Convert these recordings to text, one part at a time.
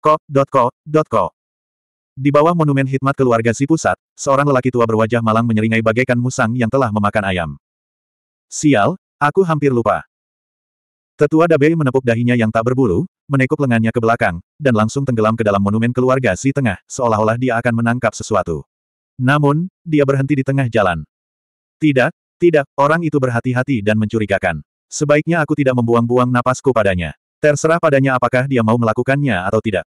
ko.co.co. Di bawah monumen hikmat keluarga si pusat, seorang lelaki tua berwajah malang menyeringai bagaikan musang yang telah memakan ayam. Sial, aku hampir lupa. Tetua Dabei menepuk dahinya yang tak berbulu, menekuk lengannya ke belakang, dan langsung tenggelam ke dalam monumen keluarga si tengah, seolah-olah dia akan menangkap sesuatu. Namun, dia berhenti di tengah jalan. Tidak, tidak, orang itu berhati-hati dan mencurigakan. Sebaiknya aku tidak membuang-buang napasku padanya. Terserah padanya apakah dia mau melakukannya atau tidak.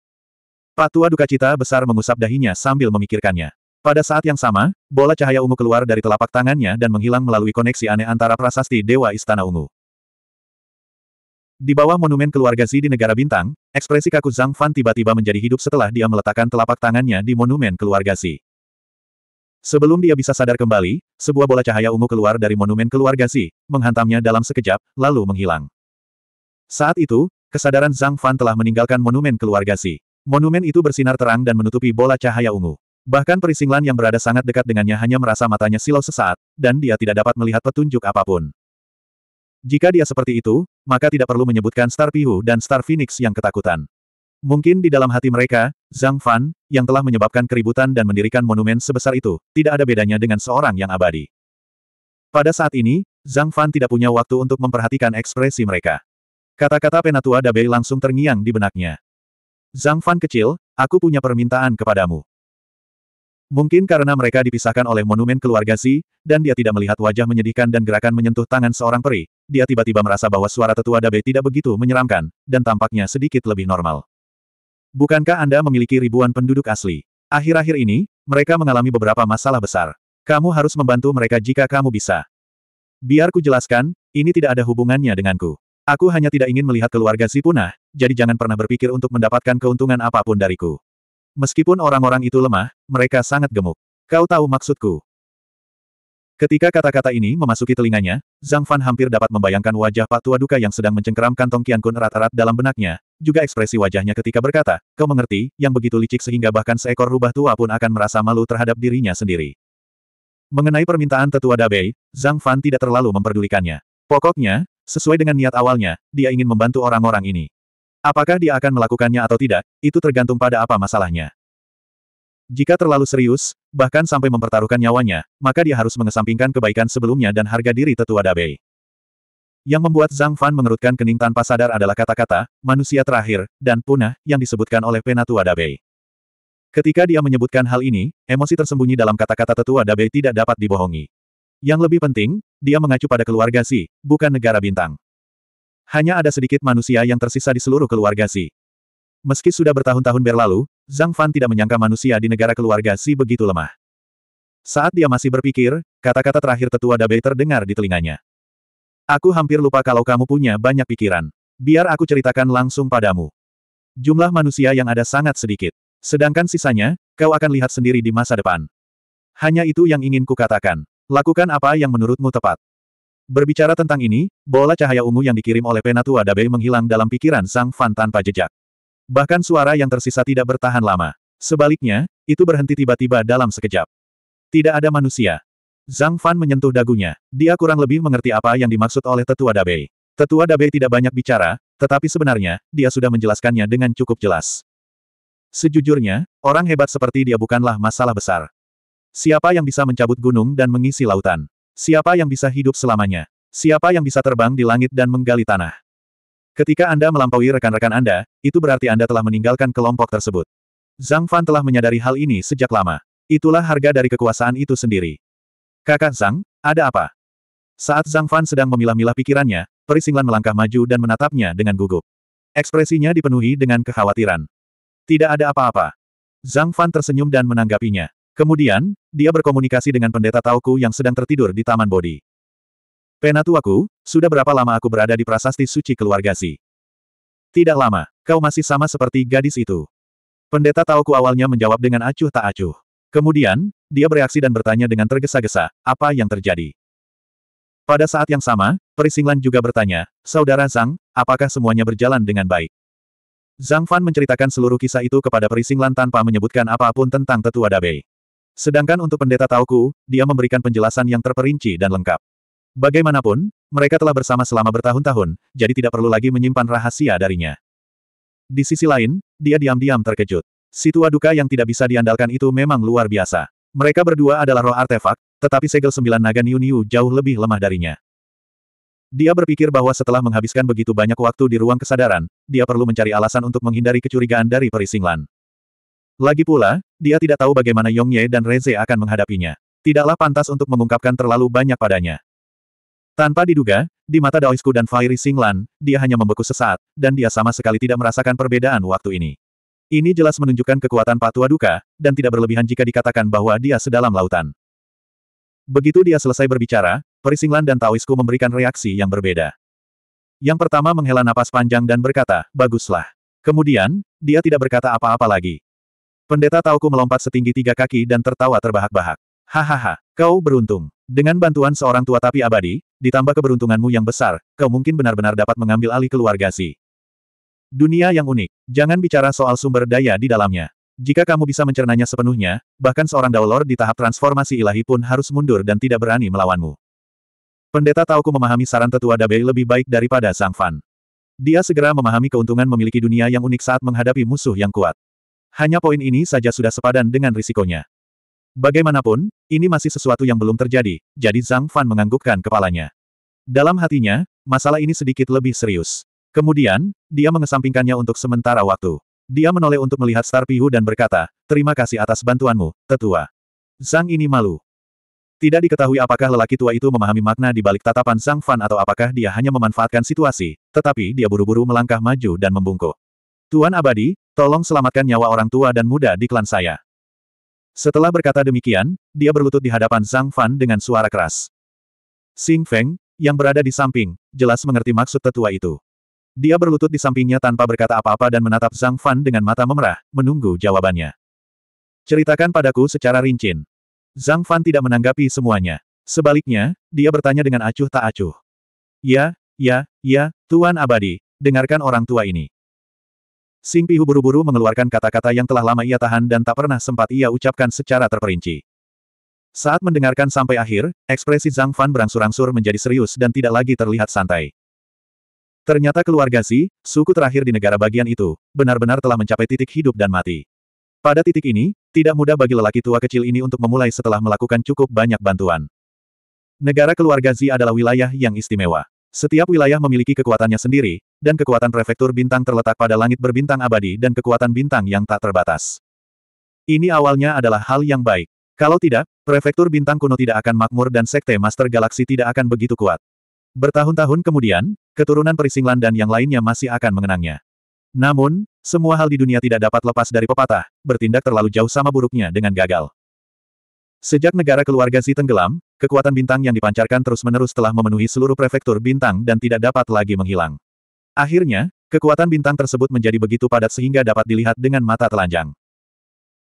Patua duka cita besar mengusap dahinya sambil memikirkannya. Pada saat yang sama, bola cahaya ungu keluar dari telapak tangannya dan menghilang melalui koneksi aneh antara prasasti Dewa Istana Ungu. Di bawah monumen keluarga Zi di Negara Bintang, ekspresi kaku Zhang Fan tiba-tiba menjadi hidup setelah dia meletakkan telapak tangannya di monumen keluarga Zi. Sebelum dia bisa sadar kembali, sebuah bola cahaya ungu keluar dari monumen keluarga Zi, menghantamnya dalam sekejap, lalu menghilang. Saat itu, Kesadaran Zhang Fan telah meninggalkan monumen keluarga Si. Monumen itu bersinar terang dan menutupi bola cahaya ungu. Bahkan perisinglan yang berada sangat dekat dengannya hanya merasa matanya silau sesaat, dan dia tidak dapat melihat petunjuk apapun. Jika dia seperti itu, maka tidak perlu menyebutkan Star Pihu dan Star Phoenix yang ketakutan. Mungkin di dalam hati mereka, Zhang Fan, yang telah menyebabkan keributan dan mendirikan monumen sebesar itu, tidak ada bedanya dengan seorang yang abadi. Pada saat ini, Zhang Fan tidak punya waktu untuk memperhatikan ekspresi mereka. Kata-kata Penatua Dabei langsung terngiang di benaknya. Zhang Fan kecil, aku punya permintaan kepadamu. Mungkin karena mereka dipisahkan oleh monumen keluarga si, dan dia tidak melihat wajah menyedihkan dan gerakan menyentuh tangan seorang peri, dia tiba-tiba merasa bahwa suara tetua Dabei tidak begitu menyeramkan, dan tampaknya sedikit lebih normal. Bukankah Anda memiliki ribuan penduduk asli? Akhir-akhir ini, mereka mengalami beberapa masalah besar. Kamu harus membantu mereka jika kamu bisa. Biar ku jelaskan, ini tidak ada hubungannya denganku. Aku hanya tidak ingin melihat keluarga si punah, jadi jangan pernah berpikir untuk mendapatkan keuntungan apapun dariku. Meskipun orang-orang itu lemah, mereka sangat gemuk. Kau tahu maksudku. Ketika kata-kata ini memasuki telinganya, Zhang Fan hampir dapat membayangkan wajah Pak Tua Duka yang sedang mencengkeram kantong Qian Kun erat-erat dalam benaknya, juga ekspresi wajahnya ketika berkata, kau mengerti, yang begitu licik sehingga bahkan seekor rubah tua pun akan merasa malu terhadap dirinya sendiri. Mengenai permintaan tetua Dabei, Zhang Fan tidak terlalu memperdulikannya. Pokoknya, Sesuai dengan niat awalnya, dia ingin membantu orang-orang ini. Apakah dia akan melakukannya atau tidak, itu tergantung pada apa masalahnya. Jika terlalu serius, bahkan sampai mempertaruhkan nyawanya, maka dia harus mengesampingkan kebaikan sebelumnya dan harga diri tetua Dabei. Yang membuat Zhang Fan mengerutkan kening tanpa sadar adalah kata-kata, manusia terakhir, dan punah, yang disebutkan oleh Penatua Dabei. Ketika dia menyebutkan hal ini, emosi tersembunyi dalam kata-kata tetua Dabei tidak dapat dibohongi. Yang lebih penting, dia mengacu pada keluarga Si, bukan negara bintang. Hanya ada sedikit manusia yang tersisa di seluruh keluarga Si. Meski sudah bertahun-tahun berlalu, Zhang Fan tidak menyangka manusia di negara keluarga Si begitu lemah. Saat dia masih berpikir, kata-kata terakhir tetua Dabei terdengar di telinganya. Aku hampir lupa kalau kamu punya banyak pikiran. Biar aku ceritakan langsung padamu. Jumlah manusia yang ada sangat sedikit. Sedangkan sisanya, kau akan lihat sendiri di masa depan. Hanya itu yang ingin kukatakan. Lakukan apa yang menurutmu tepat. Berbicara tentang ini, bola cahaya ungu yang dikirim oleh Penatua Dabe menghilang dalam pikiran Sang Fan tanpa jejak. Bahkan suara yang tersisa tidak bertahan lama. Sebaliknya, itu berhenti tiba-tiba dalam sekejap. Tidak ada manusia. Zhang Fan menyentuh dagunya. Dia kurang lebih mengerti apa yang dimaksud oleh Tetua Dabei. Tetua Dabei tidak banyak bicara, tetapi sebenarnya, dia sudah menjelaskannya dengan cukup jelas. Sejujurnya, orang hebat seperti dia bukanlah masalah besar. Siapa yang bisa mencabut gunung dan mengisi lautan? Siapa yang bisa hidup selamanya? Siapa yang bisa terbang di langit dan menggali tanah? Ketika Anda melampaui rekan-rekan Anda, itu berarti Anda telah meninggalkan kelompok tersebut. Zhang Fan telah menyadari hal ini sejak lama. Itulah harga dari kekuasaan itu sendiri. Kakak Zhang, ada apa? Saat Zhang Fan sedang memilah-milah pikirannya, Perisinglan melangkah maju dan menatapnya dengan gugup. Ekspresinya dipenuhi dengan kekhawatiran. Tidak ada apa-apa. Zhang Fan tersenyum dan menanggapinya. Kemudian, dia berkomunikasi dengan pendeta Tauku yang sedang tertidur di Taman Bodi. Penatuaku, sudah berapa lama aku berada di prasasti suci keluarga si? Tidak lama, kau masih sama seperti gadis itu. Pendeta Tauku awalnya menjawab dengan acuh tak acuh. Kemudian, dia bereaksi dan bertanya dengan tergesa-gesa, apa yang terjadi? Pada saat yang sama, Perisinglan juga bertanya, Saudara Zhang, apakah semuanya berjalan dengan baik? Zhang Fan menceritakan seluruh kisah itu kepada Perisinglan tanpa menyebutkan apapun tentang tetua Dabei. Sedangkan untuk pendeta Tauku, dia memberikan penjelasan yang terperinci dan lengkap. Bagaimanapun, mereka telah bersama selama bertahun-tahun, jadi tidak perlu lagi menyimpan rahasia darinya. Di sisi lain, dia diam-diam terkejut. Si tua duka yang tidak bisa diandalkan itu memang luar biasa. Mereka berdua adalah roh artefak, tetapi segel sembilan naga Niu Niu jauh lebih lemah darinya. Dia berpikir bahwa setelah menghabiskan begitu banyak waktu di ruang kesadaran, dia perlu mencari alasan untuk menghindari kecurigaan dari perisinglan. Lagi pula, dia tidak tahu bagaimana Yong Ye dan Reze akan menghadapinya. Tidaklah pantas untuk mengungkapkan terlalu banyak padanya. Tanpa diduga, di mata Daoisku dan Fairy Singlan, dia hanya membeku sesaat, dan dia sama sekali tidak merasakan perbedaan waktu ini. Ini jelas menunjukkan kekuatan Patua Duka, dan tidak berlebihan jika dikatakan bahwa dia sedalam lautan. Begitu dia selesai berbicara, Perisinglan dan Taoisku memberikan reaksi yang berbeda. Yang pertama menghela napas panjang dan berkata, baguslah. Kemudian, dia tidak berkata apa-apa lagi. Pendeta Tauku melompat setinggi tiga kaki dan tertawa terbahak-bahak. Hahaha, kau beruntung. Dengan bantuan seorang tua tapi abadi, ditambah keberuntunganmu yang besar, kau mungkin benar-benar dapat mengambil alih keluarga si. Dunia yang unik. Jangan bicara soal sumber daya di dalamnya. Jika kamu bisa mencernanya sepenuhnya, bahkan seorang Daulor di tahap transformasi ilahi pun harus mundur dan tidak berani melawanmu. Pendeta Tauku memahami saran tetua Dabei lebih baik daripada Sang Fan. Dia segera memahami keuntungan memiliki dunia yang unik saat menghadapi musuh yang kuat. Hanya poin ini saja sudah sepadan dengan risikonya. Bagaimanapun, ini masih sesuatu yang belum terjadi, jadi Zhang Fan menganggukkan kepalanya. Dalam hatinya, masalah ini sedikit lebih serius. Kemudian, dia mengesampingkannya untuk sementara waktu. Dia menoleh untuk melihat Star Pihu dan berkata, terima kasih atas bantuanmu, tetua. Zhang ini malu. Tidak diketahui apakah lelaki tua itu memahami makna di balik tatapan Zhang Fan atau apakah dia hanya memanfaatkan situasi, tetapi dia buru-buru melangkah maju dan membungkuk. Tuan Abadi, tolong selamatkan nyawa orang tua dan muda di klan saya. Setelah berkata demikian, dia berlutut di hadapan Zhang Fan dengan suara keras. Xing Feng, yang berada di samping, jelas mengerti maksud tetua itu. Dia berlutut di sampingnya tanpa berkata apa-apa dan menatap Zhang Fan dengan mata memerah, menunggu jawabannya. Ceritakan padaku secara rinci. Zhang Fan tidak menanggapi semuanya. Sebaliknya, dia bertanya dengan acuh tak acuh. Ya, ya, ya, Tuan Abadi, dengarkan orang tua ini. Sing Pihu buru-buru mengeluarkan kata-kata yang telah lama ia tahan dan tak pernah sempat ia ucapkan secara terperinci. Saat mendengarkan sampai akhir, ekspresi Zhang Fan berangsur-angsur menjadi serius dan tidak lagi terlihat santai. Ternyata keluarga Xi, suku terakhir di negara bagian itu, benar-benar telah mencapai titik hidup dan mati. Pada titik ini, tidak mudah bagi lelaki tua kecil ini untuk memulai setelah melakukan cukup banyak bantuan. Negara keluarga Xi adalah wilayah yang istimewa. Setiap wilayah memiliki kekuatannya sendiri, dan kekuatan prefektur bintang terletak pada langit berbintang abadi dan kekuatan bintang yang tak terbatas. Ini awalnya adalah hal yang baik. Kalau tidak, prefektur bintang kuno tidak akan makmur dan sekte Master Galaksi tidak akan begitu kuat. Bertahun-tahun kemudian, keturunan Perisinglan dan yang lainnya masih akan mengenangnya. Namun, semua hal di dunia tidak dapat lepas dari pepatah, bertindak terlalu jauh sama buruknya dengan gagal. Sejak negara keluarga Zi tenggelam, kekuatan bintang yang dipancarkan terus-menerus telah memenuhi seluruh prefektur bintang dan tidak dapat lagi menghilang. Akhirnya, kekuatan bintang tersebut menjadi begitu padat sehingga dapat dilihat dengan mata telanjang.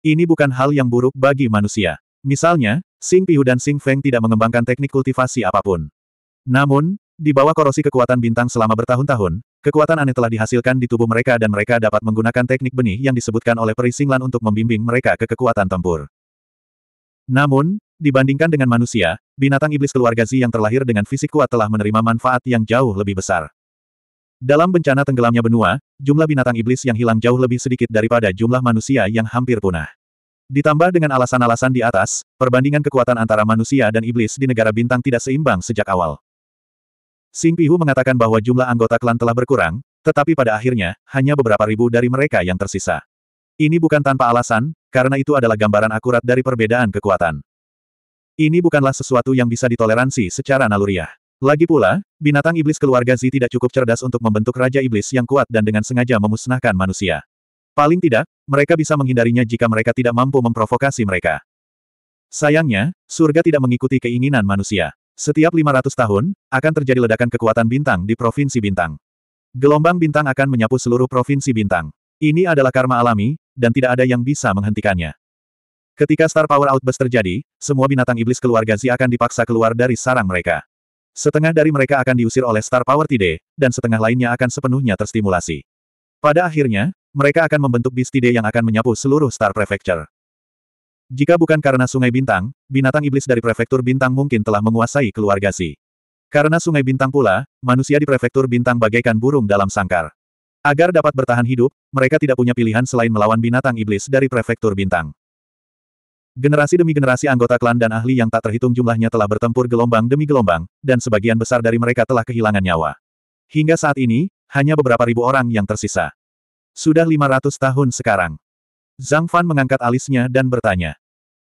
Ini bukan hal yang buruk bagi manusia. Misalnya, Sing Pihu dan Sing Feng tidak mengembangkan teknik kultivasi apapun. Namun, di bawah korosi kekuatan bintang selama bertahun-tahun, kekuatan aneh telah dihasilkan di tubuh mereka dan mereka dapat menggunakan teknik benih yang disebutkan oleh Perisinglan untuk membimbing mereka ke kekuatan tempur. Namun, dibandingkan dengan manusia, binatang iblis keluarga Zi yang terlahir dengan fisik kuat telah menerima manfaat yang jauh lebih besar. Dalam bencana tenggelamnya benua, jumlah binatang iblis yang hilang jauh lebih sedikit daripada jumlah manusia yang hampir punah. Ditambah dengan alasan-alasan di atas, perbandingan kekuatan antara manusia dan iblis di negara bintang tidak seimbang sejak awal. Sing Pihu mengatakan bahwa jumlah anggota klan telah berkurang, tetapi pada akhirnya, hanya beberapa ribu dari mereka yang tersisa. Ini bukan tanpa alasan, karena itu adalah gambaran akurat dari perbedaan kekuatan. Ini bukanlah sesuatu yang bisa ditoleransi secara naluriah. Lagi pula, binatang iblis keluarga Zi tidak cukup cerdas untuk membentuk Raja Iblis yang kuat dan dengan sengaja memusnahkan manusia. Paling tidak, mereka bisa menghindarinya jika mereka tidak mampu memprovokasi mereka. Sayangnya, surga tidak mengikuti keinginan manusia. Setiap 500 tahun, akan terjadi ledakan kekuatan bintang di Provinsi Bintang. Gelombang bintang akan menyapu seluruh Provinsi Bintang. Ini adalah karma alami, dan tidak ada yang bisa menghentikannya. Ketika Star Power Outburst terjadi, semua binatang iblis keluarga Zi akan dipaksa keluar dari sarang mereka. Setengah dari mereka akan diusir oleh Star Power Tide, dan setengah lainnya akan sepenuhnya terstimulasi. Pada akhirnya, mereka akan membentuk Beast Tide yang akan menyapu seluruh Star Prefecture. Jika bukan karena Sungai Bintang, binatang iblis dari Prefektur Bintang mungkin telah menguasai keluarga Zi. Karena Sungai Bintang pula, manusia di Prefektur Bintang bagaikan burung dalam sangkar. Agar dapat bertahan hidup, mereka tidak punya pilihan selain melawan binatang iblis dari prefektur bintang. Generasi demi generasi anggota klan dan ahli yang tak terhitung jumlahnya telah bertempur gelombang demi gelombang, dan sebagian besar dari mereka telah kehilangan nyawa. Hingga saat ini, hanya beberapa ribu orang yang tersisa. Sudah 500 tahun sekarang. Zhang Fan mengangkat alisnya dan bertanya.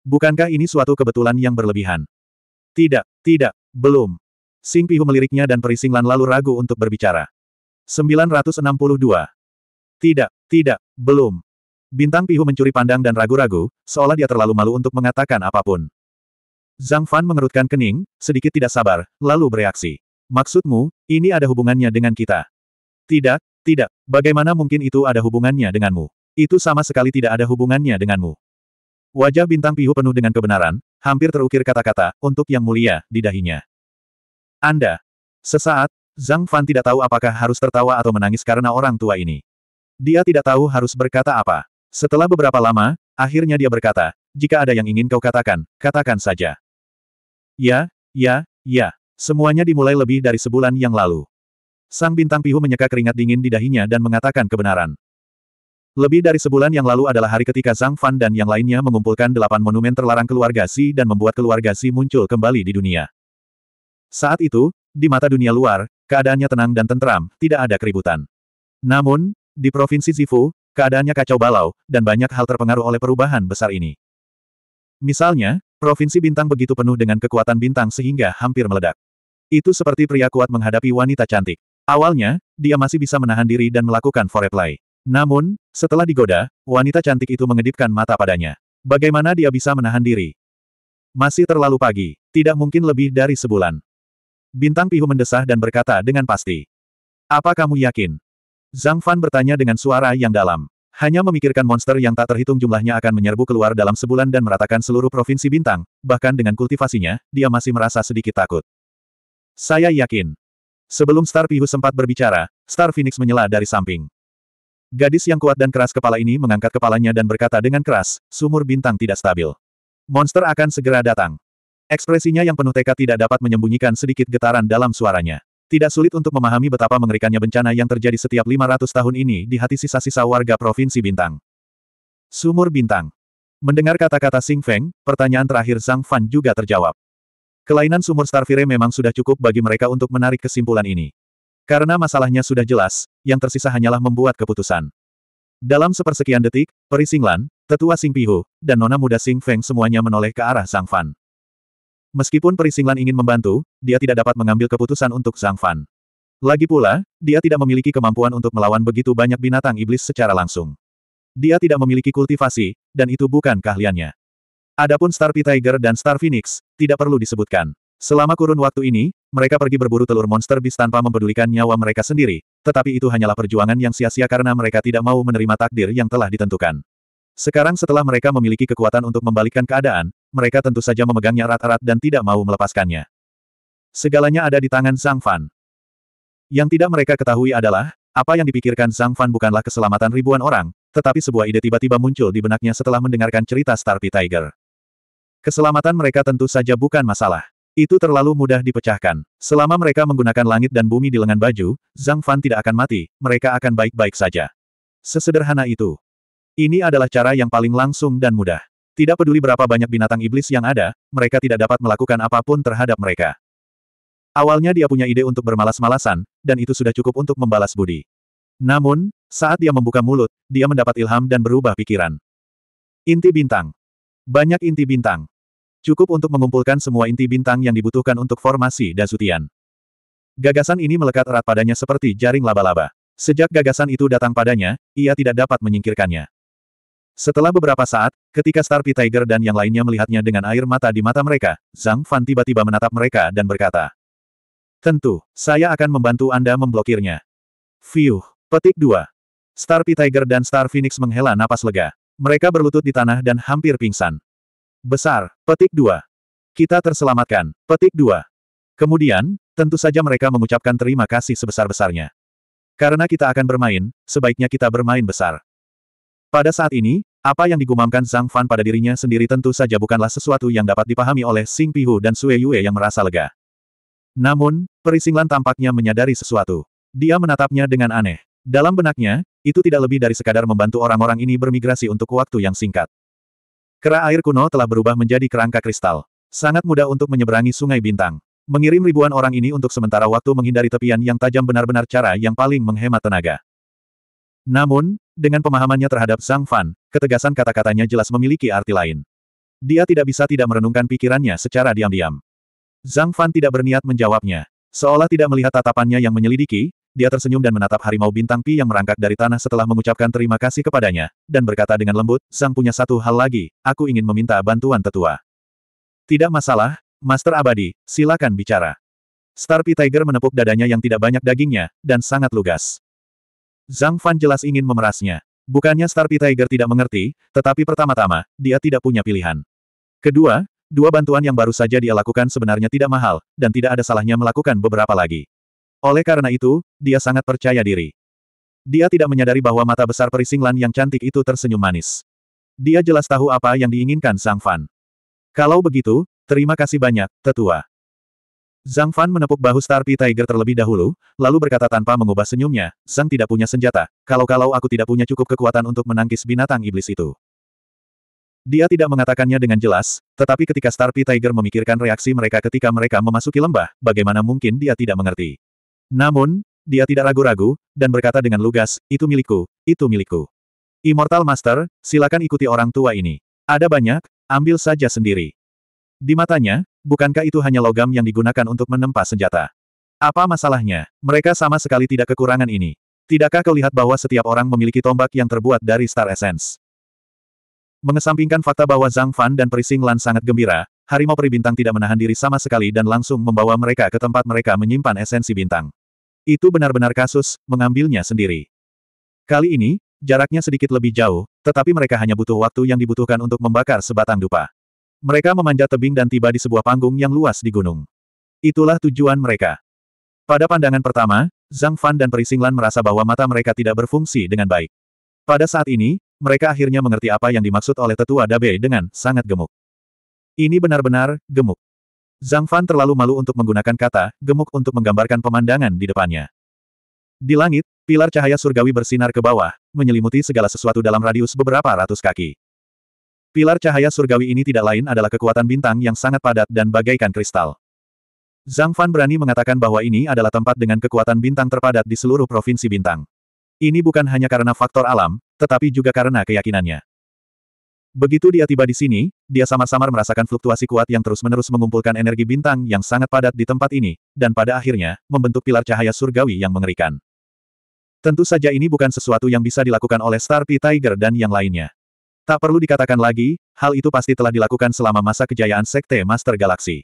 Bukankah ini suatu kebetulan yang berlebihan? Tidak, tidak, belum. Sing Pihu meliriknya dan Perisinglan lalu ragu untuk berbicara. 962. Tidak, tidak, belum. Bintang Pihu mencuri pandang dan ragu-ragu, seolah dia terlalu malu untuk mengatakan apapun. Zhang Fan mengerutkan kening, sedikit tidak sabar, lalu bereaksi. Maksudmu, ini ada hubungannya dengan kita? Tidak, tidak, bagaimana mungkin itu ada hubungannya denganmu? Itu sama sekali tidak ada hubungannya denganmu. Wajah Bintang Pihu penuh dengan kebenaran, hampir terukir kata-kata, untuk yang mulia, di dahinya. Anda. Sesaat, Zhang Fan tidak tahu apakah harus tertawa atau menangis karena orang tua ini. Dia tidak tahu harus berkata apa. Setelah beberapa lama, akhirnya dia berkata, jika ada yang ingin kau katakan, katakan saja. Ya, ya, ya. Semuanya dimulai lebih dari sebulan yang lalu. Sang bintang pihu menyeka keringat dingin di dahinya dan mengatakan kebenaran. Lebih dari sebulan yang lalu adalah hari ketika Zhang Fan dan yang lainnya mengumpulkan delapan monumen terlarang keluarga Si dan membuat keluarga Si muncul kembali di dunia. Saat itu, di mata dunia luar, Keadaannya tenang dan tentram, tidak ada keributan. Namun, di Provinsi Zifu, keadaannya kacau balau, dan banyak hal terpengaruh oleh perubahan besar ini. Misalnya, Provinsi Bintang begitu penuh dengan kekuatan bintang sehingga hampir meledak. Itu seperti pria kuat menghadapi wanita cantik. Awalnya, dia masih bisa menahan diri dan melakukan foreplay. Namun, setelah digoda, wanita cantik itu mengedipkan mata padanya. Bagaimana dia bisa menahan diri? Masih terlalu pagi, tidak mungkin lebih dari sebulan. Bintang Pihu mendesah dan berkata dengan pasti. Apa kamu yakin? Zhang Fan bertanya dengan suara yang dalam. Hanya memikirkan monster yang tak terhitung jumlahnya akan menyerbu keluar dalam sebulan dan meratakan seluruh provinsi bintang, bahkan dengan kultivasinya, dia masih merasa sedikit takut. Saya yakin. Sebelum Star Pihu sempat berbicara, Star Phoenix menyela dari samping. Gadis yang kuat dan keras kepala ini mengangkat kepalanya dan berkata dengan keras, sumur bintang tidak stabil. Monster akan segera datang. Ekspresinya yang penuh tekad tidak dapat menyembunyikan sedikit getaran dalam suaranya. Tidak sulit untuk memahami betapa mengerikannya bencana yang terjadi setiap 500 tahun ini di hati sisa-sisa warga Provinsi Bintang. Sumur Bintang. Mendengar kata-kata Sing Feng, pertanyaan terakhir Zhang Fan juga terjawab. Kelainan sumur Starfire memang sudah cukup bagi mereka untuk menarik kesimpulan ini. Karena masalahnya sudah jelas, yang tersisa hanyalah membuat keputusan. Dalam sepersekian detik, Peri Singlan, Tetua Sing Pihu, dan Nona Muda Sing Feng semuanya menoleh ke arah Zhang Fan. Meskipun Perisinglan ingin membantu, dia tidak dapat mengambil keputusan untuk Zhang Fan. Lagi pula, dia tidak memiliki kemampuan untuk melawan begitu banyak binatang iblis secara langsung. Dia tidak memiliki kultivasi, dan itu bukan keahliannya. Adapun Star P Tiger dan Star Phoenix, tidak perlu disebutkan. Selama kurun waktu ini, mereka pergi berburu telur monster bis tanpa mempedulikan nyawa mereka sendiri, tetapi itu hanyalah perjuangan yang sia-sia karena mereka tidak mau menerima takdir yang telah ditentukan. Sekarang setelah mereka memiliki kekuatan untuk membalikkan keadaan, mereka tentu saja memegangnya erat-erat dan tidak mau melepaskannya. Segalanya ada di tangan Sang Fan. Yang tidak mereka ketahui adalah, apa yang dipikirkan Sang Fan bukanlah keselamatan ribuan orang, tetapi sebuah ide tiba-tiba muncul di benaknya setelah mendengarkan cerita Starpy Tiger. Keselamatan mereka tentu saja bukan masalah. Itu terlalu mudah dipecahkan. Selama mereka menggunakan langit dan bumi di lengan baju, Zhang Fan tidak akan mati, mereka akan baik-baik saja. Sesederhana itu. Ini adalah cara yang paling langsung dan mudah. Tidak peduli berapa banyak binatang iblis yang ada, mereka tidak dapat melakukan apapun terhadap mereka. Awalnya dia punya ide untuk bermalas-malasan, dan itu sudah cukup untuk membalas budi. Namun, saat dia membuka mulut, dia mendapat ilham dan berubah pikiran. Inti bintang. Banyak inti bintang. Cukup untuk mengumpulkan semua inti bintang yang dibutuhkan untuk formasi dasutian. Gagasan ini melekat erat padanya seperti jaring laba-laba. Sejak gagasan itu datang padanya, ia tidak dapat menyingkirkannya. Setelah beberapa saat, ketika Star P. Tiger dan yang lainnya melihatnya dengan air mata di mata mereka, Zhang Fan tiba-tiba menatap mereka dan berkata, Tentu, saya akan membantu Anda memblokirnya. Fiuh, petik 2. Star P. Tiger dan Star Phoenix menghela napas lega. Mereka berlutut di tanah dan hampir pingsan. Besar, petik 2. Kita terselamatkan, petik 2. Kemudian, tentu saja mereka mengucapkan terima kasih sebesar-besarnya. Karena kita akan bermain, sebaiknya kita bermain besar. Pada saat ini, apa yang digumamkan Zhang Fan pada dirinya sendiri tentu saja bukanlah sesuatu yang dapat dipahami oleh Xing Pihu dan Sue Yue yang merasa lega. Namun, Perisinglan tampaknya menyadari sesuatu. Dia menatapnya dengan aneh. Dalam benaknya, itu tidak lebih dari sekadar membantu orang-orang ini bermigrasi untuk waktu yang singkat. Kera air kuno telah berubah menjadi kerangka kristal. Sangat mudah untuk menyeberangi sungai bintang. Mengirim ribuan orang ini untuk sementara waktu menghindari tepian yang tajam benar-benar cara yang paling menghemat tenaga. Namun, dengan pemahamannya terhadap Zhang Fan, ketegasan kata-katanya jelas memiliki arti lain. Dia tidak bisa tidak merenungkan pikirannya secara diam-diam. Zhang Fan tidak berniat menjawabnya. Seolah tidak melihat tatapannya yang menyelidiki, dia tersenyum dan menatap harimau bintang Pi yang merangkak dari tanah setelah mengucapkan terima kasih kepadanya, dan berkata dengan lembut, Sang punya satu hal lagi, aku ingin meminta bantuan tetua. Tidak masalah, Master Abadi, silakan bicara. Star P Tiger menepuk dadanya yang tidak banyak dagingnya, dan sangat lugas. Zhang Fan jelas ingin memerasnya. Bukannya Starty Tiger tidak mengerti, tetapi pertama-tama, dia tidak punya pilihan. Kedua, dua bantuan yang baru saja dia lakukan sebenarnya tidak mahal, dan tidak ada salahnya melakukan beberapa lagi. Oleh karena itu, dia sangat percaya diri. Dia tidak menyadari bahwa mata besar Lan yang cantik itu tersenyum manis. Dia jelas tahu apa yang diinginkan Zhang Fan. Kalau begitu, terima kasih banyak, tetua. Zhang Fan menepuk bahu Star Tiger terlebih dahulu, lalu berkata tanpa mengubah senyumnya, Zhang tidak punya senjata, kalau-kalau aku tidak punya cukup kekuatan untuk menangkis binatang iblis itu. Dia tidak mengatakannya dengan jelas, tetapi ketika Star Tiger memikirkan reaksi mereka ketika mereka memasuki lembah, bagaimana mungkin dia tidak mengerti. Namun, dia tidak ragu-ragu, dan berkata dengan lugas, itu milikku, itu milikku. Immortal Master, silakan ikuti orang tua ini. Ada banyak, ambil saja sendiri. Di matanya, bukankah itu hanya logam yang digunakan untuk menempa senjata? Apa masalahnya? Mereka sama sekali tidak kekurangan ini. Tidakkah kau lihat bahwa setiap orang memiliki tombak yang terbuat dari Star Essence? Mengesampingkan fakta bahwa Zhang Fan dan Perising Lan sangat gembira, harimau peri bintang tidak menahan diri sama sekali dan langsung membawa mereka ke tempat mereka menyimpan esensi bintang. Itu benar-benar kasus, mengambilnya sendiri. Kali ini, jaraknya sedikit lebih jauh, tetapi mereka hanya butuh waktu yang dibutuhkan untuk membakar sebatang dupa. Mereka memanjat tebing dan tiba di sebuah panggung yang luas di gunung. Itulah tujuan mereka. Pada pandangan pertama, Zhang Fan dan Perisinglan merasa bahwa mata mereka tidak berfungsi dengan baik. Pada saat ini, mereka akhirnya mengerti apa yang dimaksud oleh tetua Dabe dengan sangat gemuk. Ini benar-benar gemuk. Zhang Fan terlalu malu untuk menggunakan kata gemuk untuk menggambarkan pemandangan di depannya. Di langit, pilar cahaya surgawi bersinar ke bawah, menyelimuti segala sesuatu dalam radius beberapa ratus kaki. Pilar cahaya surgawi ini tidak lain adalah kekuatan bintang yang sangat padat dan bagaikan kristal. Zhang Fan berani mengatakan bahwa ini adalah tempat dengan kekuatan bintang terpadat di seluruh provinsi bintang. Ini bukan hanya karena faktor alam, tetapi juga karena keyakinannya. Begitu dia tiba di sini, dia sama samar merasakan fluktuasi kuat yang terus-menerus mengumpulkan energi bintang yang sangat padat di tempat ini, dan pada akhirnya, membentuk pilar cahaya surgawi yang mengerikan. Tentu saja ini bukan sesuatu yang bisa dilakukan oleh Star P. Tiger dan yang lainnya. Tak perlu dikatakan lagi, hal itu pasti telah dilakukan selama masa kejayaan Sekte Master Galaksi.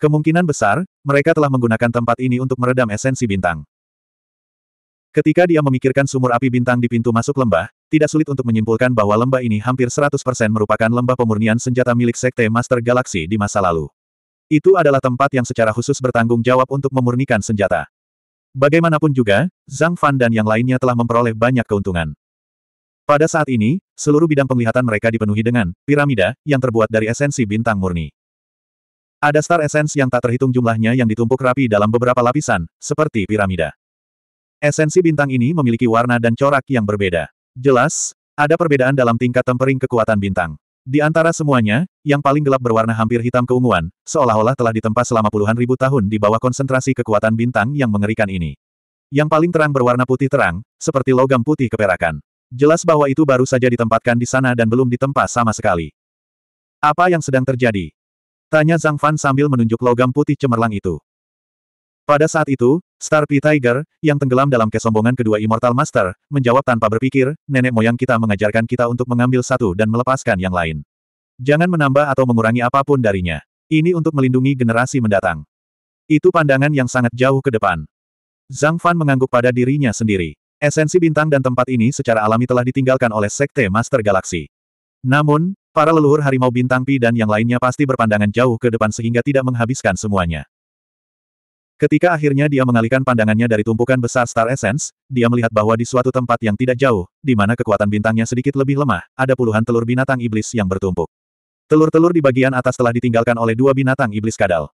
Kemungkinan besar, mereka telah menggunakan tempat ini untuk meredam esensi bintang. Ketika dia memikirkan sumur api bintang di pintu masuk lembah, tidak sulit untuk menyimpulkan bahwa lembah ini hampir 100% merupakan lembah pemurnian senjata milik Sekte Master Galaksi di masa lalu. Itu adalah tempat yang secara khusus bertanggung jawab untuk memurnikan senjata. Bagaimanapun juga, Zhang Fan dan yang lainnya telah memperoleh banyak keuntungan. Pada saat ini, seluruh bidang penglihatan mereka dipenuhi dengan piramida yang terbuat dari esensi bintang murni. Ada star esensi yang tak terhitung jumlahnya yang ditumpuk rapi dalam beberapa lapisan, seperti piramida. Esensi bintang ini memiliki warna dan corak yang berbeda. Jelas, ada perbedaan dalam tingkat tempering kekuatan bintang. Di antara semuanya, yang paling gelap berwarna hampir hitam keunguan, seolah-olah telah ditempa selama puluhan ribu tahun di bawah konsentrasi kekuatan bintang yang mengerikan ini. Yang paling terang berwarna putih terang, seperti logam putih keperakan. Jelas bahwa itu baru saja ditempatkan di sana dan belum ditempa sama sekali. Apa yang sedang terjadi? Tanya Zhang Fan sambil menunjuk logam putih cemerlang itu. Pada saat itu, Star P. Tiger, yang tenggelam dalam kesombongan kedua Immortal Master, menjawab tanpa berpikir, nenek moyang kita mengajarkan kita untuk mengambil satu dan melepaskan yang lain. Jangan menambah atau mengurangi apapun darinya. Ini untuk melindungi generasi mendatang. Itu pandangan yang sangat jauh ke depan. Zhang Fan mengangguk pada dirinya sendiri. Esensi bintang dan tempat ini secara alami telah ditinggalkan oleh Sekte Master Galaksi. Namun, para leluhur harimau bintang Pi dan yang lainnya pasti berpandangan jauh ke depan sehingga tidak menghabiskan semuanya. Ketika akhirnya dia mengalihkan pandangannya dari tumpukan besar Star Essence, dia melihat bahwa di suatu tempat yang tidak jauh, di mana kekuatan bintangnya sedikit lebih lemah, ada puluhan telur binatang iblis yang bertumpuk. Telur-telur di bagian atas telah ditinggalkan oleh dua binatang iblis kadal.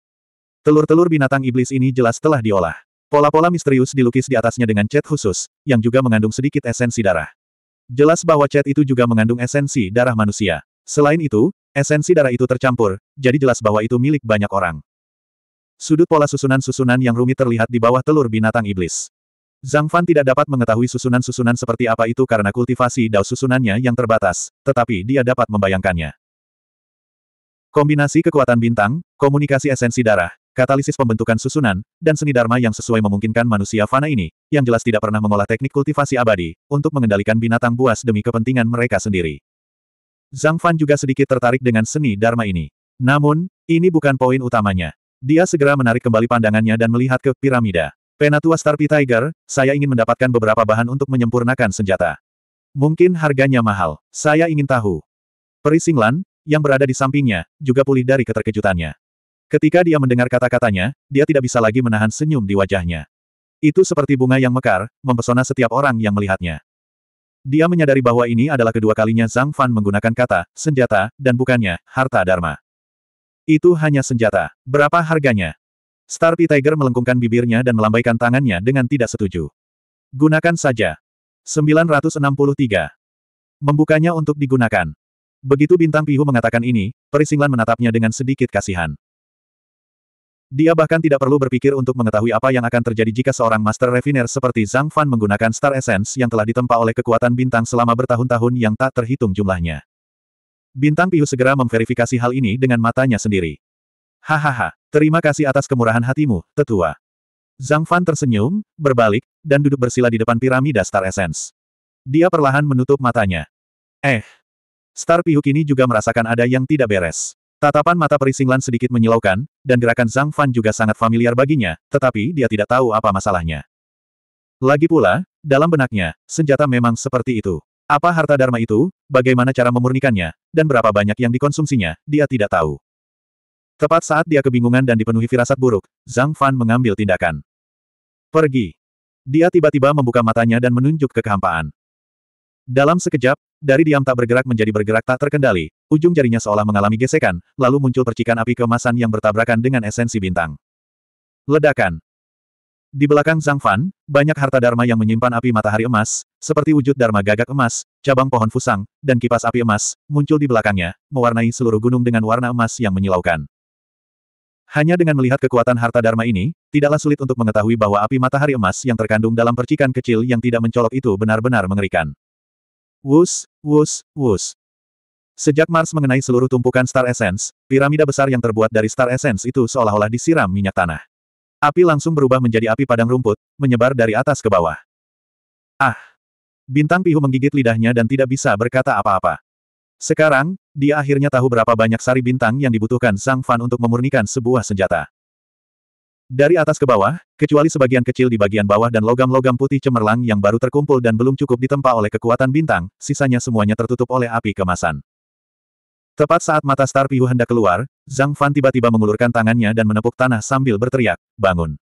Telur-telur binatang iblis ini jelas telah diolah. Pola-pola misterius dilukis di atasnya dengan cat khusus, yang juga mengandung sedikit esensi darah. Jelas bahwa cat itu juga mengandung esensi darah manusia. Selain itu, esensi darah itu tercampur, jadi jelas bahwa itu milik banyak orang. Sudut pola susunan-susunan yang rumit terlihat di bawah telur binatang iblis. Zhang Fan tidak dapat mengetahui susunan-susunan seperti apa itu karena kultivasi dao susunannya yang terbatas, tetapi dia dapat membayangkannya. Kombinasi kekuatan bintang, komunikasi esensi darah, katalisis pembentukan susunan, dan seni dharma yang sesuai memungkinkan manusia fana ini, yang jelas tidak pernah mengolah teknik kultivasi abadi, untuk mengendalikan binatang buas demi kepentingan mereka sendiri. Zhang Fan juga sedikit tertarik dengan seni dharma ini. Namun, ini bukan poin utamanya. Dia segera menarik kembali pandangannya dan melihat ke piramida. Penatua Starpy Tiger, saya ingin mendapatkan beberapa bahan untuk menyempurnakan senjata. Mungkin harganya mahal. Saya ingin tahu. Perisinglan, yang berada di sampingnya, juga pulih dari keterkejutannya. Ketika dia mendengar kata-katanya, dia tidak bisa lagi menahan senyum di wajahnya. Itu seperti bunga yang mekar, mempesona setiap orang yang melihatnya. Dia menyadari bahwa ini adalah kedua kalinya Zhang Fan menggunakan kata, senjata, dan bukannya, harta dharma. Itu hanya senjata. Berapa harganya? Star Tiger melengkungkan bibirnya dan melambaikan tangannya dengan tidak setuju. Gunakan saja. 963. Membukanya untuk digunakan. Begitu Bintang Pihu mengatakan ini, Perisinglan menatapnya dengan sedikit kasihan. Dia bahkan tidak perlu berpikir untuk mengetahui apa yang akan terjadi jika seorang Master Refiner seperti Zhang Fan menggunakan Star Essence yang telah ditempa oleh kekuatan bintang selama bertahun-tahun yang tak terhitung jumlahnya. Bintang Piu segera memverifikasi hal ini dengan matanya sendiri. Hahaha, terima kasih atas kemurahan hatimu, tetua. Zhang Fan tersenyum, berbalik, dan duduk bersila di depan piramida Star Essence. Dia perlahan menutup matanya. Eh. Star Piu kini juga merasakan ada yang tidak beres. Tatapan mata Perisinglan sedikit menyilaukan, dan gerakan Zhang Fan juga sangat familiar baginya, tetapi dia tidak tahu apa masalahnya. Lagi pula, dalam benaknya, senjata memang seperti itu. Apa harta dharma itu, bagaimana cara memurnikannya, dan berapa banyak yang dikonsumsinya, dia tidak tahu. Tepat saat dia kebingungan dan dipenuhi firasat buruk, Zhang Fan mengambil tindakan. Pergi. Dia tiba-tiba membuka matanya dan menunjuk ke kehampaan. Dalam sekejap, dari diam tak bergerak menjadi bergerak tak terkendali, ujung jarinya seolah mengalami gesekan, lalu muncul percikan api kemasan yang bertabrakan dengan esensi bintang. Ledakan. Di belakang Zhang Fan, banyak harta dharma yang menyimpan api matahari emas, seperti wujud dharma gagak emas, cabang pohon fusang, dan kipas api emas, muncul di belakangnya, mewarnai seluruh gunung dengan warna emas yang menyilaukan. Hanya dengan melihat kekuatan harta dharma ini, tidaklah sulit untuk mengetahui bahwa api matahari emas yang terkandung dalam percikan kecil yang tidak mencolok itu benar-benar mengerikan. Wus, wus, wus. Sejak Mars mengenai seluruh tumpukan Star Essence, piramida besar yang terbuat dari Star Essence itu seolah-olah disiram minyak tanah. Api langsung berubah menjadi api padang rumput, menyebar dari atas ke bawah. Ah! Bintang Pihu menggigit lidahnya dan tidak bisa berkata apa-apa. Sekarang, dia akhirnya tahu berapa banyak sari bintang yang dibutuhkan sang Fan untuk memurnikan sebuah senjata. Dari atas ke bawah, kecuali sebagian kecil di bagian bawah dan logam-logam putih cemerlang yang baru terkumpul dan belum cukup ditempa oleh kekuatan bintang, sisanya semuanya tertutup oleh api kemasan. Tepat saat mata Star Pihu hendak keluar, Zhang Fan tiba-tiba mengulurkan tangannya dan menepuk tanah sambil berteriak, bangun.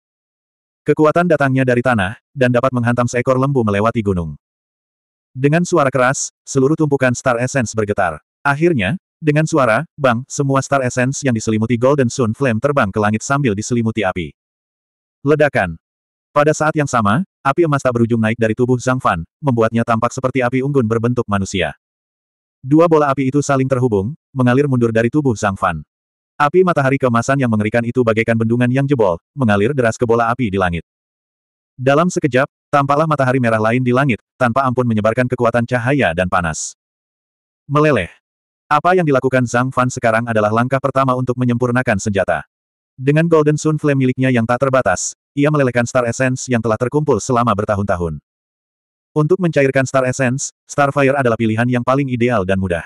Kekuatan datangnya dari tanah, dan dapat menghantam seekor lembu melewati gunung. Dengan suara keras, seluruh tumpukan Star Essence bergetar. Akhirnya, dengan suara, bang, semua Star Essence yang diselimuti Golden Sun Flame terbang ke langit sambil diselimuti api. Ledakan. Pada saat yang sama, api emas tak berujung naik dari tubuh Zhang Fan, membuatnya tampak seperti api unggun berbentuk manusia. Dua bola api itu saling terhubung, mengalir mundur dari tubuh Zhang Fan. Api matahari kemasan yang mengerikan itu bagaikan bendungan yang jebol, mengalir deras ke bola api di langit. Dalam sekejap, tampaklah matahari merah lain di langit, tanpa ampun menyebarkan kekuatan cahaya dan panas. Meleleh. Apa yang dilakukan Zhang Fan sekarang adalah langkah pertama untuk menyempurnakan senjata. Dengan Golden Sun Flame miliknya yang tak terbatas, ia melelehkan Star Essence yang telah terkumpul selama bertahun-tahun. Untuk mencairkan Star Essence, Starfire adalah pilihan yang paling ideal dan mudah.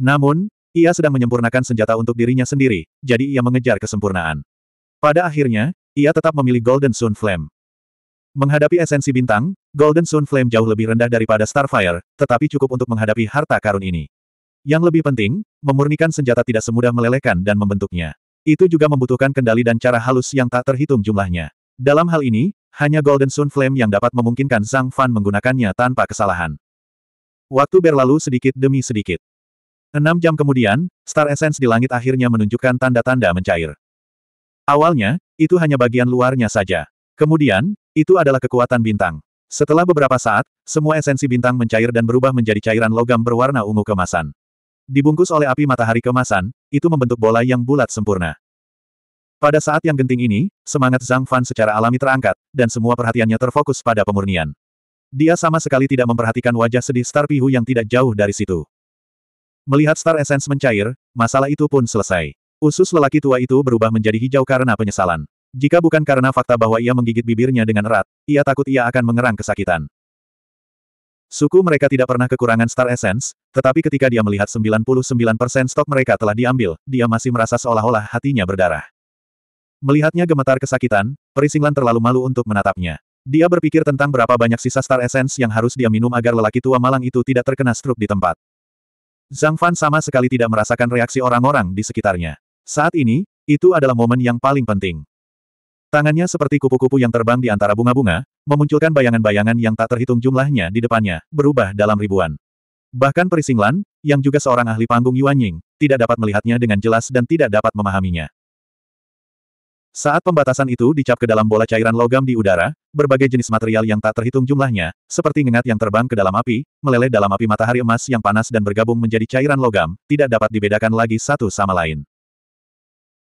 Namun, ia sedang menyempurnakan senjata untuk dirinya sendiri, jadi ia mengejar kesempurnaan. Pada akhirnya, ia tetap memilih Golden Sun Flame. Menghadapi esensi bintang, Golden Sun Flame jauh lebih rendah daripada Starfire, tetapi cukup untuk menghadapi harta karun ini. Yang lebih penting, memurnikan senjata tidak semudah melelehkan dan membentuknya. Itu juga membutuhkan kendali dan cara halus yang tak terhitung jumlahnya. Dalam hal ini, hanya Golden Sun Flame yang dapat memungkinkan Zhang Fan menggunakannya tanpa kesalahan. Waktu berlalu sedikit demi sedikit. Enam jam kemudian, Star Essence di langit akhirnya menunjukkan tanda-tanda mencair. Awalnya, itu hanya bagian luarnya saja. Kemudian, itu adalah kekuatan bintang. Setelah beberapa saat, semua esensi bintang mencair dan berubah menjadi cairan logam berwarna ungu kemasan. Dibungkus oleh api matahari kemasan, itu membentuk bola yang bulat sempurna. Pada saat yang genting ini, semangat Zhang Fan secara alami terangkat, dan semua perhatiannya terfokus pada pemurnian. Dia sama sekali tidak memperhatikan wajah sedih Star Pihu yang tidak jauh dari situ. Melihat Star Essence mencair, masalah itu pun selesai. Usus lelaki tua itu berubah menjadi hijau karena penyesalan. Jika bukan karena fakta bahwa ia menggigit bibirnya dengan erat, ia takut ia akan mengerang kesakitan. Suku mereka tidak pernah kekurangan Star Essence, tetapi ketika dia melihat 99% stok mereka telah diambil, dia masih merasa seolah-olah hatinya berdarah. Melihatnya gemetar kesakitan, Perisinglan terlalu malu untuk menatapnya. Dia berpikir tentang berapa banyak sisa Star Essence yang harus dia minum agar lelaki tua malang itu tidak terkena struk di tempat. Zhang Fan sama sekali tidak merasakan reaksi orang-orang di sekitarnya. Saat ini, itu adalah momen yang paling penting. Tangannya seperti kupu-kupu yang terbang di antara bunga-bunga, memunculkan bayangan-bayangan yang tak terhitung jumlahnya di depannya, berubah dalam ribuan. Bahkan Perisinglan, yang juga seorang ahli panggung Yuan Ying, tidak dapat melihatnya dengan jelas dan tidak dapat memahaminya. Saat pembatasan itu dicap ke dalam bola cairan logam di udara, berbagai jenis material yang tak terhitung jumlahnya, seperti ngengat yang terbang ke dalam api, meleleh dalam api matahari emas yang panas dan bergabung menjadi cairan logam, tidak dapat dibedakan lagi satu sama lain.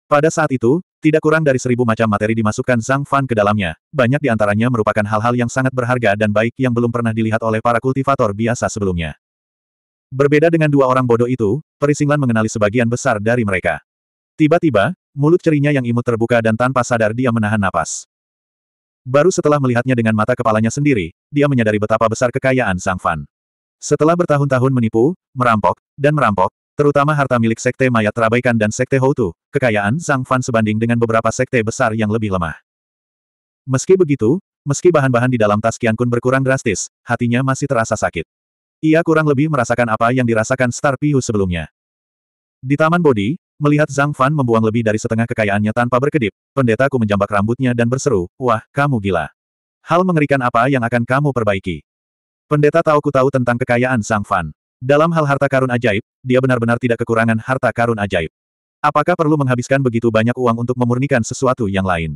Pada saat itu, tidak kurang dari seribu macam materi dimasukkan Zhang Fan ke dalamnya, banyak di antaranya merupakan hal-hal yang sangat berharga dan baik yang belum pernah dilihat oleh para kultivator biasa sebelumnya. Berbeda dengan dua orang bodoh itu, Perisinglan mengenali sebagian besar dari mereka. Tiba-tiba, mulut cerinya yang imut terbuka dan tanpa sadar dia menahan napas. Baru setelah melihatnya dengan mata kepalanya sendiri, dia menyadari betapa besar kekayaan Sang Fan. Setelah bertahun-tahun menipu, merampok, dan merampok, Terutama harta milik Sekte Mayat terabaikan dan Sekte Houtu, kekayaan Zhang Fan sebanding dengan beberapa sekte besar yang lebih lemah. Meski begitu, meski bahan-bahan di dalam tas Kian Kun berkurang drastis, hatinya masih terasa sakit. Ia kurang lebih merasakan apa yang dirasakan Star Piu sebelumnya. Di Taman Bodi, melihat Zhang Fan membuang lebih dari setengah kekayaannya tanpa berkedip, pendeta ku menjambak rambutnya dan berseru, Wah, kamu gila. Hal mengerikan apa yang akan kamu perbaiki? Pendeta tahu ku tahu tentang kekayaan Zhang Fan. Dalam hal harta karun ajaib, dia benar-benar tidak kekurangan harta karun ajaib. Apakah perlu menghabiskan begitu banyak uang untuk memurnikan sesuatu yang lain?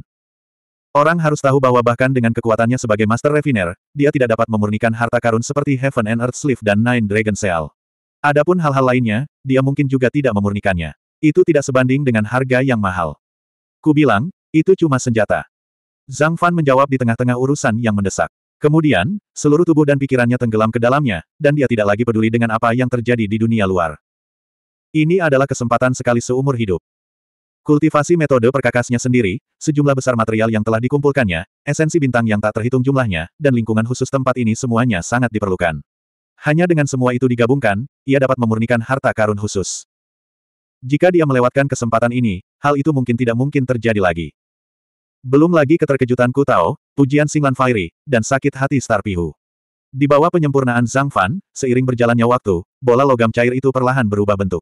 Orang harus tahu bahwa bahkan dengan kekuatannya sebagai Master Refiner, dia tidak dapat memurnikan harta karun seperti Heaven and Earth Sleeve dan Nine Dragon Seal. Adapun hal-hal lainnya, dia mungkin juga tidak memurnikannya. Itu tidak sebanding dengan harga yang mahal. Ku bilang, itu cuma senjata. Zhang Fan menjawab di tengah-tengah urusan yang mendesak. Kemudian, seluruh tubuh dan pikirannya tenggelam ke dalamnya, dan dia tidak lagi peduli dengan apa yang terjadi di dunia luar. Ini adalah kesempatan sekali seumur hidup. Kultivasi metode perkakasnya sendiri, sejumlah besar material yang telah dikumpulkannya, esensi bintang yang tak terhitung jumlahnya, dan lingkungan khusus tempat ini semuanya sangat diperlukan. Hanya dengan semua itu digabungkan, ia dapat memurnikan harta karun khusus. Jika dia melewatkan kesempatan ini, hal itu mungkin tidak mungkin terjadi lagi. Belum lagi keterkejutanku tahu, pujian Singlan Fairy, dan sakit hati Star Pihu. Di bawah penyempurnaan Zhang Fan, seiring berjalannya waktu, bola logam cair itu perlahan berubah bentuk.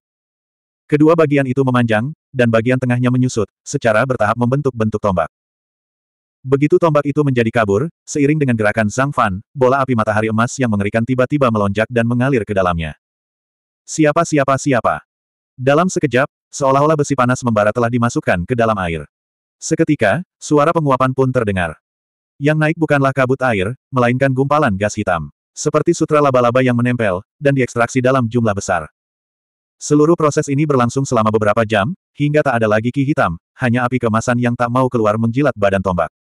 Kedua bagian itu memanjang, dan bagian tengahnya menyusut, secara bertahap membentuk bentuk tombak. Begitu tombak itu menjadi kabur, seiring dengan gerakan Zhang Fan, bola api matahari emas yang mengerikan tiba-tiba melonjak dan mengalir ke dalamnya. Siapa siapa siapa? Dalam sekejap, seolah-olah besi panas membara telah dimasukkan ke dalam air. Seketika, suara penguapan pun terdengar. Yang naik bukanlah kabut air, melainkan gumpalan gas hitam. Seperti sutra laba-laba yang menempel, dan diekstraksi dalam jumlah besar. Seluruh proses ini berlangsung selama beberapa jam, hingga tak ada lagi ki hitam, hanya api kemasan yang tak mau keluar menjilat badan tombak.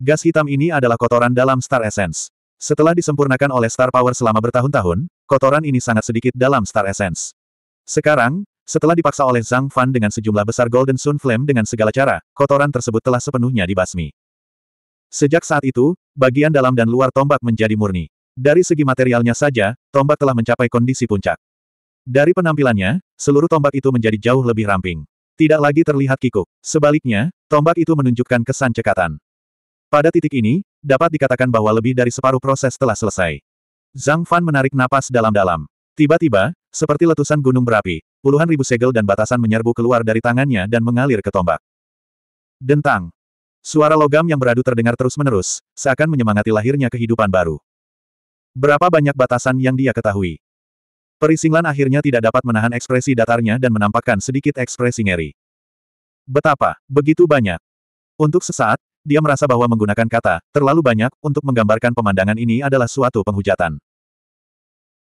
Gas hitam ini adalah kotoran dalam Star Essence. Setelah disempurnakan oleh Star Power selama bertahun-tahun, kotoran ini sangat sedikit dalam Star Essence. Sekarang, setelah dipaksa oleh Zhang Fan dengan sejumlah besar Golden Sun Flame dengan segala cara, kotoran tersebut telah sepenuhnya dibasmi. Sejak saat itu, bagian dalam dan luar tombak menjadi murni. Dari segi materialnya saja, tombak telah mencapai kondisi puncak. Dari penampilannya, seluruh tombak itu menjadi jauh lebih ramping. Tidak lagi terlihat kikuk. Sebaliknya, tombak itu menunjukkan kesan cekatan. Pada titik ini, dapat dikatakan bahwa lebih dari separuh proses telah selesai. Zhang Fan menarik napas dalam-dalam. Tiba-tiba, seperti letusan gunung berapi, puluhan ribu segel dan batasan menyerbu keluar dari tangannya dan mengalir ke tombak. Dentang. Suara logam yang beradu terdengar terus-menerus, seakan menyemangati lahirnya kehidupan baru. Berapa banyak batasan yang dia ketahui? Perisinglan akhirnya tidak dapat menahan ekspresi datarnya dan menampakkan sedikit ekspresi ngeri. Betapa, begitu banyak. Untuk sesaat, dia merasa bahwa menggunakan kata, terlalu banyak, untuk menggambarkan pemandangan ini adalah suatu penghujatan.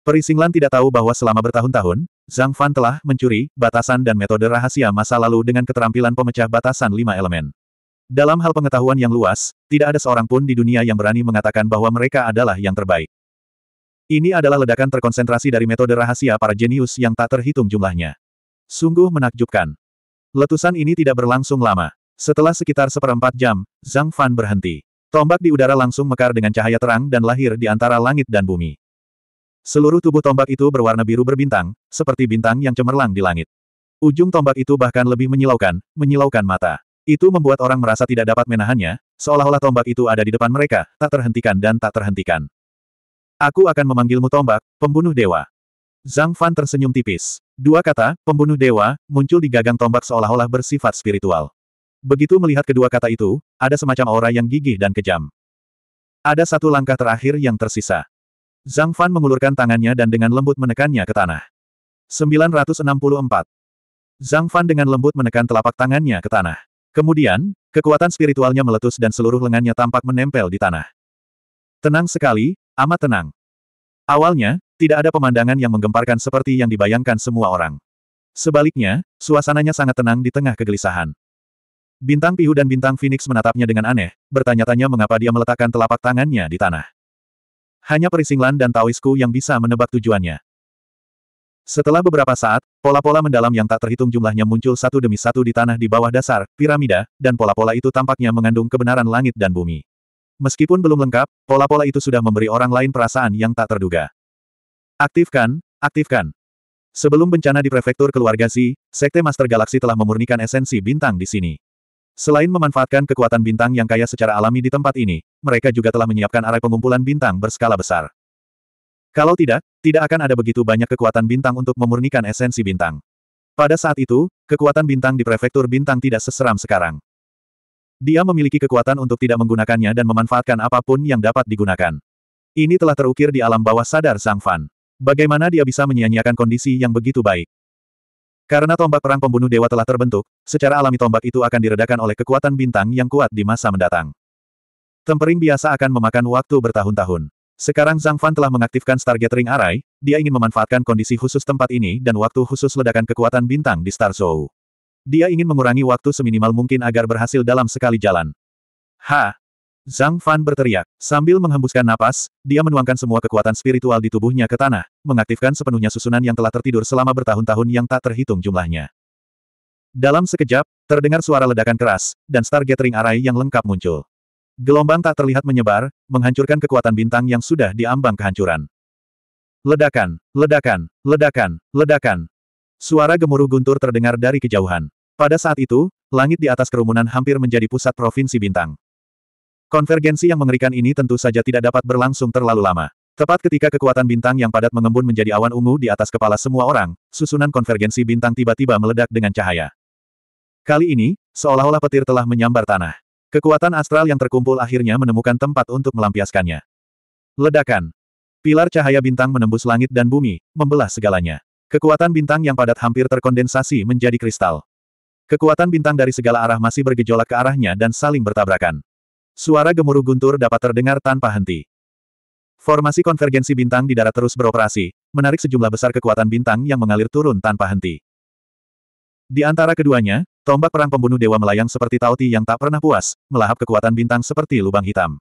Perisinglan tidak tahu bahwa selama bertahun-tahun, Zhang Fan telah mencuri batasan dan metode rahasia masa lalu dengan keterampilan pemecah batasan lima elemen. Dalam hal pengetahuan yang luas, tidak ada seorang pun di dunia yang berani mengatakan bahwa mereka adalah yang terbaik. Ini adalah ledakan terkonsentrasi dari metode rahasia para jenius yang tak terhitung jumlahnya. Sungguh menakjubkan. Letusan ini tidak berlangsung lama. Setelah sekitar seperempat jam, Zhang Fan berhenti. Tombak di udara langsung mekar dengan cahaya terang dan lahir di antara langit dan bumi. Seluruh tubuh tombak itu berwarna biru berbintang, seperti bintang yang cemerlang di langit. Ujung tombak itu bahkan lebih menyilaukan, menyilaukan mata. Itu membuat orang merasa tidak dapat menahannya, seolah-olah tombak itu ada di depan mereka, tak terhentikan dan tak terhentikan. Aku akan memanggilmu tombak, pembunuh dewa. Zhang Fan tersenyum tipis. Dua kata, pembunuh dewa, muncul di gagang tombak seolah-olah bersifat spiritual. Begitu melihat kedua kata itu, ada semacam aura yang gigih dan kejam. Ada satu langkah terakhir yang tersisa. Zhang Fan mengulurkan tangannya dan dengan lembut menekannya ke tanah. 964. Zhang Fan dengan lembut menekan telapak tangannya ke tanah. Kemudian, kekuatan spiritualnya meletus dan seluruh lengannya tampak menempel di tanah. Tenang sekali, amat tenang. Awalnya, tidak ada pemandangan yang menggemparkan seperti yang dibayangkan semua orang. Sebaliknya, suasananya sangat tenang di tengah kegelisahan. Bintang Pihu dan Bintang Phoenix menatapnya dengan aneh, bertanya-tanya mengapa dia meletakkan telapak tangannya di tanah. Hanya Perisinglan dan Taoisku yang bisa menebak tujuannya. Setelah beberapa saat, pola-pola mendalam yang tak terhitung jumlahnya muncul satu demi satu di tanah di bawah dasar, piramida, dan pola-pola itu tampaknya mengandung kebenaran langit dan bumi. Meskipun belum lengkap, pola-pola itu sudah memberi orang lain perasaan yang tak terduga. Aktifkan, aktifkan. Sebelum bencana di prefektur keluarga Z, Sekte Master Galaksi telah memurnikan esensi bintang di sini. Selain memanfaatkan kekuatan bintang yang kaya secara alami di tempat ini, mereka juga telah menyiapkan arai pengumpulan bintang berskala besar. Kalau tidak, tidak akan ada begitu banyak kekuatan bintang untuk memurnikan esensi bintang. Pada saat itu, kekuatan bintang di prefektur bintang tidak seseram sekarang. Dia memiliki kekuatan untuk tidak menggunakannya dan memanfaatkan apapun yang dapat digunakan. Ini telah terukir di alam bawah sadar Zhang Fan. Bagaimana dia bisa menyia-nyiakan kondisi yang begitu baik? Karena tombak perang pembunuh dewa telah terbentuk, secara alami tombak itu akan diredakan oleh kekuatan bintang yang kuat di masa mendatang. Tempering biasa akan memakan waktu bertahun-tahun. Sekarang Zhang Fan telah mengaktifkan Stargate Ring Array, dia ingin memanfaatkan kondisi khusus tempat ini dan waktu khusus ledakan kekuatan bintang di Star Zhou. Dia ingin mengurangi waktu seminimal mungkin agar berhasil dalam sekali jalan. Ha! Zhang Fan berteriak. Sambil menghembuskan napas, dia menuangkan semua kekuatan spiritual di tubuhnya ke tanah, mengaktifkan sepenuhnya susunan yang telah tertidur selama bertahun-tahun yang tak terhitung jumlahnya. Dalam sekejap, terdengar suara ledakan keras, dan Stargate Ring Array yang lengkap muncul. Gelombang tak terlihat menyebar, menghancurkan kekuatan bintang yang sudah diambang kehancuran. Ledakan, ledakan, ledakan, ledakan. Suara gemuruh guntur terdengar dari kejauhan. Pada saat itu, langit di atas kerumunan hampir menjadi pusat provinsi bintang. Konvergensi yang mengerikan ini tentu saja tidak dapat berlangsung terlalu lama. Tepat ketika kekuatan bintang yang padat mengembun menjadi awan ungu di atas kepala semua orang, susunan konvergensi bintang tiba-tiba meledak dengan cahaya. Kali ini, seolah-olah petir telah menyambar tanah. Kekuatan astral yang terkumpul akhirnya menemukan tempat untuk melampiaskannya. Ledakan. Pilar cahaya bintang menembus langit dan bumi, membelah segalanya. Kekuatan bintang yang padat hampir terkondensasi menjadi kristal. Kekuatan bintang dari segala arah masih bergejolak ke arahnya dan saling bertabrakan. Suara gemuruh guntur dapat terdengar tanpa henti. Formasi konvergensi bintang di darat terus beroperasi, menarik sejumlah besar kekuatan bintang yang mengalir turun tanpa henti. Di antara keduanya, Tombak perang pembunuh dewa melayang seperti tauti yang tak pernah puas, melahap kekuatan bintang seperti lubang hitam.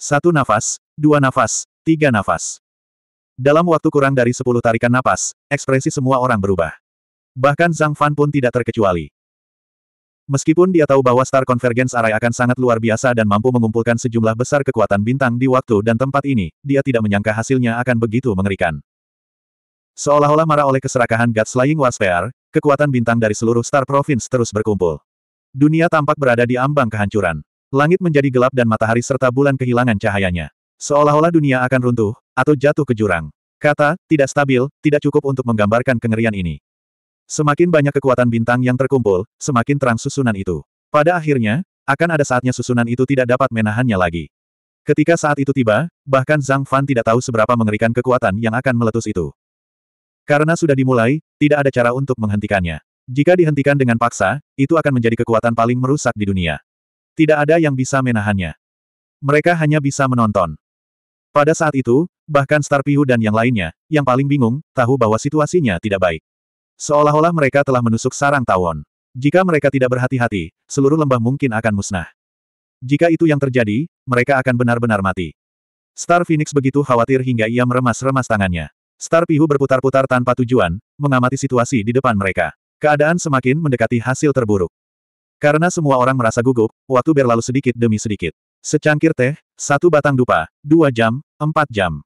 Satu nafas, dua nafas, tiga nafas. Dalam waktu kurang dari sepuluh tarikan nafas, ekspresi semua orang berubah. Bahkan Zhang Fan pun tidak terkecuali. Meskipun dia tahu bahwa Star Convergence Array akan sangat luar biasa dan mampu mengumpulkan sejumlah besar kekuatan bintang di waktu dan tempat ini, dia tidak menyangka hasilnya akan begitu mengerikan. Seolah-olah marah oleh keserakahan God Slaying Warfare, Kekuatan bintang dari seluruh Star Province terus berkumpul. Dunia tampak berada di ambang kehancuran. Langit menjadi gelap dan matahari serta bulan kehilangan cahayanya. Seolah-olah dunia akan runtuh, atau jatuh ke jurang. Kata, tidak stabil, tidak cukup untuk menggambarkan kengerian ini. Semakin banyak kekuatan bintang yang terkumpul, semakin terang susunan itu. Pada akhirnya, akan ada saatnya susunan itu tidak dapat menahannya lagi. Ketika saat itu tiba, bahkan Zhang Fan tidak tahu seberapa mengerikan kekuatan yang akan meletus itu. Karena sudah dimulai, tidak ada cara untuk menghentikannya. Jika dihentikan dengan paksa, itu akan menjadi kekuatan paling merusak di dunia. Tidak ada yang bisa menahannya. Mereka hanya bisa menonton. Pada saat itu, bahkan Star Piu dan yang lainnya, yang paling bingung, tahu bahwa situasinya tidak baik. Seolah-olah mereka telah menusuk sarang tawon. Jika mereka tidak berhati-hati, seluruh lembah mungkin akan musnah. Jika itu yang terjadi, mereka akan benar-benar mati. Star Phoenix begitu khawatir hingga ia meremas-remas tangannya. Star Pihu berputar-putar tanpa tujuan, mengamati situasi di depan mereka. Keadaan semakin mendekati hasil terburuk. Karena semua orang merasa gugup, waktu berlalu sedikit demi sedikit. Secangkir teh, satu batang dupa, dua jam, empat jam.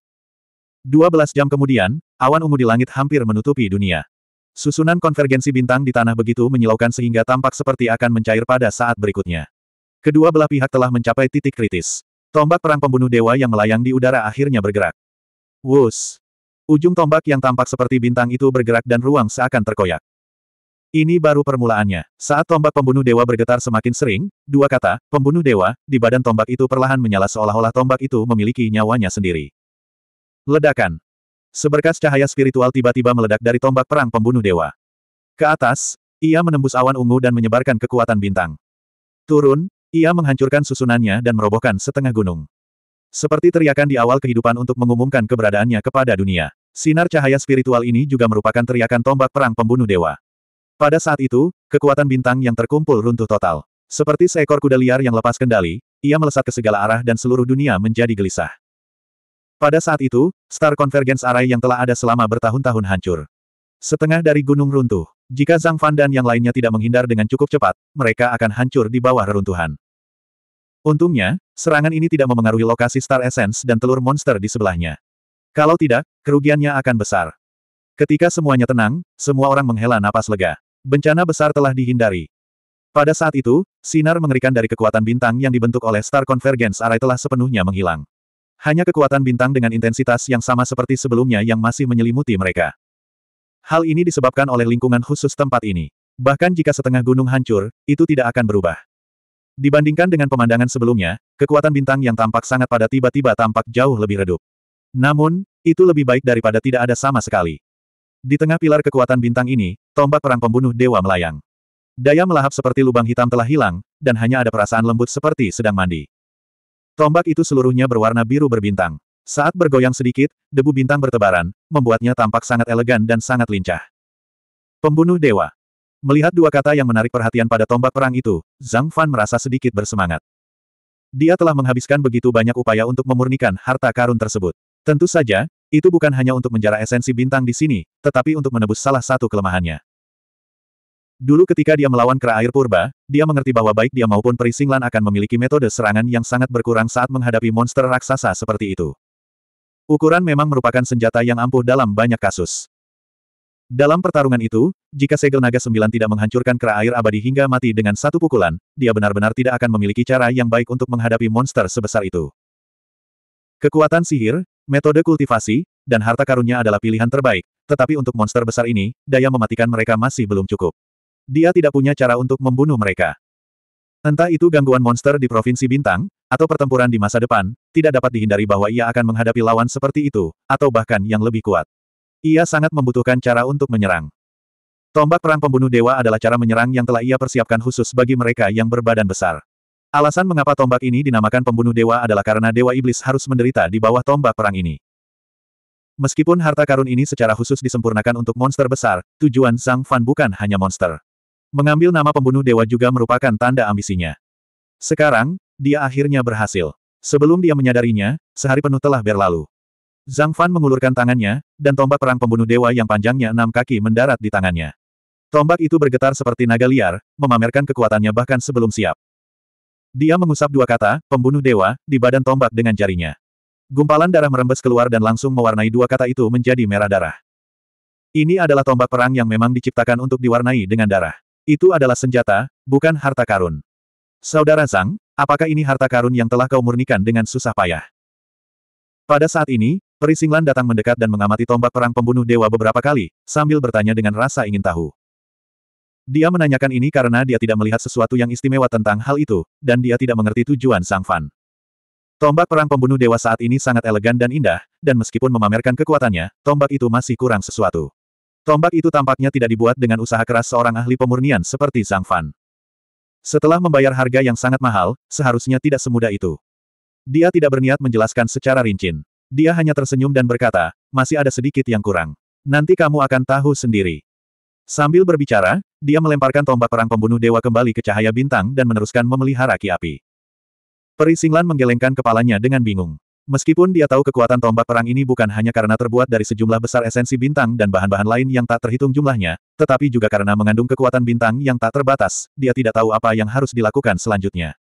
Dua belas jam kemudian, awan ungu di langit hampir menutupi dunia. Susunan konvergensi bintang di tanah begitu menyilaukan sehingga tampak seperti akan mencair pada saat berikutnya. Kedua belah pihak telah mencapai titik kritis. Tombak perang pembunuh dewa yang melayang di udara akhirnya bergerak. Wus! Ujung tombak yang tampak seperti bintang itu bergerak dan ruang seakan terkoyak. Ini baru permulaannya. Saat tombak pembunuh dewa bergetar semakin sering, dua kata, pembunuh dewa, di badan tombak itu perlahan menyala seolah-olah tombak itu memiliki nyawanya sendiri. Ledakan. Seberkas cahaya spiritual tiba-tiba meledak dari tombak perang pembunuh dewa. Ke atas, ia menembus awan ungu dan menyebarkan kekuatan bintang. Turun, ia menghancurkan susunannya dan merobohkan setengah gunung. Seperti teriakan di awal kehidupan untuk mengumumkan keberadaannya kepada dunia. Sinar cahaya spiritual ini juga merupakan teriakan tombak perang pembunuh dewa. Pada saat itu, kekuatan bintang yang terkumpul runtuh total. Seperti seekor kuda liar yang lepas kendali, ia melesat ke segala arah dan seluruh dunia menjadi gelisah. Pada saat itu, star convergence array yang telah ada selama bertahun-tahun hancur. Setengah dari gunung runtuh. Jika Zhang Fan dan yang lainnya tidak menghindar dengan cukup cepat, mereka akan hancur di bawah reruntuhan. Untungnya, serangan ini tidak memengaruhi lokasi Star Essence dan telur monster di sebelahnya. Kalau tidak, kerugiannya akan besar. Ketika semuanya tenang, semua orang menghela napas lega. Bencana besar telah dihindari. Pada saat itu, sinar mengerikan dari kekuatan bintang yang dibentuk oleh Star Convergence Array telah sepenuhnya menghilang. Hanya kekuatan bintang dengan intensitas yang sama seperti sebelumnya yang masih menyelimuti mereka. Hal ini disebabkan oleh lingkungan khusus tempat ini. Bahkan jika setengah gunung hancur, itu tidak akan berubah. Dibandingkan dengan pemandangan sebelumnya, kekuatan bintang yang tampak sangat pada tiba-tiba tampak jauh lebih redup. Namun, itu lebih baik daripada tidak ada sama sekali. Di tengah pilar kekuatan bintang ini, tombak perang pembunuh dewa melayang. Daya melahap seperti lubang hitam telah hilang, dan hanya ada perasaan lembut seperti sedang mandi. Tombak itu seluruhnya berwarna biru berbintang. Saat bergoyang sedikit, debu bintang bertebaran, membuatnya tampak sangat elegan dan sangat lincah. Pembunuh dewa, Melihat dua kata yang menarik perhatian pada tombak perang itu, Zhang Fan merasa sedikit bersemangat. Dia telah menghabiskan begitu banyak upaya untuk memurnikan harta karun tersebut. Tentu saja, itu bukan hanya untuk menjara esensi bintang di sini, tetapi untuk menebus salah satu kelemahannya. Dulu ketika dia melawan kera air purba, dia mengerti bahwa baik dia maupun Perisinglan akan memiliki metode serangan yang sangat berkurang saat menghadapi monster raksasa seperti itu. Ukuran memang merupakan senjata yang ampuh dalam banyak kasus. Dalam pertarungan itu, jika segel naga sembilan tidak menghancurkan kera air abadi hingga mati dengan satu pukulan, dia benar-benar tidak akan memiliki cara yang baik untuk menghadapi monster sebesar itu. Kekuatan sihir, metode kultivasi, dan harta karunnya adalah pilihan terbaik, tetapi untuk monster besar ini, daya mematikan mereka masih belum cukup. Dia tidak punya cara untuk membunuh mereka. Entah itu gangguan monster di Provinsi Bintang, atau pertempuran di masa depan, tidak dapat dihindari bahwa ia akan menghadapi lawan seperti itu, atau bahkan yang lebih kuat. Ia sangat membutuhkan cara untuk menyerang. Tombak perang pembunuh dewa adalah cara menyerang yang telah ia persiapkan khusus bagi mereka yang berbadan besar. Alasan mengapa tombak ini dinamakan pembunuh dewa adalah karena dewa iblis harus menderita di bawah tombak perang ini. Meskipun harta karun ini secara khusus disempurnakan untuk monster besar, tujuan sang Fan bukan hanya monster. Mengambil nama pembunuh dewa juga merupakan tanda ambisinya. Sekarang, dia akhirnya berhasil. Sebelum dia menyadarinya, sehari penuh telah berlalu. Zhang Fan mengulurkan tangannya, dan tombak perang pembunuh dewa yang panjangnya enam kaki mendarat di tangannya. Tombak itu bergetar seperti naga liar, memamerkan kekuatannya bahkan sebelum siap. Dia mengusap dua kata, pembunuh dewa, di badan tombak dengan jarinya. Gumpalan darah merembes keluar dan langsung mewarnai dua kata itu menjadi merah darah. Ini adalah tombak perang yang memang diciptakan untuk diwarnai dengan darah. Itu adalah senjata, bukan harta karun. Saudara Zhang, apakah ini harta karun yang telah kau murnikan dengan susah payah? Pada saat ini, Perisinglan datang mendekat dan mengamati tombak perang pembunuh dewa beberapa kali, sambil bertanya dengan rasa ingin tahu. Dia menanyakan ini karena dia tidak melihat sesuatu yang istimewa tentang hal itu, dan dia tidak mengerti tujuan Sang Fan. Tombak perang pembunuh dewa saat ini sangat elegan dan indah, dan meskipun memamerkan kekuatannya, tombak itu masih kurang sesuatu. Tombak itu tampaknya tidak dibuat dengan usaha keras seorang ahli pemurnian seperti Sang Fan. Setelah membayar harga yang sangat mahal, seharusnya tidak semudah itu. Dia tidak berniat menjelaskan secara rinci. Dia hanya tersenyum dan berkata, masih ada sedikit yang kurang. Nanti kamu akan tahu sendiri. Sambil berbicara, dia melemparkan tombak perang pembunuh dewa kembali ke cahaya bintang dan meneruskan memelihara ki api. Peri Singlan menggelengkan kepalanya dengan bingung. Meskipun dia tahu kekuatan tombak perang ini bukan hanya karena terbuat dari sejumlah besar esensi bintang dan bahan-bahan lain yang tak terhitung jumlahnya, tetapi juga karena mengandung kekuatan bintang yang tak terbatas, dia tidak tahu apa yang harus dilakukan selanjutnya.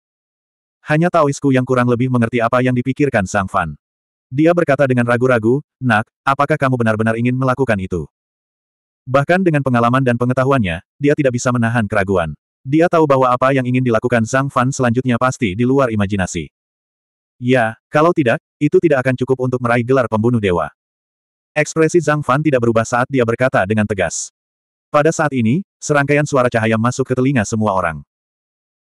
Hanya Taoisku yang kurang lebih mengerti apa yang dipikirkan Sang Fan. Dia berkata dengan ragu-ragu, Nak, apakah kamu benar-benar ingin melakukan itu? Bahkan dengan pengalaman dan pengetahuannya, dia tidak bisa menahan keraguan. Dia tahu bahwa apa yang ingin dilakukan sang Fan selanjutnya pasti di luar imajinasi. Ya, kalau tidak, itu tidak akan cukup untuk meraih gelar pembunuh dewa. Ekspresi Zhang Fan tidak berubah saat dia berkata dengan tegas. Pada saat ini, serangkaian suara cahaya masuk ke telinga semua orang.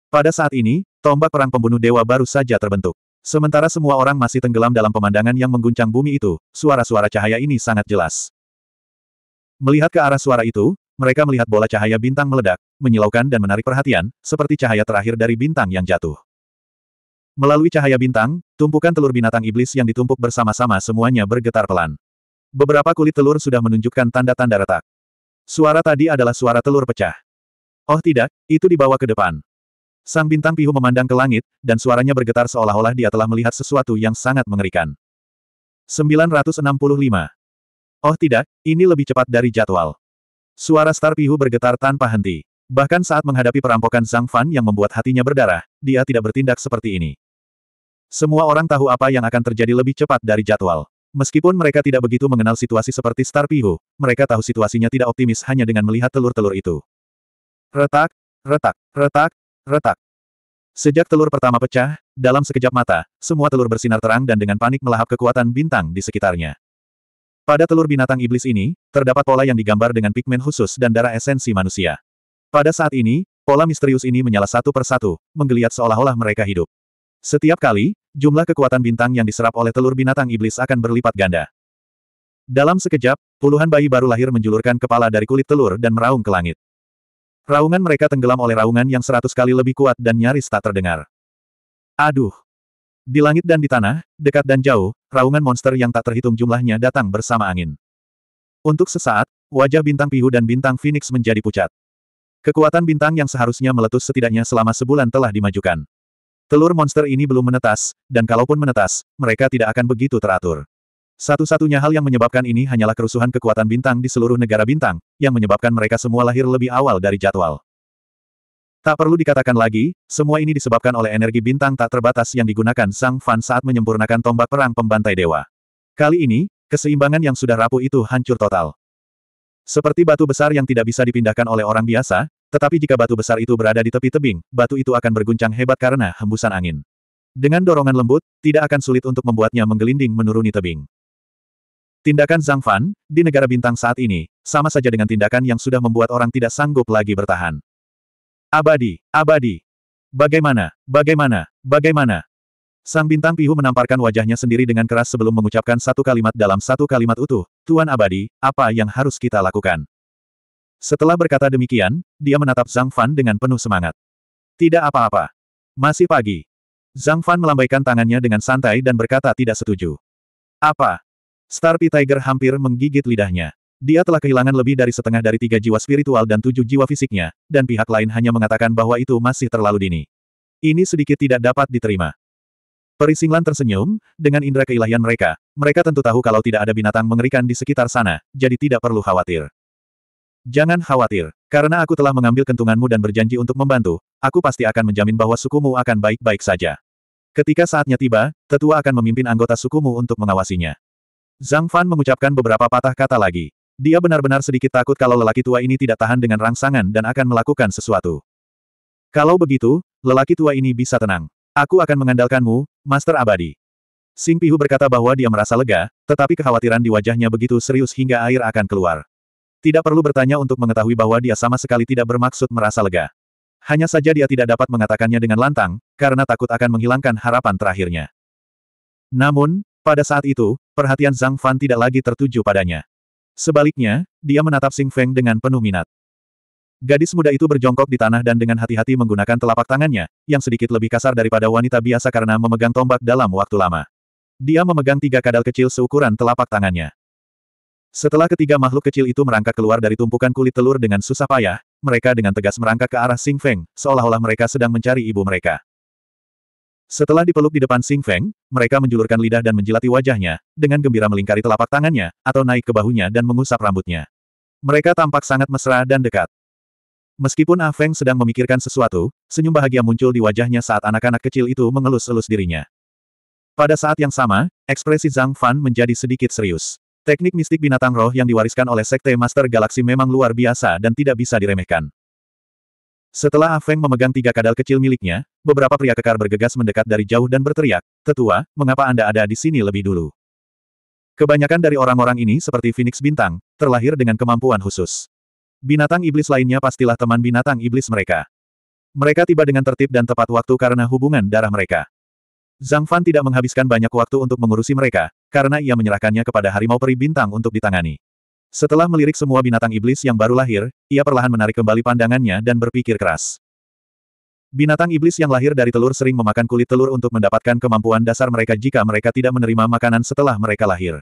Pada saat ini, tombak perang pembunuh dewa baru saja terbentuk. Sementara semua orang masih tenggelam dalam pemandangan yang mengguncang bumi itu, suara-suara cahaya ini sangat jelas. Melihat ke arah suara itu, mereka melihat bola cahaya bintang meledak, menyilaukan dan menarik perhatian, seperti cahaya terakhir dari bintang yang jatuh. Melalui cahaya bintang, tumpukan telur binatang iblis yang ditumpuk bersama-sama semuanya bergetar pelan. Beberapa kulit telur sudah menunjukkan tanda-tanda retak. Suara tadi adalah suara telur pecah. Oh tidak, itu dibawa ke depan. Sang bintang pihu memandang ke langit, dan suaranya bergetar seolah-olah dia telah melihat sesuatu yang sangat mengerikan. 965. Oh tidak, ini lebih cepat dari jadwal. Suara Star Pihu bergetar tanpa henti. Bahkan saat menghadapi perampokan Zhang Fan yang membuat hatinya berdarah, dia tidak bertindak seperti ini. Semua orang tahu apa yang akan terjadi lebih cepat dari jadwal. Meskipun mereka tidak begitu mengenal situasi seperti Star Pihu, mereka tahu situasinya tidak optimis hanya dengan melihat telur-telur itu. Retak, retak, retak, Retak. Sejak telur pertama pecah, dalam sekejap mata, semua telur bersinar terang dan dengan panik melahap kekuatan bintang di sekitarnya. Pada telur binatang iblis ini, terdapat pola yang digambar dengan pigmen khusus dan darah esensi manusia. Pada saat ini, pola misterius ini menyala satu persatu, menggeliat seolah-olah mereka hidup. Setiap kali, jumlah kekuatan bintang yang diserap oleh telur binatang iblis akan berlipat ganda. Dalam sekejap, puluhan bayi baru lahir menjulurkan kepala dari kulit telur dan meraung ke langit. Raungan mereka tenggelam oleh raungan yang seratus kali lebih kuat dan nyaris tak terdengar. Aduh! Di langit dan di tanah, dekat dan jauh, raungan monster yang tak terhitung jumlahnya datang bersama angin. Untuk sesaat, wajah bintang pihu dan bintang Phoenix menjadi pucat. Kekuatan bintang yang seharusnya meletus setidaknya selama sebulan telah dimajukan. Telur monster ini belum menetas, dan kalaupun menetas, mereka tidak akan begitu teratur. Satu-satunya hal yang menyebabkan ini hanyalah kerusuhan kekuatan bintang di seluruh negara bintang, yang menyebabkan mereka semua lahir lebih awal dari jadwal. Tak perlu dikatakan lagi, semua ini disebabkan oleh energi bintang tak terbatas yang digunakan Sang Fan saat menyempurnakan tombak perang pembantai dewa. Kali ini, keseimbangan yang sudah rapuh itu hancur total. Seperti batu besar yang tidak bisa dipindahkan oleh orang biasa, tetapi jika batu besar itu berada di tepi tebing, batu itu akan berguncang hebat karena hembusan angin. Dengan dorongan lembut, tidak akan sulit untuk membuatnya menggelinding menuruni tebing. Tindakan Zhang Fan, di negara bintang saat ini, sama saja dengan tindakan yang sudah membuat orang tidak sanggup lagi bertahan. Abadi, abadi. Bagaimana, bagaimana, bagaimana. Sang bintang pihu menamparkan wajahnya sendiri dengan keras sebelum mengucapkan satu kalimat dalam satu kalimat utuh, Tuan Abadi, apa yang harus kita lakukan? Setelah berkata demikian, dia menatap Zhang Fan dengan penuh semangat. Tidak apa-apa. Masih pagi. Zhang Fan melambaikan tangannya dengan santai dan berkata tidak setuju. Apa? Starpy Tiger hampir menggigit lidahnya. Dia telah kehilangan lebih dari setengah dari tiga jiwa spiritual dan tujuh jiwa fisiknya, dan pihak lain hanya mengatakan bahwa itu masih terlalu dini. Ini sedikit tidak dapat diterima. Perisinglan tersenyum, dengan indera keilahian mereka, mereka tentu tahu kalau tidak ada binatang mengerikan di sekitar sana, jadi tidak perlu khawatir. Jangan khawatir, karena aku telah mengambil kentunganmu dan berjanji untuk membantu, aku pasti akan menjamin bahwa sukumu akan baik-baik saja. Ketika saatnya tiba, tetua akan memimpin anggota sukumu untuk mengawasinya. Zhang Fan mengucapkan beberapa patah kata lagi. Dia benar-benar sedikit takut kalau lelaki tua ini tidak tahan dengan rangsangan dan akan melakukan sesuatu. Kalau begitu, lelaki tua ini bisa tenang. Aku akan mengandalkanmu, Master Abadi. Sing Pihu berkata bahwa dia merasa lega, tetapi kekhawatiran di wajahnya begitu serius hingga air akan keluar. Tidak perlu bertanya untuk mengetahui bahwa dia sama sekali tidak bermaksud merasa lega. Hanya saja dia tidak dapat mengatakannya dengan lantang, karena takut akan menghilangkan harapan terakhirnya. Namun, pada saat itu, perhatian Zhang Fan tidak lagi tertuju padanya. Sebaliknya, dia menatap Sing Feng dengan penuh minat. Gadis muda itu berjongkok di tanah dan dengan hati-hati menggunakan telapak tangannya, yang sedikit lebih kasar daripada wanita biasa karena memegang tombak dalam waktu lama. Dia memegang tiga kadal kecil seukuran telapak tangannya. Setelah ketiga makhluk kecil itu merangkak keluar dari tumpukan kulit telur dengan susah payah, mereka dengan tegas merangkak ke arah Sing Feng, seolah-olah mereka sedang mencari ibu mereka. Setelah dipeluk di depan Sing Feng, mereka menjulurkan lidah dan menjilati wajahnya, dengan gembira melingkari telapak tangannya, atau naik ke bahunya dan mengusap rambutnya. Mereka tampak sangat mesra dan dekat. Meskipun Ah Feng sedang memikirkan sesuatu, senyum bahagia muncul di wajahnya saat anak-anak kecil itu mengelus-elus dirinya. Pada saat yang sama, ekspresi Zhang Fan menjadi sedikit serius. Teknik mistik binatang roh yang diwariskan oleh Sekte Master Galaksi memang luar biasa dan tidak bisa diremehkan. Setelah Afeng memegang tiga kadal kecil miliknya, beberapa pria kekar bergegas mendekat dari jauh dan berteriak, Tetua, mengapa Anda ada di sini lebih dulu? Kebanyakan dari orang-orang ini seperti Phoenix Bintang, terlahir dengan kemampuan khusus. Binatang iblis lainnya pastilah teman binatang iblis mereka. Mereka tiba dengan tertib dan tepat waktu karena hubungan darah mereka. Zhang Fan tidak menghabiskan banyak waktu untuk mengurusi mereka, karena ia menyerahkannya kepada harimau peri bintang untuk ditangani. Setelah melirik semua binatang iblis yang baru lahir, ia perlahan menarik kembali pandangannya dan berpikir keras. Binatang iblis yang lahir dari telur sering memakan kulit telur untuk mendapatkan kemampuan dasar mereka jika mereka tidak menerima makanan setelah mereka lahir.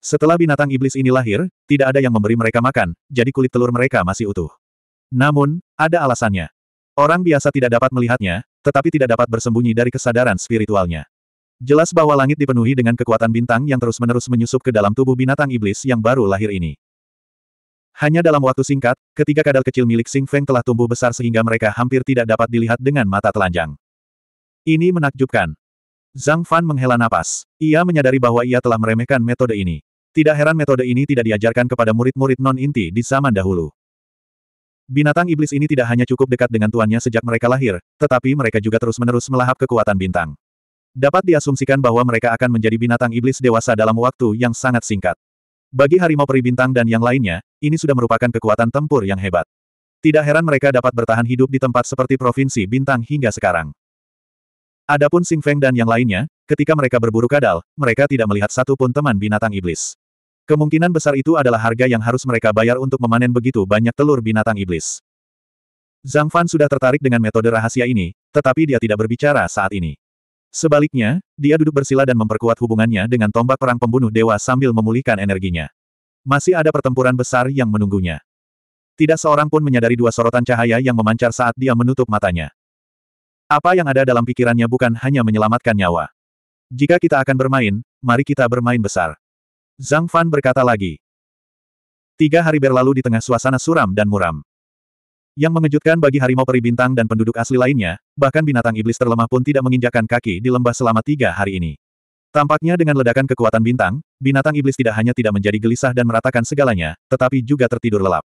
Setelah binatang iblis ini lahir, tidak ada yang memberi mereka makan, jadi kulit telur mereka masih utuh. Namun, ada alasannya. Orang biasa tidak dapat melihatnya, tetapi tidak dapat bersembunyi dari kesadaran spiritualnya. Jelas bahwa langit dipenuhi dengan kekuatan bintang yang terus-menerus menyusup ke dalam tubuh binatang iblis yang baru lahir ini. Hanya dalam waktu singkat, ketiga kadal kecil milik Sing Feng telah tumbuh besar sehingga mereka hampir tidak dapat dilihat dengan mata telanjang. Ini menakjubkan. Zhang Fan menghela napas. Ia menyadari bahwa ia telah meremehkan metode ini. Tidak heran metode ini tidak diajarkan kepada murid-murid non-inti di zaman dahulu. Binatang iblis ini tidak hanya cukup dekat dengan tuannya sejak mereka lahir, tetapi mereka juga terus-menerus melahap kekuatan bintang. Dapat diasumsikan bahwa mereka akan menjadi binatang iblis dewasa dalam waktu yang sangat singkat. Bagi harimau peribintang dan yang lainnya, ini sudah merupakan kekuatan tempur yang hebat. Tidak heran mereka dapat bertahan hidup di tempat seperti Provinsi Bintang hingga sekarang. Adapun Sing Feng dan yang lainnya, ketika mereka berburu kadal, mereka tidak melihat satupun teman binatang iblis. Kemungkinan besar itu adalah harga yang harus mereka bayar untuk memanen begitu banyak telur binatang iblis. Zhang Fan sudah tertarik dengan metode rahasia ini, tetapi dia tidak berbicara saat ini. Sebaliknya, dia duduk bersila dan memperkuat hubungannya dengan tombak perang pembunuh dewa sambil memulihkan energinya. Masih ada pertempuran besar yang menunggunya. Tidak seorang pun menyadari dua sorotan cahaya yang memancar saat dia menutup matanya. Apa yang ada dalam pikirannya bukan hanya menyelamatkan nyawa. Jika kita akan bermain, mari kita bermain besar. Zhang Fan berkata lagi. Tiga hari berlalu di tengah suasana suram dan muram. Yang mengejutkan bagi harimau peri bintang dan penduduk asli lainnya, bahkan binatang iblis terlemah pun tidak menginjakan kaki di lembah selama tiga hari ini. Tampaknya dengan ledakan kekuatan bintang, binatang iblis tidak hanya tidak menjadi gelisah dan meratakan segalanya, tetapi juga tertidur lelap.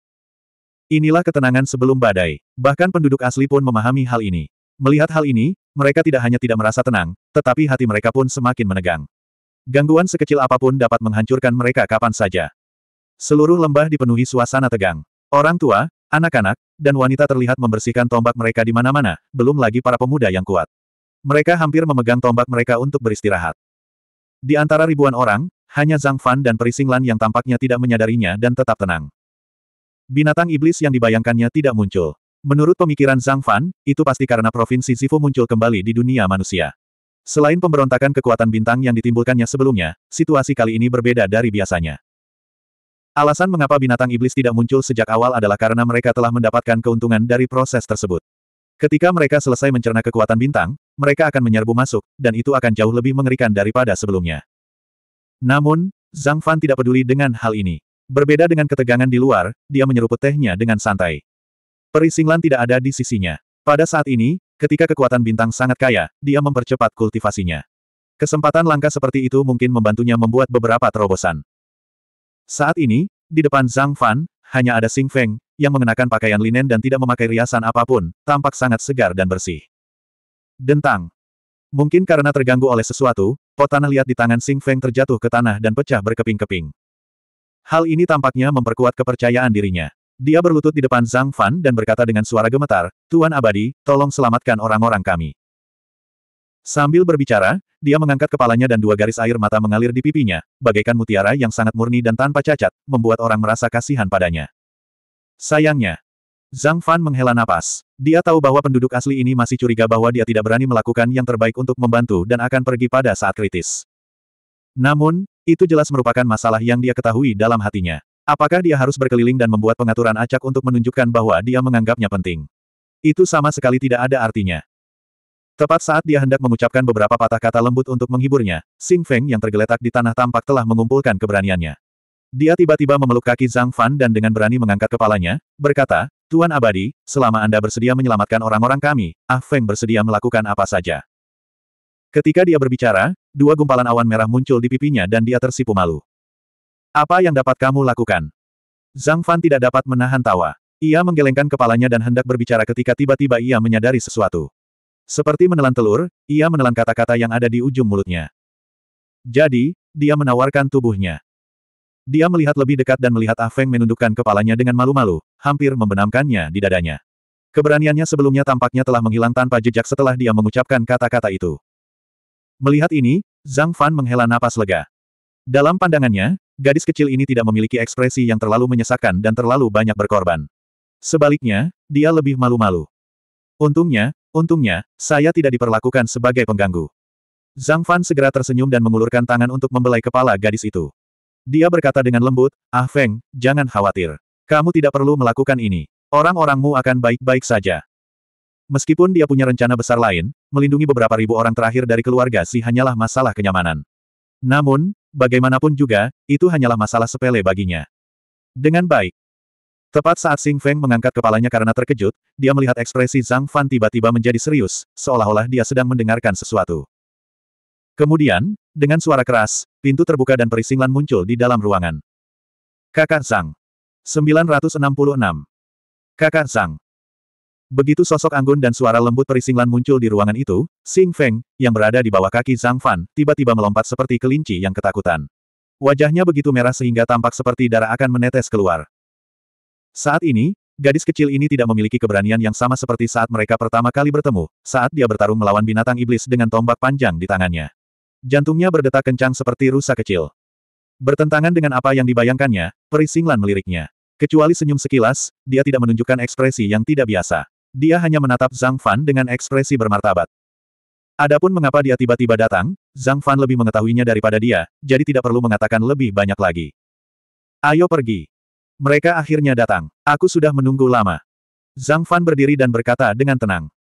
Inilah ketenangan sebelum badai. Bahkan penduduk asli pun memahami hal ini. Melihat hal ini, mereka tidak hanya tidak merasa tenang, tetapi hati mereka pun semakin menegang. Gangguan sekecil apapun dapat menghancurkan mereka kapan saja. Seluruh lembah dipenuhi suasana tegang. Orang tua, anak-anak, dan wanita terlihat membersihkan tombak mereka di mana-mana, belum lagi para pemuda yang kuat. Mereka hampir memegang tombak mereka untuk beristirahat. Di antara ribuan orang, hanya Zhang Fan dan Perisinglan yang tampaknya tidak menyadarinya dan tetap tenang. Binatang iblis yang dibayangkannya tidak muncul. Menurut pemikiran Zhang Fan, itu pasti karena provinsi Sifu muncul kembali di dunia manusia. Selain pemberontakan kekuatan bintang yang ditimbulkannya sebelumnya, situasi kali ini berbeda dari biasanya. Alasan mengapa binatang iblis tidak muncul sejak awal adalah karena mereka telah mendapatkan keuntungan dari proses tersebut. Ketika mereka selesai mencerna kekuatan bintang, mereka akan menyerbu masuk, dan itu akan jauh lebih mengerikan daripada sebelumnya. Namun, Zhang Fan tidak peduli dengan hal ini. Berbeda dengan ketegangan di luar, dia menyeruput tehnya dengan santai. Perisinglan tidak ada di sisinya. Pada saat ini, ketika kekuatan bintang sangat kaya, dia mempercepat kultivasinya. Kesempatan langka seperti itu mungkin membantunya membuat beberapa terobosan. Saat ini, di depan Zhang Fan, hanya ada Xing Feng, yang mengenakan pakaian linen dan tidak memakai riasan apapun, tampak sangat segar dan bersih. Dentang. Mungkin karena terganggu oleh sesuatu, pot tanah liat di tangan Xing Feng terjatuh ke tanah dan pecah berkeping-keping. Hal ini tampaknya memperkuat kepercayaan dirinya. Dia berlutut di depan Zhang Fan dan berkata dengan suara gemetar, Tuan Abadi, tolong selamatkan orang-orang kami. Sambil berbicara, dia mengangkat kepalanya dan dua garis air mata mengalir di pipinya, bagaikan mutiara yang sangat murni dan tanpa cacat, membuat orang merasa kasihan padanya. Sayangnya, Zhang Fan menghela napas. Dia tahu bahwa penduduk asli ini masih curiga bahwa dia tidak berani melakukan yang terbaik untuk membantu dan akan pergi pada saat kritis. Namun, itu jelas merupakan masalah yang dia ketahui dalam hatinya. Apakah dia harus berkeliling dan membuat pengaturan acak untuk menunjukkan bahwa dia menganggapnya penting? Itu sama sekali tidak ada artinya. Tepat saat dia hendak mengucapkan beberapa patah kata lembut untuk menghiburnya, Xing Feng yang tergeletak di tanah tampak telah mengumpulkan keberaniannya. Dia tiba-tiba memeluk kaki Zhang Fan dan dengan berani mengangkat kepalanya, berkata, Tuan Abadi, selama Anda bersedia menyelamatkan orang-orang kami, Ah Feng bersedia melakukan apa saja. Ketika dia berbicara, dua gumpalan awan merah muncul di pipinya dan dia tersipu malu. Apa yang dapat kamu lakukan? Zhang Fan tidak dapat menahan tawa. Ia menggelengkan kepalanya dan hendak berbicara ketika tiba-tiba ia menyadari sesuatu. Seperti menelan telur, ia menelan kata-kata yang ada di ujung mulutnya. Jadi, dia menawarkan tubuhnya. Dia melihat lebih dekat dan melihat Ah Feng menundukkan kepalanya dengan malu-malu, hampir membenamkannya di dadanya. Keberaniannya sebelumnya tampaknya telah menghilang tanpa jejak setelah dia mengucapkan kata-kata itu. Melihat ini, Zhang Fan menghela napas lega. Dalam pandangannya, gadis kecil ini tidak memiliki ekspresi yang terlalu menyesakkan dan terlalu banyak berkorban. Sebaliknya, dia lebih malu-malu. Untungnya, untungnya, saya tidak diperlakukan sebagai pengganggu. Zhang Fan segera tersenyum dan mengulurkan tangan untuk membelai kepala gadis itu. Dia berkata dengan lembut, Ah Feng, jangan khawatir. Kamu tidak perlu melakukan ini. Orang-orangmu akan baik-baik saja. Meskipun dia punya rencana besar lain, melindungi beberapa ribu orang terakhir dari keluarga si hanyalah masalah kenyamanan. Namun, bagaimanapun juga, itu hanyalah masalah sepele baginya. Dengan baik, Tepat saat Xing Feng mengangkat kepalanya karena terkejut, dia melihat ekspresi Zhang Fan tiba-tiba menjadi serius, seolah-olah dia sedang mendengarkan sesuatu. Kemudian, dengan suara keras, pintu terbuka dan perisinglan muncul di dalam ruangan. Kakak Zhang. 966. Kakak Zhang. Begitu sosok anggun dan suara lembut perisinglan muncul di ruangan itu, Xing Feng, yang berada di bawah kaki Zhang Fan, tiba-tiba melompat seperti kelinci yang ketakutan. Wajahnya begitu merah sehingga tampak seperti darah akan menetes keluar. Saat ini, gadis kecil ini tidak memiliki keberanian yang sama seperti saat mereka pertama kali bertemu, saat dia bertarung melawan binatang iblis dengan tombak panjang di tangannya. Jantungnya berdetak kencang seperti rusa kecil. Bertentangan dengan apa yang dibayangkannya, Perisinglan meliriknya. Kecuali senyum sekilas, dia tidak menunjukkan ekspresi yang tidak biasa. Dia hanya menatap Zhang Fan dengan ekspresi bermartabat. Adapun mengapa dia tiba-tiba datang, Zhang Fan lebih mengetahuinya daripada dia, jadi tidak perlu mengatakan lebih banyak lagi. Ayo pergi. Mereka akhirnya datang. Aku sudah menunggu lama. Zhang Fan berdiri dan berkata dengan tenang.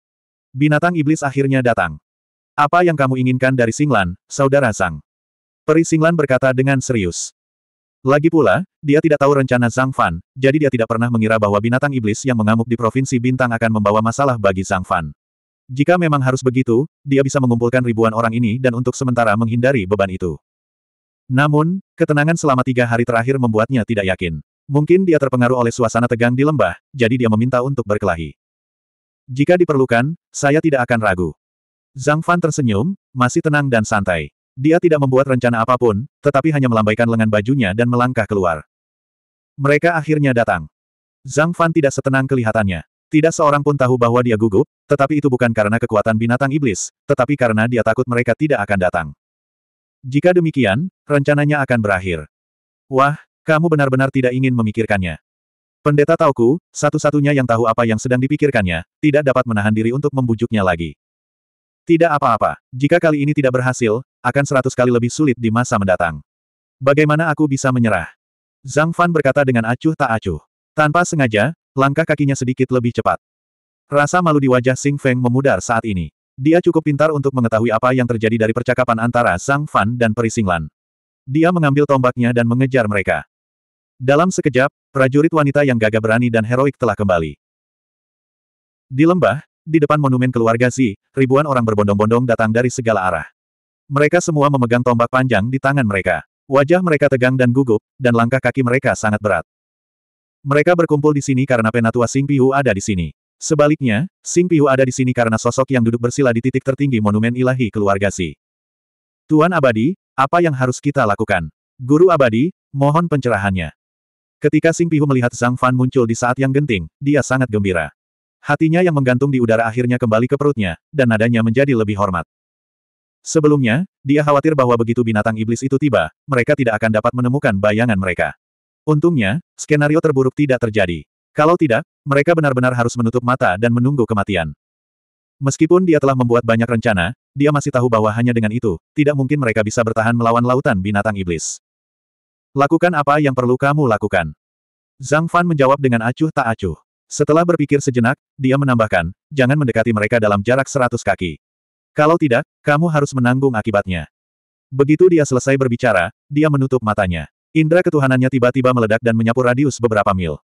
Binatang iblis akhirnya datang. Apa yang kamu inginkan dari Singlan, saudara Zhang? Peri Singlan berkata dengan serius. Lagi pula, dia tidak tahu rencana Zhang Fan, jadi dia tidak pernah mengira bahwa binatang iblis yang mengamuk di provinsi Bintang akan membawa masalah bagi Zhang Fan. Jika memang harus begitu, dia bisa mengumpulkan ribuan orang ini dan untuk sementara menghindari beban itu. Namun, ketenangan selama tiga hari terakhir membuatnya tidak yakin. Mungkin dia terpengaruh oleh suasana tegang di lembah, jadi dia meminta untuk berkelahi. Jika diperlukan, saya tidak akan ragu. Zhang Fan tersenyum, masih tenang dan santai. Dia tidak membuat rencana apapun, tetapi hanya melambaikan lengan bajunya dan melangkah keluar. Mereka akhirnya datang. Zhang Fan tidak setenang kelihatannya. Tidak seorang pun tahu bahwa dia gugup, tetapi itu bukan karena kekuatan binatang iblis, tetapi karena dia takut mereka tidak akan datang. Jika demikian, rencananya akan berakhir. Wah, kamu benar-benar tidak ingin memikirkannya. Pendeta Tauku, satu-satunya yang tahu apa yang sedang dipikirkannya, tidak dapat menahan diri untuk membujuknya lagi. Tidak apa-apa, jika kali ini tidak berhasil, akan seratus kali lebih sulit di masa mendatang. Bagaimana aku bisa menyerah? Zhang Fan berkata dengan acuh tak acuh. Tanpa sengaja, langkah kakinya sedikit lebih cepat. Rasa malu di wajah Sing Feng memudar saat ini. Dia cukup pintar untuk mengetahui apa yang terjadi dari percakapan antara Zhang Fan dan Perisinglan. Dia mengambil tombaknya dan mengejar mereka. Dalam sekejap, prajurit wanita yang gagah berani dan heroik telah kembali. Di lembah, di depan monumen keluarga Xi, ribuan orang berbondong-bondong datang dari segala arah. Mereka semua memegang tombak panjang di tangan mereka. Wajah mereka tegang dan gugup, dan langkah kaki mereka sangat berat. Mereka berkumpul di sini karena penatua Sing Piu ada di sini. Sebaliknya, Sing Piu ada di sini karena sosok yang duduk bersila di titik tertinggi monumen ilahi keluarga Xi. Tuan Abadi, apa yang harus kita lakukan? Guru Abadi, mohon pencerahannya. Ketika Sing Pihu melihat Zhang Fan muncul di saat yang genting, dia sangat gembira. Hatinya yang menggantung di udara akhirnya kembali ke perutnya, dan nadanya menjadi lebih hormat. Sebelumnya, dia khawatir bahwa begitu binatang iblis itu tiba, mereka tidak akan dapat menemukan bayangan mereka. Untungnya, skenario terburuk tidak terjadi. Kalau tidak, mereka benar-benar harus menutup mata dan menunggu kematian. Meskipun dia telah membuat banyak rencana, dia masih tahu bahwa hanya dengan itu, tidak mungkin mereka bisa bertahan melawan lautan binatang iblis. Lakukan apa yang perlu kamu lakukan. Zhang Fan menjawab dengan acuh tak acuh. Setelah berpikir sejenak, dia menambahkan, jangan mendekati mereka dalam jarak seratus kaki. Kalau tidak, kamu harus menanggung akibatnya. Begitu dia selesai berbicara, dia menutup matanya. Indra ketuhanannya tiba-tiba meledak dan menyapu radius beberapa mil.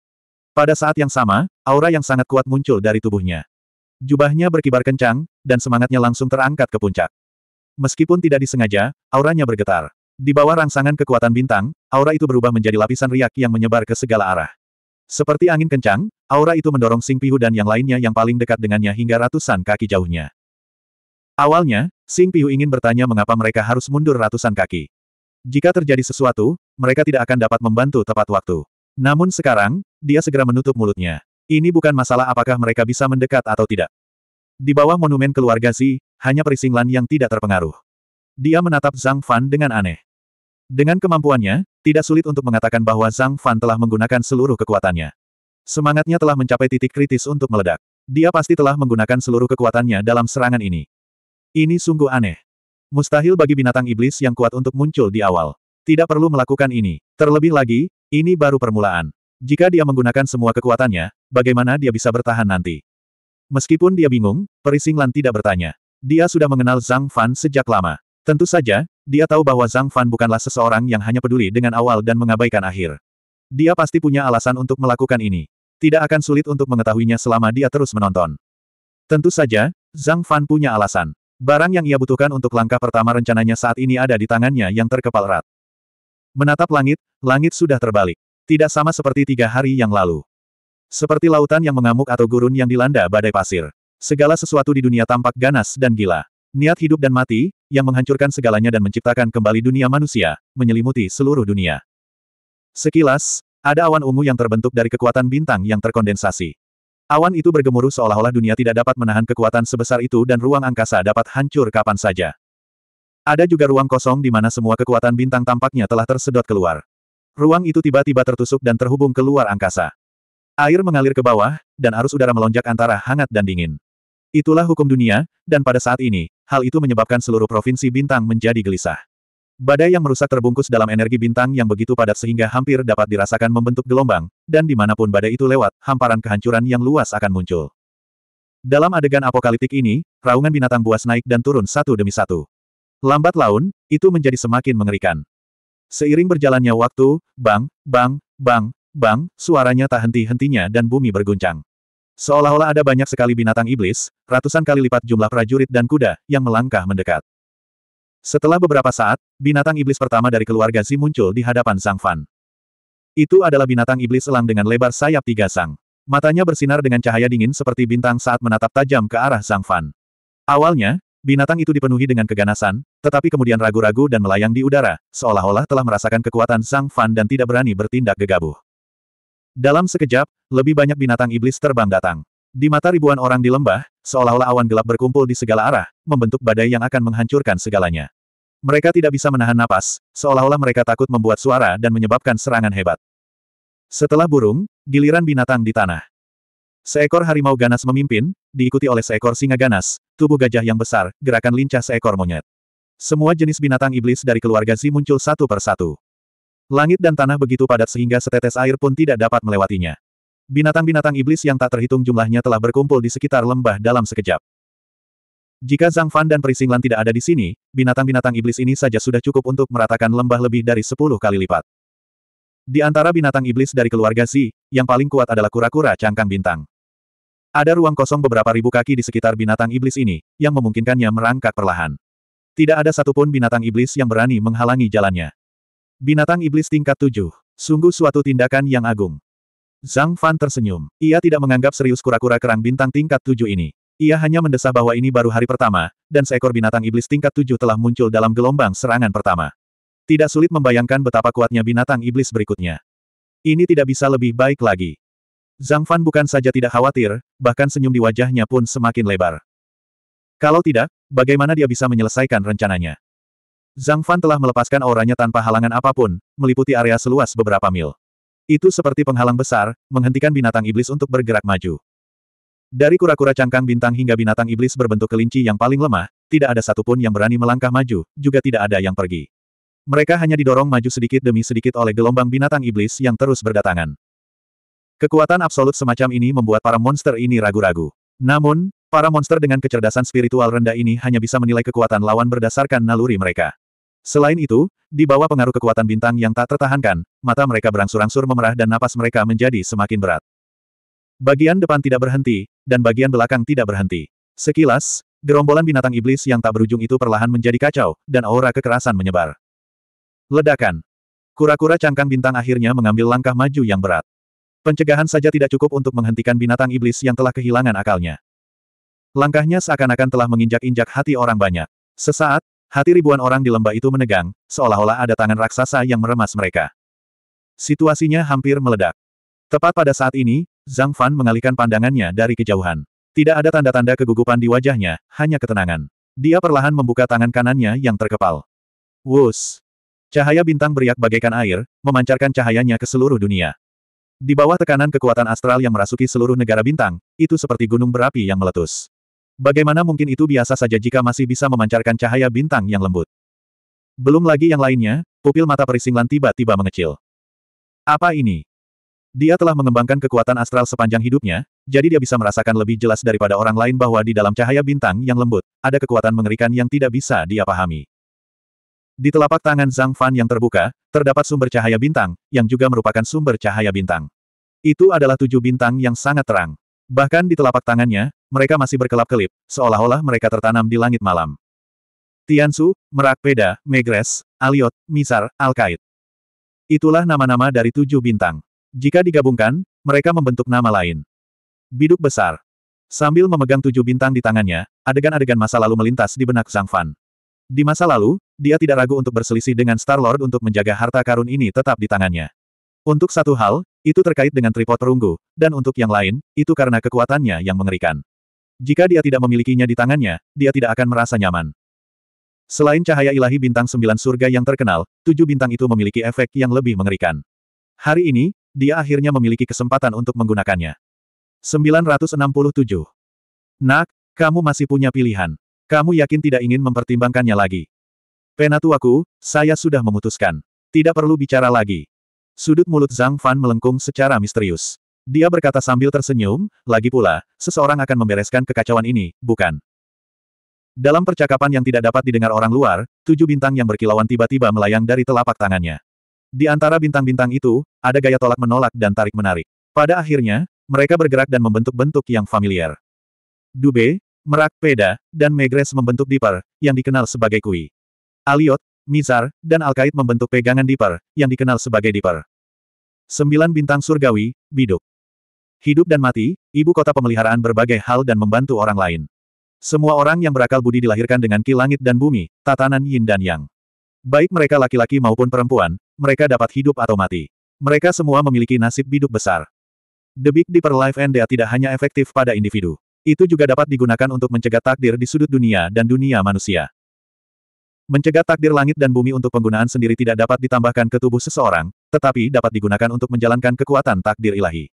Pada saat yang sama, aura yang sangat kuat muncul dari tubuhnya. Jubahnya berkibar kencang, dan semangatnya langsung terangkat ke puncak. Meskipun tidak disengaja, auranya bergetar. Di bawah rangsangan kekuatan bintang, aura itu berubah menjadi lapisan riak yang menyebar ke segala arah. Seperti angin kencang, aura itu mendorong Sing Pihu dan yang lainnya yang paling dekat dengannya hingga ratusan kaki jauhnya. Awalnya, Sing Pihu ingin bertanya mengapa mereka harus mundur ratusan kaki. Jika terjadi sesuatu, mereka tidak akan dapat membantu tepat waktu. Namun sekarang, dia segera menutup mulutnya. Ini bukan masalah apakah mereka bisa mendekat atau tidak. Di bawah monumen keluarga Xi, hanya perisinglan yang tidak terpengaruh. Dia menatap Zhang Fan dengan aneh. Dengan kemampuannya, tidak sulit untuk mengatakan bahwa Zhang Fan telah menggunakan seluruh kekuatannya. Semangatnya telah mencapai titik kritis untuk meledak. Dia pasti telah menggunakan seluruh kekuatannya dalam serangan ini. Ini sungguh aneh. Mustahil bagi binatang iblis yang kuat untuk muncul di awal. Tidak perlu melakukan ini. Terlebih lagi, ini baru permulaan. Jika dia menggunakan semua kekuatannya, bagaimana dia bisa bertahan nanti? Meskipun dia bingung, Perisinglan tidak bertanya. Dia sudah mengenal Zhang Fan sejak lama. Tentu saja, dia tahu bahwa Zhang Fan bukanlah seseorang yang hanya peduli dengan awal dan mengabaikan akhir. Dia pasti punya alasan untuk melakukan ini. Tidak akan sulit untuk mengetahuinya selama dia terus menonton. Tentu saja, Zhang Fan punya alasan. Barang yang ia butuhkan untuk langkah pertama rencananya saat ini ada di tangannya yang terkepal erat. Menatap langit, langit sudah terbalik. Tidak sama seperti tiga hari yang lalu. Seperti lautan yang mengamuk atau gurun yang dilanda badai pasir. Segala sesuatu di dunia tampak ganas dan gila. Niat hidup dan mati, yang menghancurkan segalanya dan menciptakan kembali dunia manusia, menyelimuti seluruh dunia. Sekilas, ada awan ungu yang terbentuk dari kekuatan bintang yang terkondensasi. Awan itu bergemuruh seolah-olah dunia tidak dapat menahan kekuatan sebesar itu dan ruang angkasa dapat hancur kapan saja. Ada juga ruang kosong di mana semua kekuatan bintang tampaknya telah tersedot keluar. Ruang itu tiba-tiba tertusuk dan terhubung ke luar angkasa. Air mengalir ke bawah, dan arus udara melonjak antara hangat dan dingin. Itulah hukum dunia, dan pada saat ini, hal itu menyebabkan seluruh provinsi bintang menjadi gelisah. Badai yang merusak terbungkus dalam energi bintang yang begitu padat sehingga hampir dapat dirasakan membentuk gelombang, dan dimanapun badai itu lewat, hamparan kehancuran yang luas akan muncul. Dalam adegan apokaliptik ini, raungan binatang buas naik dan turun satu demi satu. Lambat laun, itu menjadi semakin mengerikan. Seiring berjalannya waktu, bang, bang, bang, bang, suaranya tak henti-hentinya dan bumi berguncang. Seolah-olah ada banyak sekali binatang iblis, ratusan kali lipat jumlah prajurit dan kuda, yang melangkah mendekat. Setelah beberapa saat, binatang iblis pertama dari keluarga Zi muncul di hadapan Sang Fan. Itu adalah binatang iblis elang dengan lebar sayap tiga sang. Matanya bersinar dengan cahaya dingin seperti bintang saat menatap tajam ke arah Sang Fan. Awalnya, binatang itu dipenuhi dengan keganasan, tetapi kemudian ragu-ragu dan melayang di udara, seolah-olah telah merasakan kekuatan Sang Fan dan tidak berani bertindak gegabah. Dalam sekejap, lebih banyak binatang iblis terbang datang. Di mata ribuan orang di lembah, seolah-olah awan gelap berkumpul di segala arah, membentuk badai yang akan menghancurkan segalanya. Mereka tidak bisa menahan napas, seolah-olah mereka takut membuat suara dan menyebabkan serangan hebat. Setelah burung, giliran binatang di tanah. Seekor harimau ganas memimpin, diikuti oleh seekor singa ganas, tubuh gajah yang besar, gerakan lincah seekor monyet. Semua jenis binatang iblis dari keluarga Z muncul satu per satu. Langit dan tanah begitu padat sehingga setetes air pun tidak dapat melewatinya. Binatang-binatang iblis yang tak terhitung jumlahnya telah berkumpul di sekitar lembah dalam sekejap. Jika Zhang Fan dan Perisinglan tidak ada di sini, binatang-binatang iblis ini saja sudah cukup untuk meratakan lembah lebih dari sepuluh kali lipat. Di antara binatang iblis dari keluarga Xi, yang paling kuat adalah kura-kura cangkang bintang. Ada ruang kosong beberapa ribu kaki di sekitar binatang iblis ini, yang memungkinkannya merangkak perlahan. Tidak ada satupun binatang iblis yang berani menghalangi jalannya. Binatang iblis tingkat tujuh. Sungguh suatu tindakan yang agung. Zhang Fan tersenyum. Ia tidak menganggap serius kura-kura kerang bintang tingkat tujuh ini. Ia hanya mendesah bahwa ini baru hari pertama, dan seekor binatang iblis tingkat tujuh telah muncul dalam gelombang serangan pertama. Tidak sulit membayangkan betapa kuatnya binatang iblis berikutnya. Ini tidak bisa lebih baik lagi. Zhang Fan bukan saja tidak khawatir, bahkan senyum di wajahnya pun semakin lebar. Kalau tidak, bagaimana dia bisa menyelesaikan rencananya? Zhang Fan telah melepaskan auranya tanpa halangan apapun, meliputi area seluas beberapa mil. Itu seperti penghalang besar, menghentikan binatang iblis untuk bergerak maju. Dari kura-kura cangkang bintang hingga binatang iblis berbentuk kelinci yang paling lemah, tidak ada satupun yang berani melangkah maju, juga tidak ada yang pergi. Mereka hanya didorong maju sedikit demi sedikit oleh gelombang binatang iblis yang terus berdatangan. Kekuatan absolut semacam ini membuat para monster ini ragu-ragu. Namun, para monster dengan kecerdasan spiritual rendah ini hanya bisa menilai kekuatan lawan berdasarkan naluri mereka. Selain itu, di bawah pengaruh kekuatan bintang yang tak tertahankan, mata mereka berangsur-angsur memerah dan napas mereka menjadi semakin berat. Bagian depan tidak berhenti, dan bagian belakang tidak berhenti. Sekilas, gerombolan binatang iblis yang tak berujung itu perlahan menjadi kacau, dan aura kekerasan menyebar. Ledakan. Kura-kura cangkang bintang akhirnya mengambil langkah maju yang berat. Pencegahan saja tidak cukup untuk menghentikan binatang iblis yang telah kehilangan akalnya. Langkahnya seakan-akan telah menginjak-injak hati orang banyak. Sesaat, Hati ribuan orang di lembah itu menegang, seolah-olah ada tangan raksasa yang meremas mereka. Situasinya hampir meledak. Tepat pada saat ini, Zhang Fan mengalihkan pandangannya dari kejauhan. Tidak ada tanda-tanda kegugupan di wajahnya, hanya ketenangan. Dia perlahan membuka tangan kanannya yang terkepal. Wus! Cahaya bintang beriak bagaikan air, memancarkan cahayanya ke seluruh dunia. Di bawah tekanan kekuatan astral yang merasuki seluruh negara bintang, itu seperti gunung berapi yang meletus. Bagaimana mungkin itu biasa saja jika masih bisa memancarkan cahaya bintang yang lembut. Belum lagi yang lainnya, pupil mata perisinglan tiba-tiba mengecil. Apa ini? Dia telah mengembangkan kekuatan astral sepanjang hidupnya, jadi dia bisa merasakan lebih jelas daripada orang lain bahwa di dalam cahaya bintang yang lembut, ada kekuatan mengerikan yang tidak bisa dia pahami. Di telapak tangan Zhang Fan yang terbuka, terdapat sumber cahaya bintang, yang juga merupakan sumber cahaya bintang. Itu adalah tujuh bintang yang sangat terang. Bahkan di telapak tangannya, mereka masih berkelap-kelip, seolah-olah mereka tertanam di langit malam. Tiansu, Merak Peda, Megres, Aliot, Misar, Alkait. Itulah nama-nama dari tujuh bintang. Jika digabungkan, mereka membentuk nama lain. Biduk besar. Sambil memegang tujuh bintang di tangannya, adegan-adegan masa lalu melintas di benak Zhang Fan. Di masa lalu, dia tidak ragu untuk berselisih dengan Star-Lord untuk menjaga harta karun ini tetap di tangannya. Untuk satu hal, itu terkait dengan tripod perunggu, dan untuk yang lain, itu karena kekuatannya yang mengerikan. Jika dia tidak memilikinya di tangannya, dia tidak akan merasa nyaman. Selain cahaya ilahi bintang sembilan surga yang terkenal, tujuh bintang itu memiliki efek yang lebih mengerikan. Hari ini, dia akhirnya memiliki kesempatan untuk menggunakannya. 967. Nak, kamu masih punya pilihan. Kamu yakin tidak ingin mempertimbangkannya lagi? Penatuaku, saya sudah memutuskan. Tidak perlu bicara lagi. Sudut mulut Zhang Fan melengkung secara misterius. Dia berkata sambil tersenyum, lagi pula, seseorang akan membereskan kekacauan ini, bukan? Dalam percakapan yang tidak dapat didengar orang luar, tujuh bintang yang berkilauan tiba-tiba melayang dari telapak tangannya. Di antara bintang-bintang itu, ada gaya tolak menolak dan tarik-menarik. Pada akhirnya, mereka bergerak dan membentuk bentuk yang familiar. Dube, Merak Peda, dan Megres membentuk Diper, yang dikenal sebagai Kui. Aliot, Mizar, dan Alkait membentuk pegangan Diper, yang dikenal sebagai Diper. Sembilan bintang surgawi, biduk. Hidup dan mati, ibu kota pemeliharaan berbagai hal dan membantu orang lain. Semua orang yang berakal budi dilahirkan dengan ki langit dan bumi, tatanan yin dan yang. Baik mereka laki-laki maupun perempuan, mereka dapat hidup atau mati. Mereka semua memiliki nasib biduk besar. The Big Dipper Life and Death tidak hanya efektif pada individu. Itu juga dapat digunakan untuk mencegah takdir di sudut dunia dan dunia manusia. Mencegah takdir langit dan bumi untuk penggunaan sendiri tidak dapat ditambahkan ke tubuh seseorang, tetapi dapat digunakan untuk menjalankan kekuatan takdir ilahi.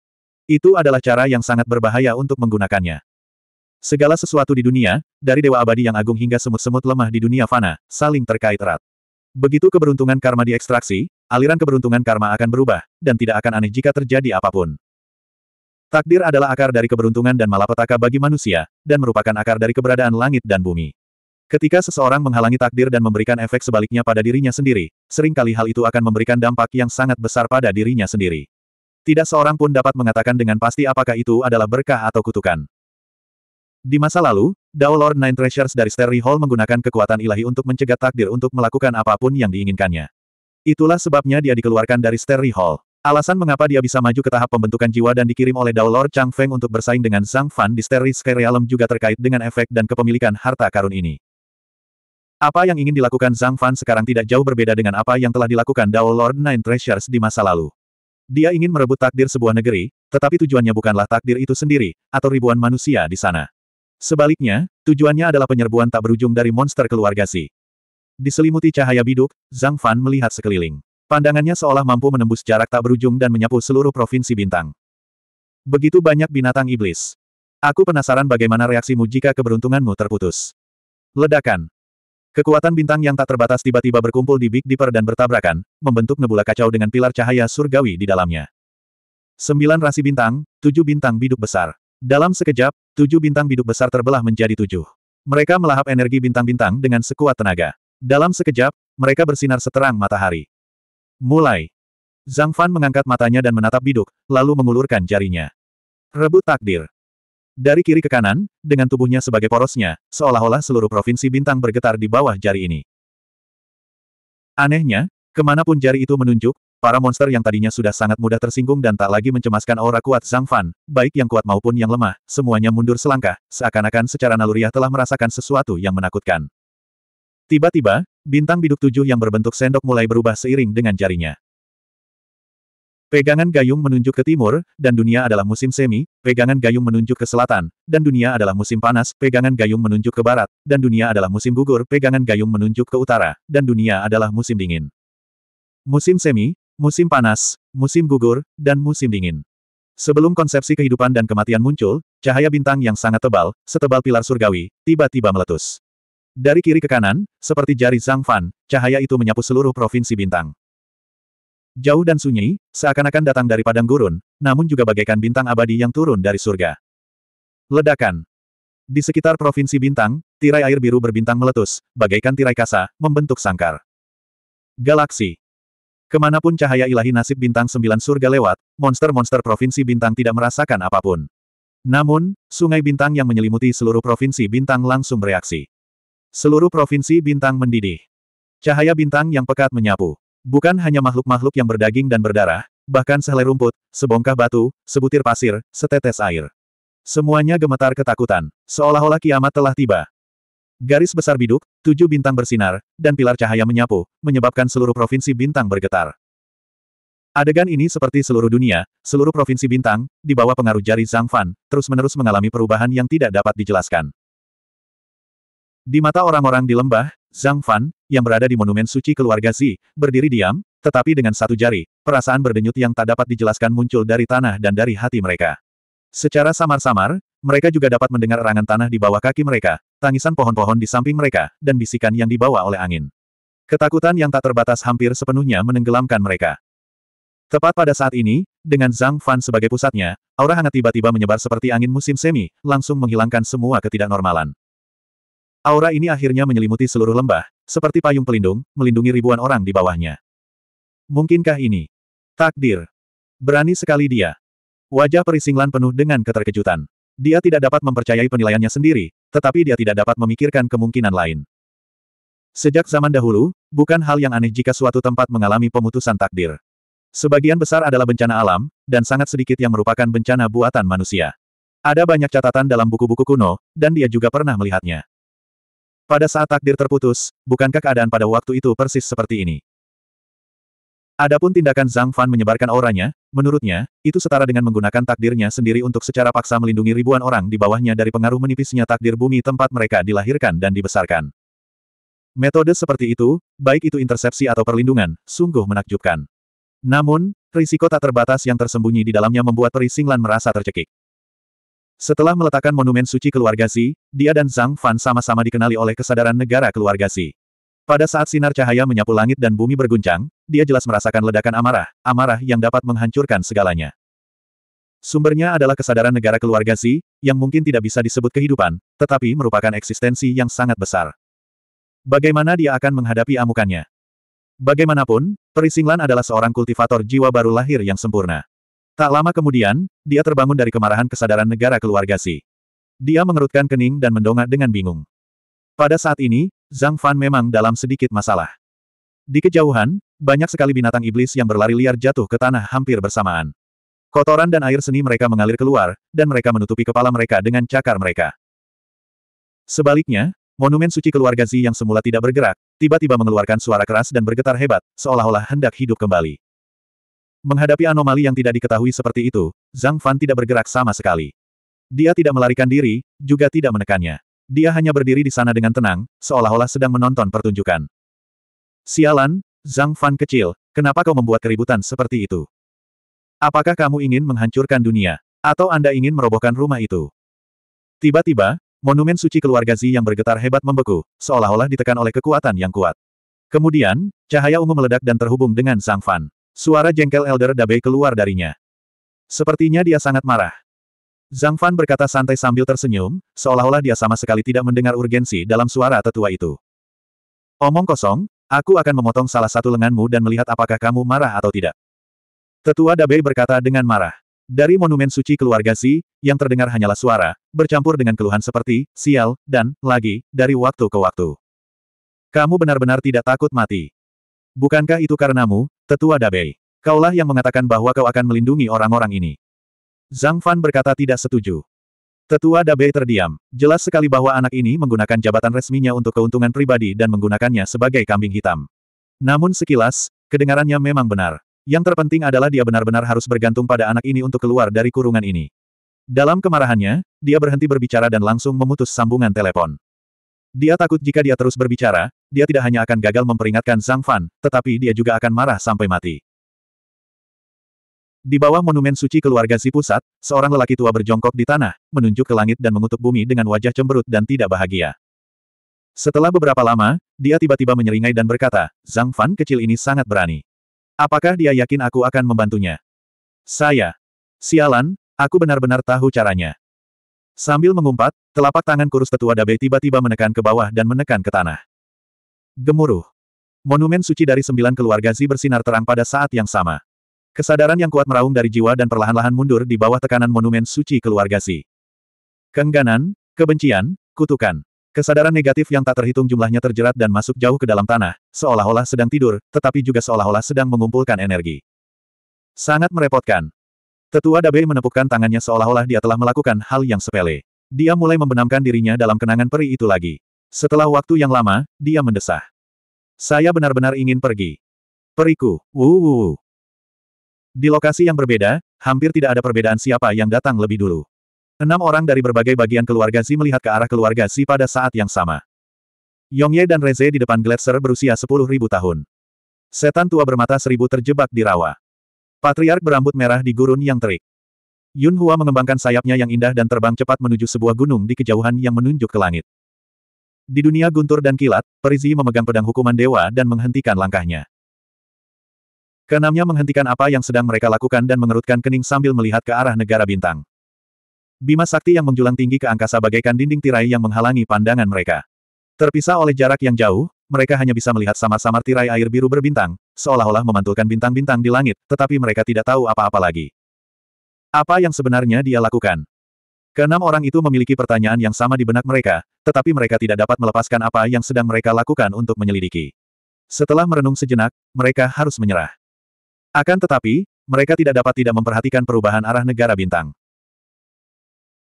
Itu adalah cara yang sangat berbahaya untuk menggunakannya. Segala sesuatu di dunia, dari dewa abadi yang agung hingga semut-semut lemah di dunia fana, saling terkait erat. Begitu keberuntungan karma diekstraksi, aliran keberuntungan karma akan berubah, dan tidak akan aneh jika terjadi apapun. Takdir adalah akar dari keberuntungan dan malapetaka bagi manusia, dan merupakan akar dari keberadaan langit dan bumi. Ketika seseorang menghalangi takdir dan memberikan efek sebaliknya pada dirinya sendiri, seringkali hal itu akan memberikan dampak yang sangat besar pada dirinya sendiri. Tidak seorang pun dapat mengatakan dengan pasti apakah itu adalah berkah atau kutukan. Di masa lalu, Dao Lord Nine Treasures dari Sterry Hall menggunakan kekuatan ilahi untuk mencegah takdir untuk melakukan apapun yang diinginkannya. Itulah sebabnya dia dikeluarkan dari Sterry Hall. Alasan mengapa dia bisa maju ke tahap pembentukan jiwa dan dikirim oleh Dao Lord Chang Feng untuk bersaing dengan Zhang Fan di Sterry Sky Realm juga terkait dengan efek dan kepemilikan harta karun ini. Apa yang ingin dilakukan Zhang Fan sekarang tidak jauh berbeda dengan apa yang telah dilakukan Dao Lord Nine Treasures di masa lalu. Dia ingin merebut takdir sebuah negeri, tetapi tujuannya bukanlah takdir itu sendiri, atau ribuan manusia di sana. Sebaliknya, tujuannya adalah penyerbuan tak berujung dari monster keluarga Si. Diselimuti cahaya biduk, Zhang Fan melihat sekeliling. Pandangannya seolah mampu menembus jarak tak berujung dan menyapu seluruh provinsi bintang. Begitu banyak binatang iblis. Aku penasaran bagaimana reaksimu jika keberuntunganmu terputus. Ledakan. Kekuatan bintang yang tak terbatas tiba-tiba berkumpul di Big Dipper dan bertabrakan, membentuk nebula kacau dengan pilar cahaya surgawi di dalamnya. Sembilan rasi bintang, tujuh bintang biduk besar. Dalam sekejap, tujuh bintang biduk besar terbelah menjadi tujuh. Mereka melahap energi bintang-bintang dengan sekuat tenaga. Dalam sekejap, mereka bersinar seterang matahari. Mulai. Zhang Fan mengangkat matanya dan menatap biduk, lalu mengulurkan jarinya. Rebut takdir. Dari kiri ke kanan, dengan tubuhnya sebagai porosnya, seolah-olah seluruh provinsi bintang bergetar di bawah jari ini. Anehnya, kemanapun jari itu menunjuk, para monster yang tadinya sudah sangat mudah tersinggung dan tak lagi mencemaskan aura kuat Zhang Fan, baik yang kuat maupun yang lemah, semuanya mundur selangkah, seakan-akan secara naluriah telah merasakan sesuatu yang menakutkan. Tiba-tiba, bintang biduk tujuh yang berbentuk sendok mulai berubah seiring dengan jarinya. Pegangan gayung menunjuk ke timur, dan dunia adalah musim semi, pegangan gayung menunjuk ke selatan, dan dunia adalah musim panas, pegangan gayung menunjuk ke barat, dan dunia adalah musim gugur, pegangan gayung menunjuk ke utara, dan dunia adalah musim dingin. Musim semi, musim panas, musim gugur, dan musim dingin. Sebelum konsepsi kehidupan dan kematian muncul, cahaya bintang yang sangat tebal, setebal pilar surgawi, tiba-tiba meletus. Dari kiri ke kanan, seperti jari Zhang Fan, cahaya itu menyapu seluruh provinsi bintang. Jauh dan sunyi, seakan-akan datang dari padang gurun, namun juga bagaikan bintang abadi yang turun dari surga. Ledakan. Di sekitar provinsi bintang, tirai air biru berbintang meletus, bagaikan tirai kasa, membentuk sangkar. Galaksi. Kemanapun cahaya ilahi nasib bintang sembilan surga lewat, monster-monster provinsi bintang tidak merasakan apapun. Namun, sungai bintang yang menyelimuti seluruh provinsi bintang langsung bereaksi. Seluruh provinsi bintang mendidih. Cahaya bintang yang pekat menyapu. Bukan hanya makhluk-makhluk yang berdaging dan berdarah, bahkan sehelai rumput, sebongkah batu, sebutir pasir, setetes air. Semuanya gemetar ketakutan, seolah-olah kiamat telah tiba. Garis besar biduk, tujuh bintang bersinar, dan pilar cahaya menyapu, menyebabkan seluruh provinsi bintang bergetar. Adegan ini seperti seluruh dunia, seluruh provinsi bintang, di bawah pengaruh jari Zhang Fan, terus-menerus mengalami perubahan yang tidak dapat dijelaskan. Di mata orang-orang di lembah, Zhang Fan, yang berada di monumen suci keluarga Zi, berdiri diam, tetapi dengan satu jari, perasaan berdenyut yang tak dapat dijelaskan muncul dari tanah dan dari hati mereka. Secara samar-samar, mereka juga dapat mendengar erangan tanah di bawah kaki mereka, tangisan pohon-pohon di samping mereka, dan bisikan yang dibawa oleh angin. Ketakutan yang tak terbatas hampir sepenuhnya menenggelamkan mereka. Tepat pada saat ini, dengan Zhang Fan sebagai pusatnya, aura hangat tiba-tiba menyebar seperti angin musim semi, langsung menghilangkan semua ketidaknormalan. Aura ini akhirnya menyelimuti seluruh lembah, seperti payung pelindung, melindungi ribuan orang di bawahnya. Mungkinkah ini? Takdir. Berani sekali dia. Wajah Perisinglan penuh dengan keterkejutan. Dia tidak dapat mempercayai penilaiannya sendiri, tetapi dia tidak dapat memikirkan kemungkinan lain. Sejak zaman dahulu, bukan hal yang aneh jika suatu tempat mengalami pemutusan takdir. Sebagian besar adalah bencana alam, dan sangat sedikit yang merupakan bencana buatan manusia. Ada banyak catatan dalam buku-buku kuno, dan dia juga pernah melihatnya. Pada saat takdir terputus, bukankah keadaan pada waktu itu persis seperti ini? Adapun tindakan Zhang Fan menyebarkan auranya, menurutnya, itu setara dengan menggunakan takdirnya sendiri untuk secara paksa melindungi ribuan orang di bawahnya dari pengaruh menipisnya takdir bumi tempat mereka dilahirkan dan dibesarkan. Metode seperti itu, baik itu intersepsi atau perlindungan, sungguh menakjubkan. Namun, risiko tak terbatas yang tersembunyi di dalamnya membuat Singlan merasa tercekik. Setelah meletakkan monumen suci keluarga Xi, dia dan Zhang Fan sama-sama dikenali oleh kesadaran negara keluarga Xi. Pada saat sinar cahaya menyapu langit dan bumi berguncang, dia jelas merasakan ledakan amarah, amarah yang dapat menghancurkan segalanya. Sumbernya adalah kesadaran negara keluarga Xi, yang mungkin tidak bisa disebut kehidupan, tetapi merupakan eksistensi yang sangat besar. Bagaimana dia akan menghadapi amukannya? Bagaimanapun, Perisinglan adalah seorang kultivator jiwa baru lahir yang sempurna. Tak lama kemudian, dia terbangun dari kemarahan kesadaran negara keluarga Si. Dia mengerutkan kening dan mendongak dengan bingung. Pada saat ini, Zhang Fan memang dalam sedikit masalah. Di kejauhan, banyak sekali binatang iblis yang berlari liar jatuh ke tanah hampir bersamaan. Kotoran dan air seni mereka mengalir keluar, dan mereka menutupi kepala mereka dengan cakar mereka. Sebaliknya, monumen suci keluarga Zi yang semula tidak bergerak, tiba-tiba mengeluarkan suara keras dan bergetar hebat, seolah-olah hendak hidup kembali. Menghadapi anomali yang tidak diketahui seperti itu, Zhang Fan tidak bergerak sama sekali. Dia tidak melarikan diri, juga tidak menekannya. Dia hanya berdiri di sana dengan tenang, seolah-olah sedang menonton pertunjukan. Sialan, Zhang Fan kecil, kenapa kau membuat keributan seperti itu? Apakah kamu ingin menghancurkan dunia? Atau Anda ingin merobohkan rumah itu? Tiba-tiba, monumen suci keluarga Zi yang bergetar hebat membeku, seolah-olah ditekan oleh kekuatan yang kuat. Kemudian, cahaya ungu meledak dan terhubung dengan Zhang Fan. Suara jengkel Elder Dabei keluar darinya. Sepertinya dia sangat marah. Zhang Fan berkata santai sambil tersenyum, seolah-olah dia sama sekali tidak mendengar urgensi dalam suara tetua itu. Omong kosong, aku akan memotong salah satu lenganmu dan melihat apakah kamu marah atau tidak. Tetua Dabei berkata dengan marah. Dari monumen suci keluarga Si, yang terdengar hanyalah suara, bercampur dengan keluhan seperti, sial, dan, lagi, dari waktu ke waktu. Kamu benar-benar tidak takut mati. Bukankah itu karenamu, tetua Dabei? Kaulah yang mengatakan bahwa kau akan melindungi orang-orang ini. Zhang Fan berkata tidak setuju. Tetua Dabei terdiam. Jelas sekali bahwa anak ini menggunakan jabatan resminya untuk keuntungan pribadi dan menggunakannya sebagai kambing hitam. Namun sekilas, kedengarannya memang benar. Yang terpenting adalah dia benar-benar harus bergantung pada anak ini untuk keluar dari kurungan ini. Dalam kemarahannya, dia berhenti berbicara dan langsung memutus sambungan telepon. Dia takut jika dia terus berbicara, dia tidak hanya akan gagal memperingatkan Zhang Fan, tetapi dia juga akan marah sampai mati. Di bawah monumen suci keluarga Si Pusat, seorang lelaki tua berjongkok di tanah, menunjuk ke langit dan mengutuk bumi dengan wajah cemberut dan tidak bahagia. Setelah beberapa lama, dia tiba-tiba menyeringai dan berkata, Zhang Fan kecil ini sangat berani. Apakah dia yakin aku akan membantunya? Saya. Sialan, aku benar-benar tahu caranya. Sambil mengumpat, telapak tangan kurus tetua Dabe tiba-tiba menekan ke bawah dan menekan ke tanah. Gemuruh. Monumen suci dari sembilan keluarga Zi bersinar terang pada saat yang sama. Kesadaran yang kuat meraung dari jiwa dan perlahan-lahan mundur di bawah tekanan monumen suci keluarga Zi. Kengganan, kebencian, kutukan. Kesadaran negatif yang tak terhitung jumlahnya terjerat dan masuk jauh ke dalam tanah, seolah-olah sedang tidur, tetapi juga seolah-olah sedang mengumpulkan energi. Sangat merepotkan. Tetua Dabe menepukkan tangannya seolah-olah dia telah melakukan hal yang sepele. Dia mulai membenamkan dirinya dalam kenangan peri itu lagi. Setelah waktu yang lama, dia mendesah. Saya benar-benar ingin pergi. Periku, wuh, Di lokasi yang berbeda, hampir tidak ada perbedaan siapa yang datang lebih dulu. Enam orang dari berbagai bagian keluarga Xi melihat ke arah keluarga Xi pada saat yang sama. Yongye dan Reze di depan gletser berusia 10.000 tahun. Setan tua bermata seribu terjebak di rawa. Patriark berambut merah di gurun yang terik. Yun Hua mengembangkan sayapnya yang indah dan terbang cepat menuju sebuah gunung di kejauhan yang menunjuk ke langit. Di dunia guntur dan kilat, Perizi memegang pedang hukuman dewa dan menghentikan langkahnya. Keenamnya menghentikan apa yang sedang mereka lakukan dan mengerutkan kening sambil melihat ke arah negara bintang. Bima sakti yang menjulang tinggi ke angkasa bagaikan dinding tirai yang menghalangi pandangan mereka. Terpisah oleh jarak yang jauh, mereka hanya bisa melihat samar-samar tirai air biru berbintang, seolah-olah memantulkan bintang-bintang di langit, tetapi mereka tidak tahu apa-apa lagi. Apa yang sebenarnya dia lakukan? Keenam orang itu memiliki pertanyaan yang sama di benak mereka, tetapi mereka tidak dapat melepaskan apa yang sedang mereka lakukan untuk menyelidiki. Setelah merenung sejenak, mereka harus menyerah. Akan tetapi, mereka tidak dapat tidak memperhatikan perubahan arah negara bintang.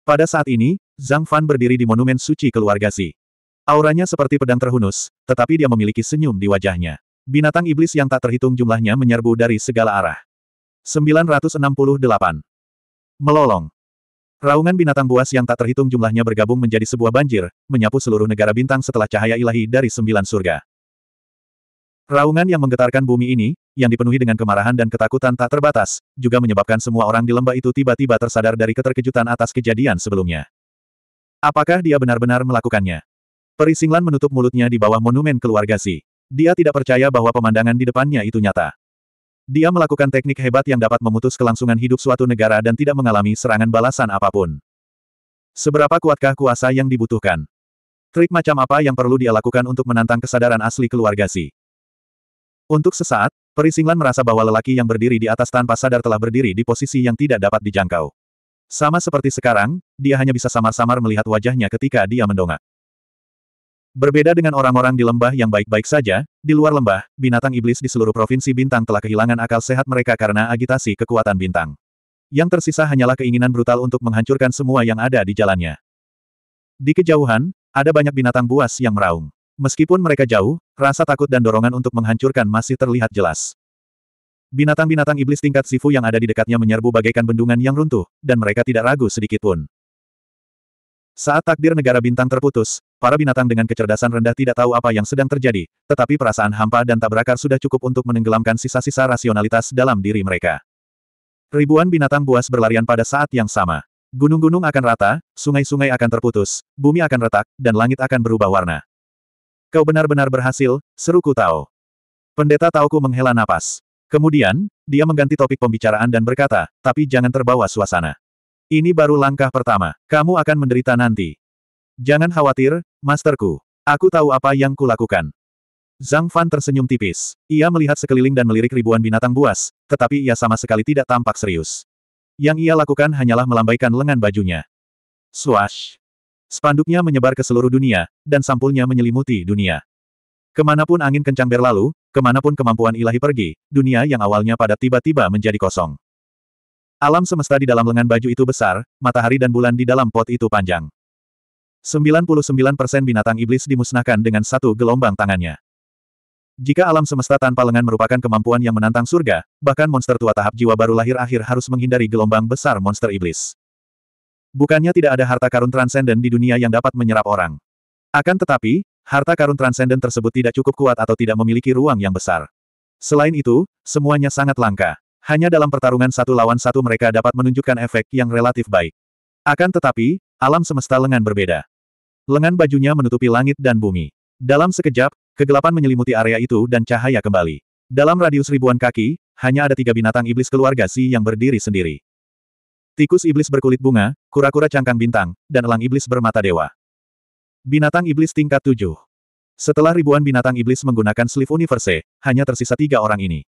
Pada saat ini, Zhang Fan berdiri di Monumen Suci Keluarga Si. Auranya seperti pedang terhunus, tetapi dia memiliki senyum di wajahnya. Binatang iblis yang tak terhitung jumlahnya menyerbu dari segala arah. 968. Melolong. Raungan binatang buas yang tak terhitung jumlahnya bergabung menjadi sebuah banjir, menyapu seluruh negara bintang setelah cahaya ilahi dari sembilan surga. Raungan yang menggetarkan bumi ini, yang dipenuhi dengan kemarahan dan ketakutan tak terbatas, juga menyebabkan semua orang di lembah itu tiba-tiba tersadar dari keterkejutan atas kejadian sebelumnya. Apakah dia benar-benar melakukannya? Perisinglan menutup mulutnya di bawah monumen keluarga Si. Dia tidak percaya bahwa pemandangan di depannya itu nyata. Dia melakukan teknik hebat yang dapat memutus kelangsungan hidup suatu negara dan tidak mengalami serangan balasan apapun. Seberapa kuatkah kuasa yang dibutuhkan? Trik macam apa yang perlu dia lakukan untuk menantang kesadaran asli keluarga si? Untuk sesaat, Perisinglan merasa bahwa lelaki yang berdiri di atas tanpa sadar telah berdiri di posisi yang tidak dapat dijangkau. Sama seperti sekarang, dia hanya bisa samar-samar melihat wajahnya ketika dia mendongak. Berbeda dengan orang-orang di lembah yang baik-baik saja, di luar lembah, binatang iblis di seluruh provinsi bintang telah kehilangan akal sehat mereka karena agitasi kekuatan bintang. Yang tersisa hanyalah keinginan brutal untuk menghancurkan semua yang ada di jalannya. Di kejauhan, ada banyak binatang buas yang meraung. Meskipun mereka jauh, rasa takut dan dorongan untuk menghancurkan masih terlihat jelas. Binatang-binatang iblis tingkat Sifu yang ada di dekatnya menyerbu bagaikan bendungan yang runtuh, dan mereka tidak ragu sedikit pun. Saat takdir negara bintang terputus, para binatang dengan kecerdasan rendah tidak tahu apa yang sedang terjadi, tetapi perasaan hampa dan tak sudah cukup untuk menenggelamkan sisa-sisa rasionalitas dalam diri mereka. Ribuan binatang buas berlarian pada saat yang sama. Gunung-gunung akan rata, sungai-sungai akan terputus, bumi akan retak, dan langit akan berubah warna. Kau benar-benar berhasil, seru ku tahu. Pendeta tahu ku menghela napas. Kemudian, dia mengganti topik pembicaraan dan berkata, tapi jangan terbawa suasana. Ini baru langkah pertama. Kamu akan menderita nanti. Jangan khawatir, masterku. Aku tahu apa yang kulakukan. Zhang Fan tersenyum tipis. Ia melihat sekeliling dan melirik ribuan binatang buas, tetapi ia sama sekali tidak tampak serius. Yang ia lakukan hanyalah melambaikan lengan bajunya. Swash! Spanduknya menyebar ke seluruh dunia, dan sampulnya menyelimuti dunia. Kemanapun angin kencang berlalu, kemanapun kemampuan ilahi pergi, dunia yang awalnya padat tiba-tiba menjadi kosong. Alam semesta di dalam lengan baju itu besar, matahari dan bulan di dalam pot itu panjang. 99% binatang iblis dimusnahkan dengan satu gelombang tangannya. Jika alam semesta tanpa lengan merupakan kemampuan yang menantang surga, bahkan monster tua tahap jiwa baru lahir akhir harus menghindari gelombang besar monster iblis. Bukannya tidak ada harta karun transenden di dunia yang dapat menyerap orang. Akan tetapi, harta karun transenden tersebut tidak cukup kuat atau tidak memiliki ruang yang besar. Selain itu, semuanya sangat langka. Hanya dalam pertarungan satu lawan satu mereka dapat menunjukkan efek yang relatif baik. Akan tetapi, alam semesta lengan berbeda. Lengan bajunya menutupi langit dan bumi. Dalam sekejap, kegelapan menyelimuti area itu dan cahaya kembali. Dalam radius ribuan kaki, hanya ada tiga binatang iblis keluarga Si yang berdiri sendiri. Tikus iblis berkulit bunga, kura-kura cangkang bintang, dan elang iblis bermata dewa. Binatang iblis tingkat tujuh. Setelah ribuan binatang iblis menggunakan sleeve universe, hanya tersisa tiga orang ini.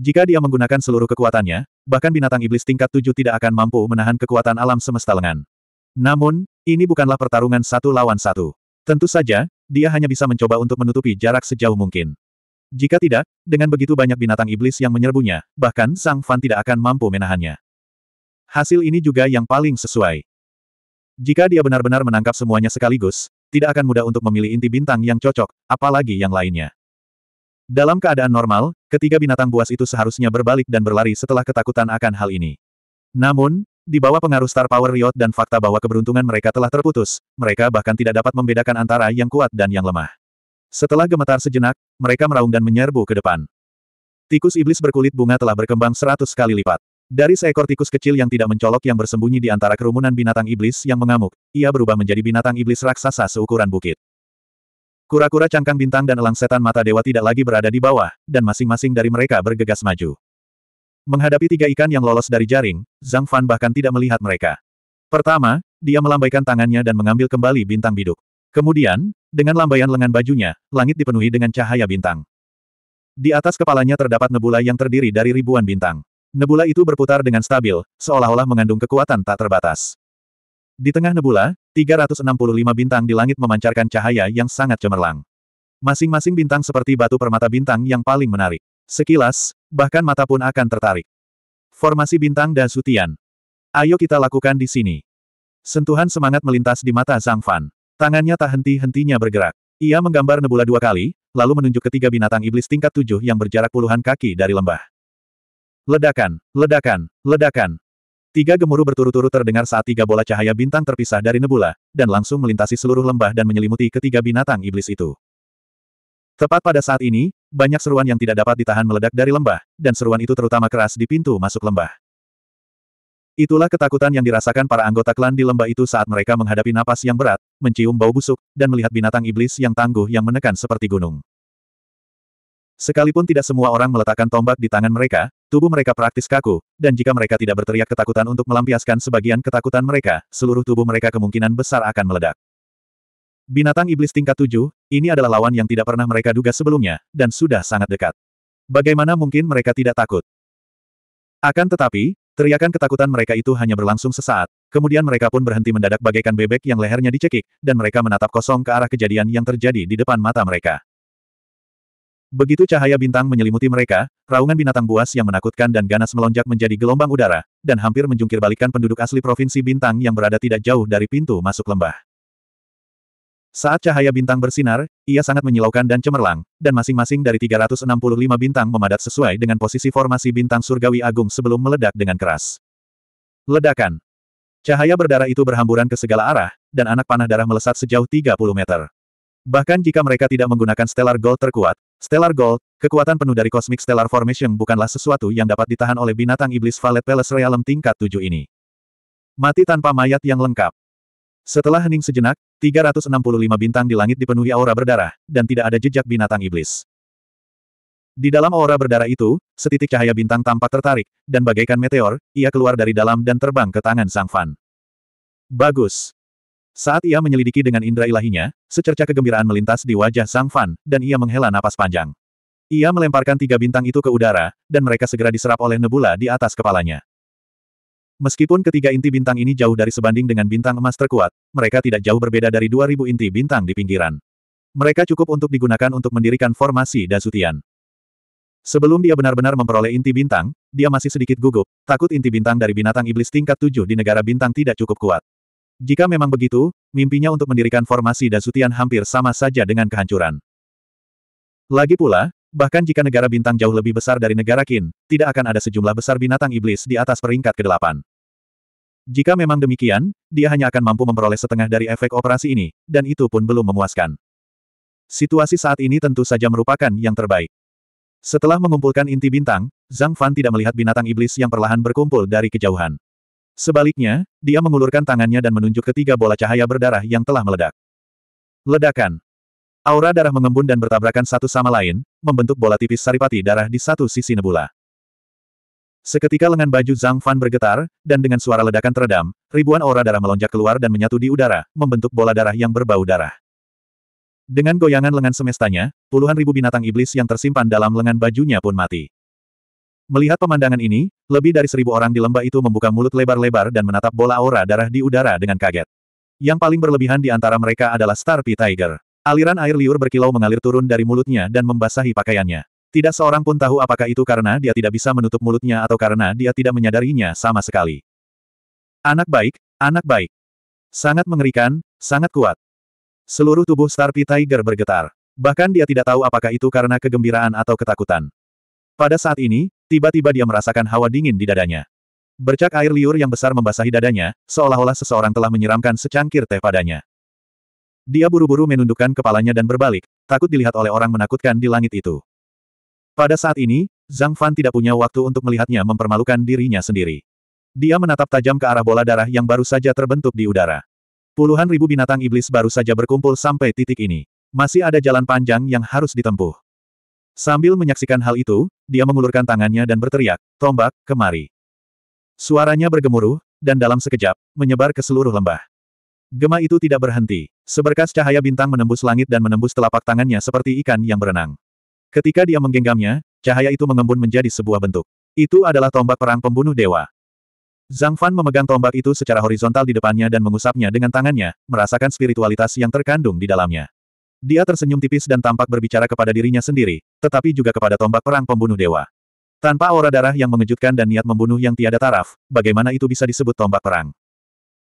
Jika dia menggunakan seluruh kekuatannya, bahkan binatang iblis tingkat tujuh tidak akan mampu menahan kekuatan alam semesta lengan. Namun, ini bukanlah pertarungan satu lawan satu. Tentu saja, dia hanya bisa mencoba untuk menutupi jarak sejauh mungkin. Jika tidak, dengan begitu banyak binatang iblis yang menyerbunya, bahkan Sang Fan tidak akan mampu menahannya. Hasil ini juga yang paling sesuai. Jika dia benar-benar menangkap semuanya sekaligus, tidak akan mudah untuk memilih inti bintang yang cocok, apalagi yang lainnya. Dalam keadaan normal, ketiga binatang buas itu seharusnya berbalik dan berlari setelah ketakutan akan hal ini. Namun, di bawah pengaruh Star Power Riot dan fakta bahwa keberuntungan mereka telah terputus, mereka bahkan tidak dapat membedakan antara yang kuat dan yang lemah. Setelah gemetar sejenak, mereka meraung dan menyerbu ke depan. Tikus iblis berkulit bunga telah berkembang seratus kali lipat. Dari seekor tikus kecil yang tidak mencolok yang bersembunyi di antara kerumunan binatang iblis yang mengamuk, ia berubah menjadi binatang iblis raksasa seukuran bukit. Kura-kura cangkang bintang dan elang setan mata dewa tidak lagi berada di bawah, dan masing-masing dari mereka bergegas maju. Menghadapi tiga ikan yang lolos dari jaring, Zhang Fan bahkan tidak melihat mereka. Pertama, dia melambaikan tangannya dan mengambil kembali bintang biduk. Kemudian, dengan lambaian lengan bajunya, langit dipenuhi dengan cahaya bintang. Di atas kepalanya terdapat nebula yang terdiri dari ribuan bintang. Nebula itu berputar dengan stabil, seolah-olah mengandung kekuatan tak terbatas. Di tengah nebula, 365 bintang di langit memancarkan cahaya yang sangat cemerlang. Masing-masing bintang seperti batu permata bintang yang paling menarik. Sekilas, bahkan mata pun akan tertarik. Formasi bintang dan sutian. Ayo kita lakukan di sini. Sentuhan semangat melintas di mata Zhang Fan. Tangannya tak henti-hentinya bergerak. Ia menggambar nebula dua kali, lalu menunjuk ketiga binatang iblis tingkat tujuh yang berjarak puluhan kaki dari lembah. Ledakan, ledakan, ledakan. Tiga gemuruh berturut-turut terdengar saat tiga bola cahaya bintang terpisah dari nebula, dan langsung melintasi seluruh lembah dan menyelimuti ketiga binatang iblis itu. Tepat pada saat ini, banyak seruan yang tidak dapat ditahan meledak dari lembah, dan seruan itu terutama keras di pintu masuk lembah. Itulah ketakutan yang dirasakan para anggota klan di lembah itu saat mereka menghadapi napas yang berat, mencium bau busuk, dan melihat binatang iblis yang tangguh yang menekan seperti gunung. Sekalipun tidak semua orang meletakkan tombak di tangan mereka, tubuh mereka praktis kaku, dan jika mereka tidak berteriak ketakutan untuk melampiaskan sebagian ketakutan mereka, seluruh tubuh mereka kemungkinan besar akan meledak. Binatang iblis tingkat tujuh, ini adalah lawan yang tidak pernah mereka duga sebelumnya, dan sudah sangat dekat. Bagaimana mungkin mereka tidak takut? Akan tetapi, teriakan ketakutan mereka itu hanya berlangsung sesaat, kemudian mereka pun berhenti mendadak bagaikan bebek yang lehernya dicekik, dan mereka menatap kosong ke arah kejadian yang terjadi di depan mata mereka. Begitu cahaya bintang menyelimuti mereka, raungan binatang buas yang menakutkan dan ganas melonjak menjadi gelombang udara, dan hampir menjungkir penduduk asli Provinsi Bintang yang berada tidak jauh dari pintu masuk lembah. Saat cahaya bintang bersinar, ia sangat menyilaukan dan cemerlang, dan masing-masing dari 365 bintang memadat sesuai dengan posisi formasi bintang surgawi agung sebelum meledak dengan keras. Ledakan. Cahaya berdarah itu berhamburan ke segala arah, dan anak panah darah melesat sejauh 30 meter. Bahkan jika mereka tidak menggunakan stellar gold terkuat, Stellar Gold, kekuatan penuh dari Cosmic Stellar Formation bukanlah sesuatu yang dapat ditahan oleh binatang iblis Valet Palace Realm tingkat 7 ini. Mati tanpa mayat yang lengkap. Setelah hening sejenak, 365 bintang di langit dipenuhi aura berdarah, dan tidak ada jejak binatang iblis. Di dalam aura berdarah itu, setitik cahaya bintang tampak tertarik, dan bagaikan meteor, ia keluar dari dalam dan terbang ke tangan Sang Fan. Bagus. Saat ia menyelidiki dengan indera ilahinya, secerca kegembiraan melintas di wajah Sang Fan, dan ia menghela napas panjang. Ia melemparkan tiga bintang itu ke udara, dan mereka segera diserap oleh nebula di atas kepalanya. Meskipun ketiga inti bintang ini jauh dari sebanding dengan bintang emas terkuat, mereka tidak jauh berbeda dari 2000 inti bintang di pinggiran. Mereka cukup untuk digunakan untuk mendirikan formasi dasutian. Sebelum dia benar-benar memperoleh inti bintang, dia masih sedikit gugup, takut inti bintang dari binatang iblis tingkat tujuh di negara bintang tidak cukup kuat. Jika memang begitu, mimpinya untuk mendirikan formasi dasutian hampir sama saja dengan kehancuran. Lagi pula, bahkan jika negara bintang jauh lebih besar dari negara Qin, tidak akan ada sejumlah besar binatang iblis di atas peringkat ke-8. Jika memang demikian, dia hanya akan mampu memperoleh setengah dari efek operasi ini, dan itu pun belum memuaskan. Situasi saat ini tentu saja merupakan yang terbaik. Setelah mengumpulkan inti bintang, Zhang Fan tidak melihat binatang iblis yang perlahan berkumpul dari kejauhan. Sebaliknya, dia mengulurkan tangannya dan menunjuk ketiga bola cahaya berdarah yang telah meledak. Ledakan. Aura darah mengembun dan bertabrakan satu sama lain, membentuk bola tipis saripati darah di satu sisi nebula. Seketika lengan baju Zhang Fan bergetar, dan dengan suara ledakan teredam, ribuan aura darah melonjak keluar dan menyatu di udara, membentuk bola darah yang berbau darah. Dengan goyangan lengan semestanya, puluhan ribu binatang iblis yang tersimpan dalam lengan bajunya pun mati. Melihat pemandangan ini, lebih dari seribu orang di lembah itu membuka mulut lebar-lebar dan menatap bola aura darah di udara dengan kaget. Yang paling berlebihan di antara mereka adalah Star P. Tiger. Aliran air liur berkilau mengalir turun dari mulutnya dan membasahi pakaiannya. Tidak seorang pun tahu apakah itu karena dia tidak bisa menutup mulutnya atau karena dia tidak menyadarinya sama sekali. Anak baik, anak baik. Sangat mengerikan, sangat kuat. Seluruh tubuh Star P. Tiger bergetar. Bahkan dia tidak tahu apakah itu karena kegembiraan atau ketakutan. Pada saat ini, Tiba-tiba dia merasakan hawa dingin di dadanya. Bercak air liur yang besar membasahi dadanya, seolah-olah seseorang telah menyiramkan secangkir teh padanya. Dia buru-buru menundukkan kepalanya dan berbalik, takut dilihat oleh orang menakutkan di langit itu. Pada saat ini, Zhang Fan tidak punya waktu untuk melihatnya mempermalukan dirinya sendiri. Dia menatap tajam ke arah bola darah yang baru saja terbentuk di udara. Puluhan ribu binatang iblis baru saja berkumpul sampai titik ini. Masih ada jalan panjang yang harus ditempuh. Sambil menyaksikan hal itu, dia mengulurkan tangannya dan berteriak, tombak, kemari. Suaranya bergemuruh, dan dalam sekejap, menyebar ke seluruh lembah. Gema itu tidak berhenti. Seberkas cahaya bintang menembus langit dan menembus telapak tangannya seperti ikan yang berenang. Ketika dia menggenggamnya, cahaya itu mengembun menjadi sebuah bentuk. Itu adalah tombak perang pembunuh dewa. Zhang Fan memegang tombak itu secara horizontal di depannya dan mengusapnya dengan tangannya, merasakan spiritualitas yang terkandung di dalamnya. Dia tersenyum tipis dan tampak berbicara kepada dirinya sendiri, tetapi juga kepada tombak perang pembunuh dewa. Tanpa aura darah yang mengejutkan dan niat membunuh yang tiada taraf, bagaimana itu bisa disebut tombak perang?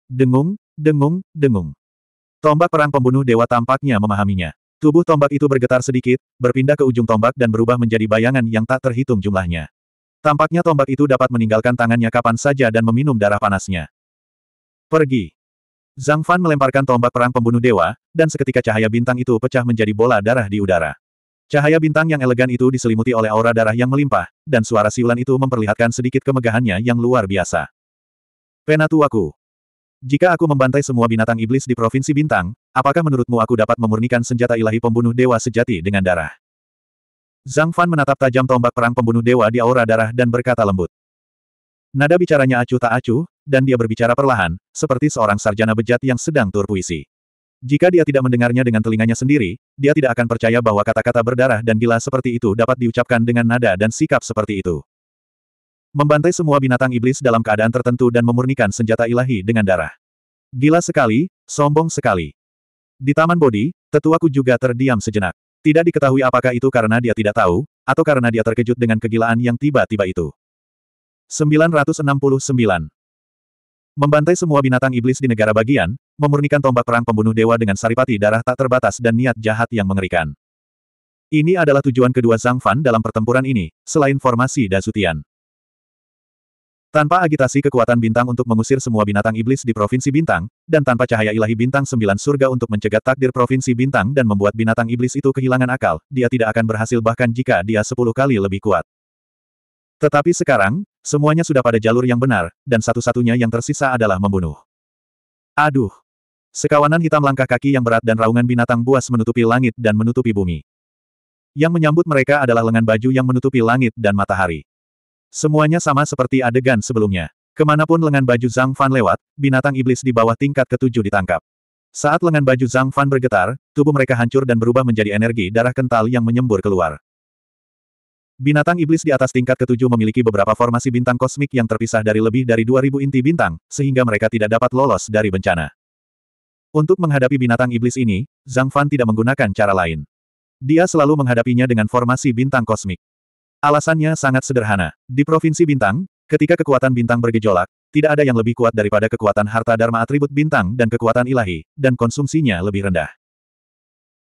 Dengung, dengung, dengung. Tombak perang pembunuh dewa tampaknya memahaminya. Tubuh tombak itu bergetar sedikit, berpindah ke ujung tombak dan berubah menjadi bayangan yang tak terhitung jumlahnya. Tampaknya tombak itu dapat meninggalkan tangannya kapan saja dan meminum darah panasnya. Pergi. Zhang Fan melemparkan tombak perang pembunuh dewa, dan seketika cahaya bintang itu pecah menjadi bola darah di udara. Cahaya bintang yang elegan itu diselimuti oleh aura darah yang melimpah, dan suara siulan itu memperlihatkan sedikit kemegahannya yang luar biasa. Penatuaku. Jika aku membantai semua binatang iblis di Provinsi Bintang, apakah menurutmu aku dapat memurnikan senjata ilahi pembunuh dewa sejati dengan darah? Zhang Fan menatap tajam tombak perang pembunuh dewa di aura darah dan berkata lembut. Nada bicaranya acuh tak acuh, dan dia berbicara perlahan, seperti seorang sarjana bejat yang sedang tur puisi. Jika dia tidak mendengarnya dengan telinganya sendiri, dia tidak akan percaya bahwa kata-kata berdarah dan gila seperti itu dapat diucapkan dengan nada dan sikap seperti itu. Membantai semua binatang iblis dalam keadaan tertentu dan memurnikan senjata ilahi dengan darah. Gila sekali, sombong sekali. Di Taman Bodhi, tetuaku juga terdiam sejenak. Tidak diketahui apakah itu karena dia tidak tahu, atau karena dia terkejut dengan kegilaan yang tiba-tiba itu. 969 Membantai semua binatang iblis di negara bagian, memurnikan tombak perang pembunuh dewa dengan saripati darah tak terbatas dan niat jahat yang mengerikan. Ini adalah tujuan kedua Zhang Fan dalam pertempuran ini, selain formasi Dasutian. Tanpa agitasi kekuatan bintang untuk mengusir semua binatang iblis di Provinsi Bintang, dan tanpa cahaya ilahi bintang sembilan surga untuk mencegat takdir Provinsi Bintang dan membuat binatang iblis itu kehilangan akal, dia tidak akan berhasil bahkan jika dia sepuluh kali lebih kuat. Tetapi sekarang, Semuanya sudah pada jalur yang benar, dan satu-satunya yang tersisa adalah membunuh. Aduh! Sekawanan hitam langkah kaki yang berat dan raungan binatang buas menutupi langit dan menutupi bumi. Yang menyambut mereka adalah lengan baju yang menutupi langit dan matahari. Semuanya sama seperti adegan sebelumnya. Kemanapun lengan baju Zhang Fan lewat, binatang iblis di bawah tingkat ketujuh ditangkap. Saat lengan baju Zhang Fan bergetar, tubuh mereka hancur dan berubah menjadi energi darah kental yang menyembur keluar. Binatang iblis di atas tingkat ketujuh memiliki beberapa formasi bintang kosmik yang terpisah dari lebih dari 2000 inti bintang, sehingga mereka tidak dapat lolos dari bencana. Untuk menghadapi binatang iblis ini, Zhang Fan tidak menggunakan cara lain. Dia selalu menghadapinya dengan formasi bintang kosmik. Alasannya sangat sederhana. Di Provinsi Bintang, ketika kekuatan bintang bergejolak, tidak ada yang lebih kuat daripada kekuatan harta dharma atribut bintang dan kekuatan ilahi, dan konsumsinya lebih rendah.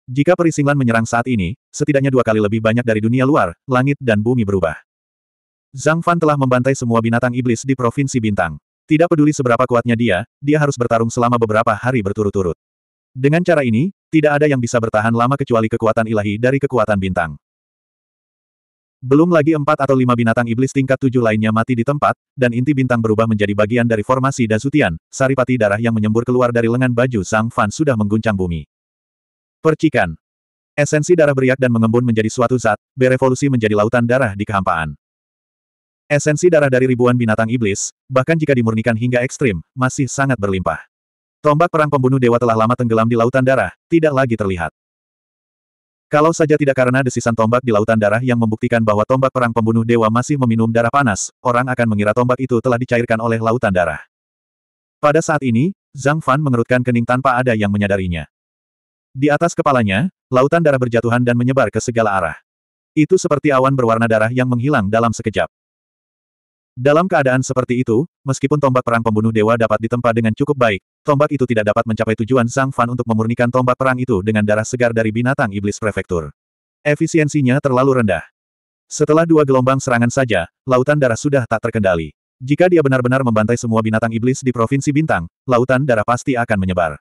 Jika perisinglan menyerang saat ini, setidaknya dua kali lebih banyak dari dunia luar, langit dan bumi berubah. Zhang Fan telah membantai semua binatang iblis di Provinsi Bintang. Tidak peduli seberapa kuatnya dia, dia harus bertarung selama beberapa hari berturut-turut. Dengan cara ini, tidak ada yang bisa bertahan lama kecuali kekuatan ilahi dari kekuatan bintang. Belum lagi empat atau lima binatang iblis tingkat tujuh lainnya mati di tempat, dan inti bintang berubah menjadi bagian dari formasi dasutian, saripati darah yang menyembur keluar dari lengan baju Zhang Fan sudah mengguncang bumi. Percikan. Esensi darah beriak dan mengembun menjadi suatu zat, berevolusi menjadi lautan darah di kehampaan. Esensi darah dari ribuan binatang iblis, bahkan jika dimurnikan hingga ekstrim, masih sangat berlimpah. Tombak perang pembunuh dewa telah lama tenggelam di lautan darah, tidak lagi terlihat. Kalau saja tidak karena desisan tombak di lautan darah yang membuktikan bahwa tombak perang pembunuh dewa masih meminum darah panas, orang akan mengira tombak itu telah dicairkan oleh lautan darah. Pada saat ini, Zhang Fan mengerutkan kening tanpa ada yang menyadarinya. Di atas kepalanya, lautan darah berjatuhan dan menyebar ke segala arah. Itu seperti awan berwarna darah yang menghilang dalam sekejap. Dalam keadaan seperti itu, meskipun tombak perang pembunuh dewa dapat ditempa dengan cukup baik, tombak itu tidak dapat mencapai tujuan Sang Fan untuk memurnikan tombak perang itu dengan darah segar dari binatang iblis prefektur. Efisiensinya terlalu rendah. Setelah dua gelombang serangan saja, lautan darah sudah tak terkendali. Jika dia benar-benar membantai semua binatang iblis di Provinsi Bintang, lautan darah pasti akan menyebar.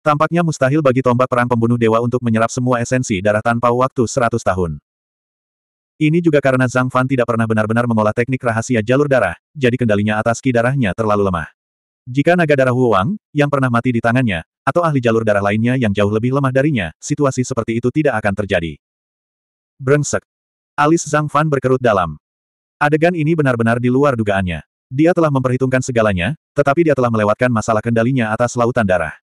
Tampaknya mustahil bagi tombak perang pembunuh dewa untuk menyerap semua esensi darah tanpa waktu 100 tahun. Ini juga karena Zhang Fan tidak pernah benar-benar mengolah teknik rahasia jalur darah, jadi kendalinya atas ki darahnya terlalu lemah. Jika naga darah Huang, yang pernah mati di tangannya, atau ahli jalur darah lainnya yang jauh lebih lemah darinya, situasi seperti itu tidak akan terjadi. Brengsek. Alis Zhang Fan berkerut dalam. Adegan ini benar-benar di luar dugaannya. Dia telah memperhitungkan segalanya, tetapi dia telah melewatkan masalah kendalinya atas lautan darah.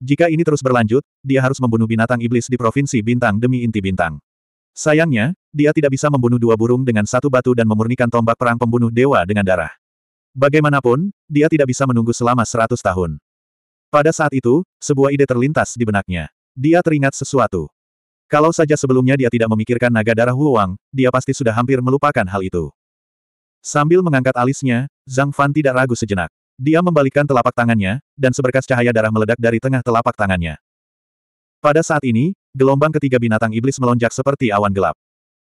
Jika ini terus berlanjut, dia harus membunuh binatang iblis di provinsi bintang demi inti bintang. Sayangnya, dia tidak bisa membunuh dua burung dengan satu batu dan memurnikan tombak perang pembunuh dewa dengan darah. Bagaimanapun, dia tidak bisa menunggu selama seratus tahun. Pada saat itu, sebuah ide terlintas di benaknya. Dia teringat sesuatu. Kalau saja sebelumnya dia tidak memikirkan naga darah Huang, dia pasti sudah hampir melupakan hal itu. Sambil mengangkat alisnya, Zhang Fan tidak ragu sejenak. Dia membalikkan telapak tangannya, dan seberkas cahaya darah meledak dari tengah telapak tangannya. Pada saat ini, gelombang ketiga binatang iblis melonjak seperti awan gelap.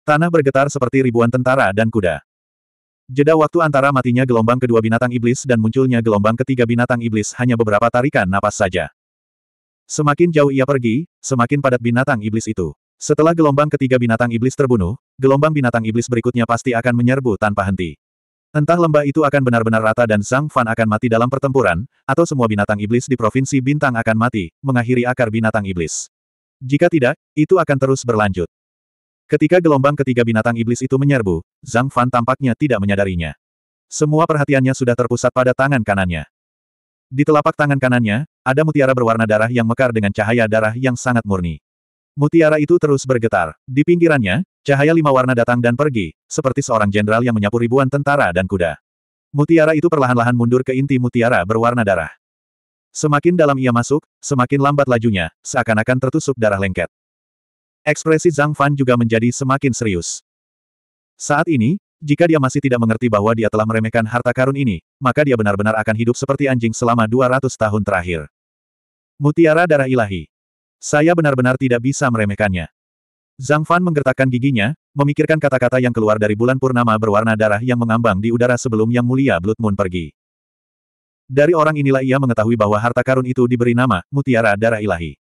Tanah bergetar seperti ribuan tentara dan kuda. Jeda waktu antara matinya gelombang kedua binatang iblis dan munculnya gelombang ketiga binatang iblis hanya beberapa tarikan napas saja. Semakin jauh ia pergi, semakin padat binatang iblis itu. Setelah gelombang ketiga binatang iblis terbunuh, gelombang binatang iblis berikutnya pasti akan menyerbu tanpa henti. Entah lembah itu akan benar-benar rata dan Zhang Fan akan mati dalam pertempuran, atau semua binatang iblis di provinsi bintang akan mati, mengakhiri akar binatang iblis. Jika tidak, itu akan terus berlanjut. Ketika gelombang ketiga binatang iblis itu menyerbu, Zhang Fan tampaknya tidak menyadarinya. Semua perhatiannya sudah terpusat pada tangan kanannya. Di telapak tangan kanannya, ada mutiara berwarna darah yang mekar dengan cahaya darah yang sangat murni. Mutiara itu terus bergetar. Di pinggirannya, Cahaya lima warna datang dan pergi, seperti seorang jenderal yang menyapu ribuan tentara dan kuda. Mutiara itu perlahan-lahan mundur ke inti mutiara berwarna darah. Semakin dalam ia masuk, semakin lambat lajunya, seakan-akan tertusuk darah lengket. Ekspresi Zhang Fan juga menjadi semakin serius. Saat ini, jika dia masih tidak mengerti bahwa dia telah meremehkan harta karun ini, maka dia benar-benar akan hidup seperti anjing selama 200 tahun terakhir. Mutiara Darah Ilahi. Saya benar-benar tidak bisa meremehkannya. Zhang Fan menggertakkan giginya, memikirkan kata-kata yang keluar dari bulan purnama berwarna darah yang mengambang di udara sebelum Yang Mulia Blood Moon pergi. Dari orang inilah ia mengetahui bahwa harta karun itu diberi nama, Mutiara Darah Ilahi.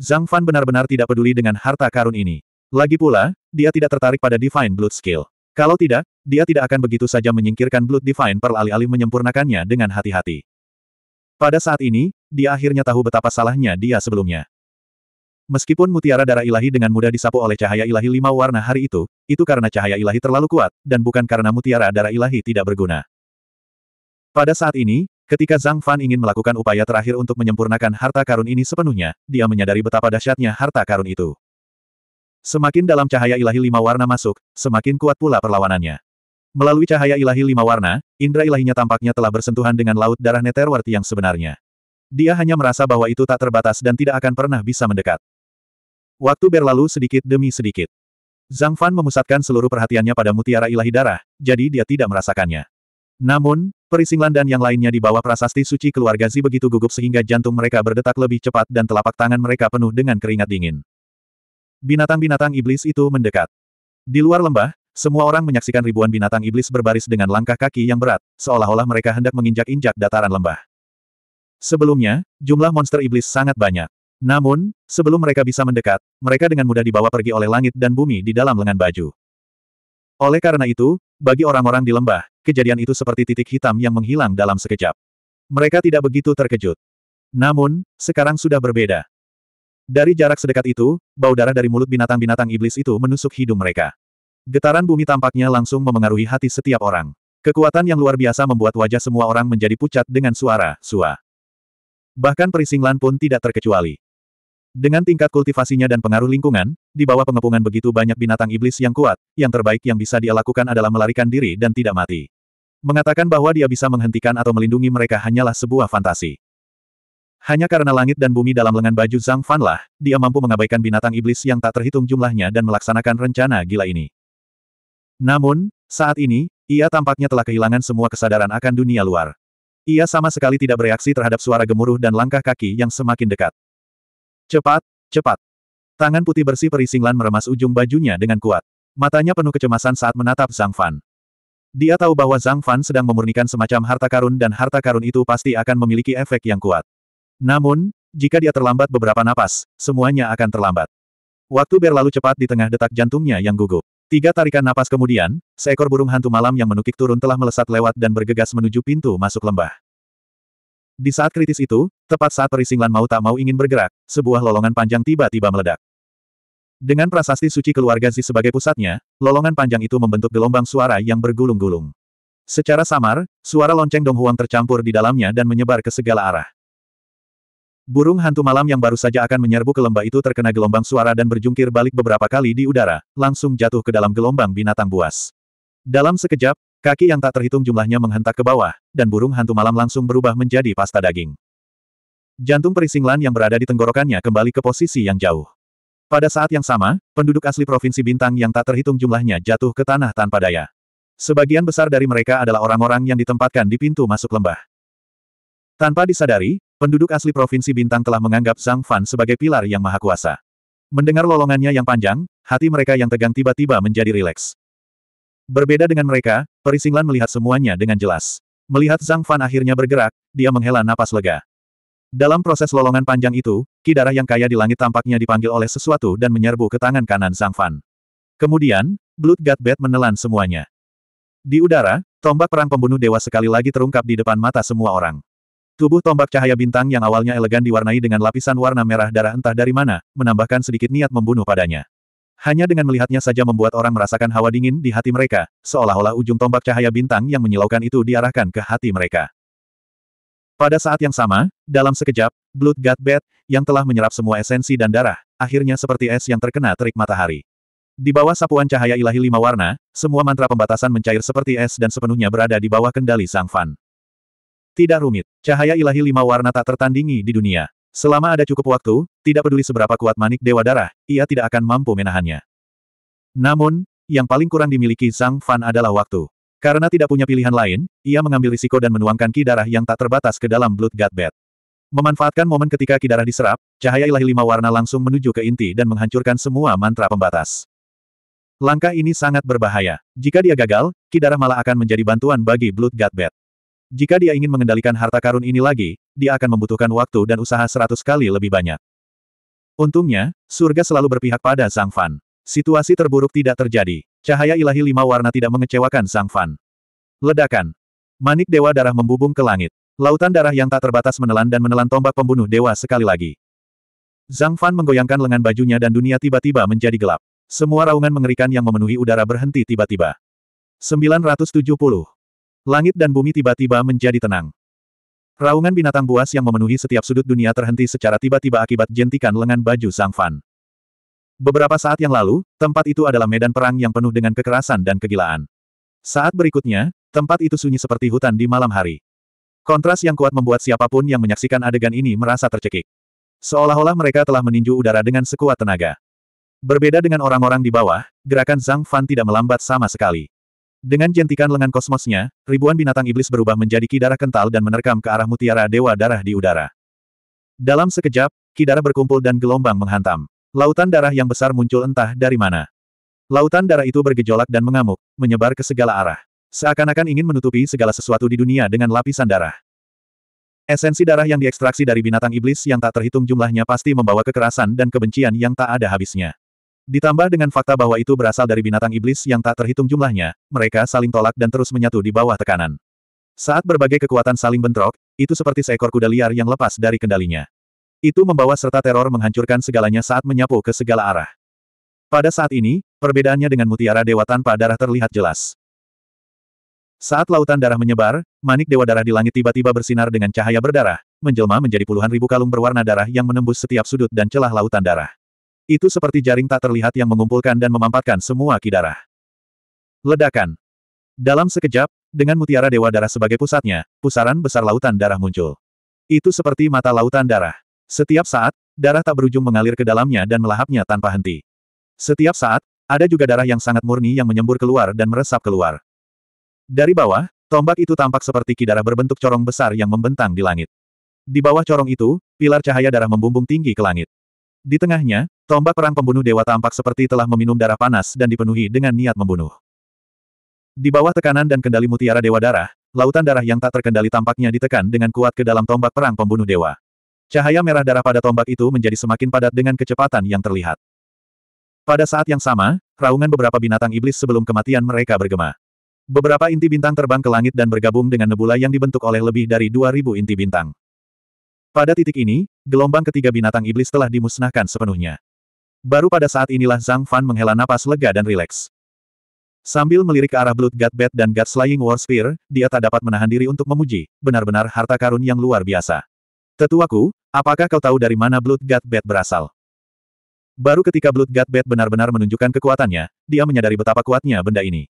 Zhang Fan benar-benar tidak peduli dengan harta karun ini. Lagi pula, dia tidak tertarik pada Divine Blood Skill. Kalau tidak, dia tidak akan begitu saja menyingkirkan Blood Divine Pearl alih-alih menyempurnakannya dengan hati-hati. Pada saat ini, dia akhirnya tahu betapa salahnya dia sebelumnya. Meskipun mutiara darah ilahi dengan mudah disapu oleh cahaya ilahi lima warna hari itu, itu karena cahaya ilahi terlalu kuat, dan bukan karena mutiara darah ilahi tidak berguna. Pada saat ini, ketika Zhang Fan ingin melakukan upaya terakhir untuk menyempurnakan harta karun ini sepenuhnya, dia menyadari betapa dahsyatnya harta karun itu. Semakin dalam cahaya ilahi lima warna masuk, semakin kuat pula perlawanannya. Melalui cahaya ilahi lima warna, indera ilahinya tampaknya telah bersentuhan dengan laut darah Netherworld yang sebenarnya. Dia hanya merasa bahwa itu tak terbatas dan tidak akan pernah bisa mendekat. Waktu berlalu sedikit demi sedikit. Zhang Fan memusatkan seluruh perhatiannya pada mutiara ilahi darah, jadi dia tidak merasakannya. Namun, Perisinglan dan yang lainnya di bawah prasasti suci keluarga Zi begitu gugup sehingga jantung mereka berdetak lebih cepat dan telapak tangan mereka penuh dengan keringat dingin. Binatang-binatang iblis itu mendekat. Di luar lembah, semua orang menyaksikan ribuan binatang iblis berbaris dengan langkah kaki yang berat, seolah-olah mereka hendak menginjak-injak dataran lembah. Sebelumnya, jumlah monster iblis sangat banyak. Namun, sebelum mereka bisa mendekat, mereka dengan mudah dibawa pergi oleh langit dan bumi di dalam lengan baju. Oleh karena itu, bagi orang-orang di lembah, kejadian itu seperti titik hitam yang menghilang dalam sekejap. Mereka tidak begitu terkejut. Namun, sekarang sudah berbeda. Dari jarak sedekat itu, bau darah dari mulut binatang-binatang iblis itu menusuk hidung mereka. Getaran bumi tampaknya langsung memengaruhi hati setiap orang. Kekuatan yang luar biasa membuat wajah semua orang menjadi pucat dengan suara, sua. Bahkan perisinglan pun tidak terkecuali. Dengan tingkat kultivasinya dan pengaruh lingkungan, di bawah pengepungan begitu banyak binatang iblis yang kuat, yang terbaik yang bisa dia lakukan adalah melarikan diri dan tidak mati. Mengatakan bahwa dia bisa menghentikan atau melindungi mereka hanyalah sebuah fantasi. Hanya karena langit dan bumi dalam lengan baju Zhang Fanlah, dia mampu mengabaikan binatang iblis yang tak terhitung jumlahnya dan melaksanakan rencana gila ini. Namun, saat ini, ia tampaknya telah kehilangan semua kesadaran akan dunia luar. Ia sama sekali tidak bereaksi terhadap suara gemuruh dan langkah kaki yang semakin dekat. Cepat, cepat. Tangan putih bersih perisinglan meremas ujung bajunya dengan kuat. Matanya penuh kecemasan saat menatap Zhang Fan. Dia tahu bahwa Zhang Fan sedang memurnikan semacam harta karun dan harta karun itu pasti akan memiliki efek yang kuat. Namun, jika dia terlambat beberapa napas, semuanya akan terlambat. Waktu berlalu cepat di tengah detak jantungnya yang gugup. Tiga tarikan napas kemudian, seekor burung hantu malam yang menukik turun telah melesat lewat dan bergegas menuju pintu masuk lembah. Di saat kritis itu, tepat saat perisinglan mau tak mau ingin bergerak, sebuah lolongan panjang tiba-tiba meledak. Dengan prasasti suci keluarga Zi sebagai pusatnya, lolongan panjang itu membentuk gelombang suara yang bergulung-gulung. Secara samar, suara lonceng Donghuang tercampur di dalamnya dan menyebar ke segala arah. Burung hantu malam yang baru saja akan menyerbu ke lembah itu terkena gelombang suara dan berjungkir balik beberapa kali di udara, langsung jatuh ke dalam gelombang binatang buas. Dalam sekejap, Kaki yang tak terhitung jumlahnya menghentak ke bawah, dan burung hantu malam langsung berubah menjadi pasta daging. Jantung Lan yang berada di tenggorokannya kembali ke posisi yang jauh. Pada saat yang sama, penduduk asli Provinsi Bintang yang tak terhitung jumlahnya jatuh ke tanah tanpa daya. Sebagian besar dari mereka adalah orang-orang yang ditempatkan di pintu masuk lembah. Tanpa disadari, penduduk asli Provinsi Bintang telah menganggap Zhang Fan sebagai pilar yang maha kuasa. Mendengar lolongannya yang panjang, hati mereka yang tegang tiba-tiba menjadi rileks. Berbeda dengan mereka, Perisinglan melihat semuanya dengan jelas. Melihat Zhang Fan akhirnya bergerak, dia menghela napas lega. Dalam proses lolongan panjang itu, ki darah yang kaya di langit tampaknya dipanggil oleh sesuatu dan menyerbu ke tangan kanan Zhang Fan. Kemudian, Blood God Bat menelan semuanya. Di udara, tombak perang pembunuh dewa sekali lagi terungkap di depan mata semua orang. Tubuh tombak cahaya bintang yang awalnya elegan diwarnai dengan lapisan warna merah darah entah dari mana, menambahkan sedikit niat membunuh padanya. Hanya dengan melihatnya saja membuat orang merasakan hawa dingin di hati mereka, seolah-olah ujung tombak cahaya bintang yang menyilaukan itu diarahkan ke hati mereka. Pada saat yang sama, dalam sekejap, Blood God Bat, yang telah menyerap semua esensi dan darah, akhirnya seperti es yang terkena terik matahari. Di bawah sapuan cahaya ilahi lima warna, semua mantra pembatasan mencair seperti es dan sepenuhnya berada di bawah kendali Sang Fan. Tidak rumit, cahaya ilahi lima warna tak tertandingi di dunia. Selama ada cukup waktu, tidak peduli seberapa kuat manik Dewa Darah, ia tidak akan mampu menahannya. Namun, yang paling kurang dimiliki sang Fan adalah waktu. Karena tidak punya pilihan lain, ia mengambil risiko dan menuangkan ki darah yang tak terbatas ke dalam Blood God Bed. Memanfaatkan momen ketika ki darah diserap, cahaya ilahi lima warna langsung menuju ke inti dan menghancurkan semua mantra pembatas. Langkah ini sangat berbahaya. Jika dia gagal, ki darah malah akan menjadi bantuan bagi Blood God Bed. Jika dia ingin mengendalikan harta karun ini lagi, dia akan membutuhkan waktu dan usaha seratus kali lebih banyak. Untungnya, surga selalu berpihak pada Sang Fan. Situasi terburuk tidak terjadi. Cahaya ilahi lima warna tidak mengecewakan Sang Fan. Ledakan. Manik Dewa Darah membubung ke langit. Lautan darah yang tak terbatas menelan dan menelan tombak pembunuh dewa sekali lagi. Zhang Fan menggoyangkan lengan bajunya dan dunia tiba-tiba menjadi gelap. Semua raungan mengerikan yang memenuhi udara berhenti tiba-tiba. 970 Langit dan bumi tiba-tiba menjadi tenang. Raungan binatang buas yang memenuhi setiap sudut dunia terhenti secara tiba-tiba akibat jentikan lengan baju Sang Fan. Beberapa saat yang lalu, tempat itu adalah medan perang yang penuh dengan kekerasan dan kegilaan. Saat berikutnya, tempat itu sunyi seperti hutan di malam hari. Kontras yang kuat membuat siapapun yang menyaksikan adegan ini merasa tercekik. Seolah-olah mereka telah meninju udara dengan sekuat tenaga. Berbeda dengan orang-orang di bawah, gerakan Zhang Fan tidak melambat sama sekali. Dengan jentikan lengan kosmosnya, ribuan binatang iblis berubah menjadi kidara kental dan menerkam ke arah mutiara dewa darah di udara. Dalam sekejap, kidara berkumpul dan gelombang menghantam. Lautan darah yang besar muncul entah dari mana. Lautan darah itu bergejolak dan mengamuk, menyebar ke segala arah. Seakan-akan ingin menutupi segala sesuatu di dunia dengan lapisan darah. Esensi darah yang diekstraksi dari binatang iblis yang tak terhitung jumlahnya pasti membawa kekerasan dan kebencian yang tak ada habisnya. Ditambah dengan fakta bahwa itu berasal dari binatang iblis yang tak terhitung jumlahnya, mereka saling tolak dan terus menyatu di bawah tekanan. Saat berbagai kekuatan saling bentrok, itu seperti seekor kuda liar yang lepas dari kendalinya. Itu membawa serta teror menghancurkan segalanya saat menyapu ke segala arah. Pada saat ini, perbedaannya dengan mutiara dewa tanpa darah terlihat jelas. Saat lautan darah menyebar, manik dewa darah di langit tiba-tiba bersinar dengan cahaya berdarah, menjelma menjadi puluhan ribu kalung berwarna darah yang menembus setiap sudut dan celah lautan darah. Itu seperti jaring tak terlihat yang mengumpulkan dan memampatkan semua kidarah. Ledakan. Dalam sekejap, dengan mutiara dewa darah sebagai pusatnya, pusaran besar lautan darah muncul. Itu seperti mata lautan darah. Setiap saat, darah tak berujung mengalir ke dalamnya dan melahapnya tanpa henti. Setiap saat, ada juga darah yang sangat murni yang menyembur keluar dan meresap keluar. Dari bawah, tombak itu tampak seperti kidarah berbentuk corong besar yang membentang di langit. Di bawah corong itu, pilar cahaya darah membumbung tinggi ke langit. Di tengahnya, tombak perang pembunuh dewa tampak seperti telah meminum darah panas dan dipenuhi dengan niat membunuh. Di bawah tekanan dan kendali mutiara dewa darah, lautan darah yang tak terkendali tampaknya ditekan dengan kuat ke dalam tombak perang pembunuh dewa. Cahaya merah darah pada tombak itu menjadi semakin padat dengan kecepatan yang terlihat. Pada saat yang sama, raungan beberapa binatang iblis sebelum kematian mereka bergema. Beberapa inti bintang terbang ke langit dan bergabung dengan nebula yang dibentuk oleh lebih dari 2000 inti bintang. Pada titik ini, gelombang ketiga binatang iblis telah dimusnahkan sepenuhnya. Baru pada saat inilah Zhang Fan menghela napas lega dan rileks. Sambil melirik ke arah Blood God Bat dan God Slaying War Spear, dia tak dapat menahan diri untuk memuji, benar-benar harta karun yang luar biasa. Tetuaku, apakah kau tahu dari mana Blood God Bat berasal? Baru ketika Blood God Bat benar-benar menunjukkan kekuatannya, dia menyadari betapa kuatnya benda ini.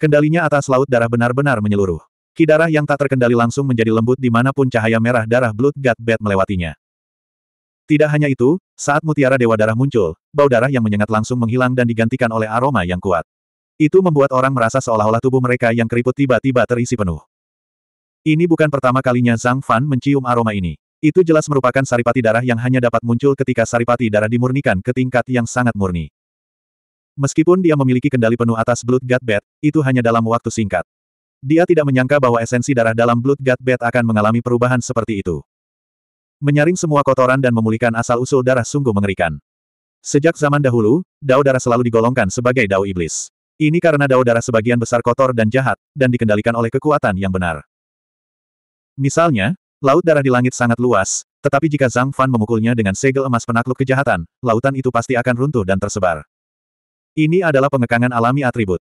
Kendalinya atas laut darah benar-benar menyeluruh. Ki yang tak terkendali langsung menjadi lembut di pun cahaya merah darah Blood God Bat melewatinya. Tidak hanya itu, saat mutiara dewa darah muncul, bau darah yang menyengat langsung menghilang dan digantikan oleh aroma yang kuat. Itu membuat orang merasa seolah-olah tubuh mereka yang keriput tiba-tiba terisi penuh. Ini bukan pertama kalinya Zhang Fan mencium aroma ini. Itu jelas merupakan saripati darah yang hanya dapat muncul ketika saripati darah dimurnikan ke tingkat yang sangat murni. Meskipun dia memiliki kendali penuh atas Blood God Bat, itu hanya dalam waktu singkat. Dia tidak menyangka bahwa esensi darah dalam Blood God Bed akan mengalami perubahan seperti itu. Menyaring semua kotoran dan memulihkan asal-usul darah sungguh mengerikan. Sejak zaman dahulu, dao darah selalu digolongkan sebagai dao iblis. Ini karena dao darah sebagian besar kotor dan jahat, dan dikendalikan oleh kekuatan yang benar. Misalnya, laut darah di langit sangat luas, tetapi jika Zhang Fan memukulnya dengan segel emas penakluk kejahatan, lautan itu pasti akan runtuh dan tersebar. Ini adalah pengekangan alami atribut.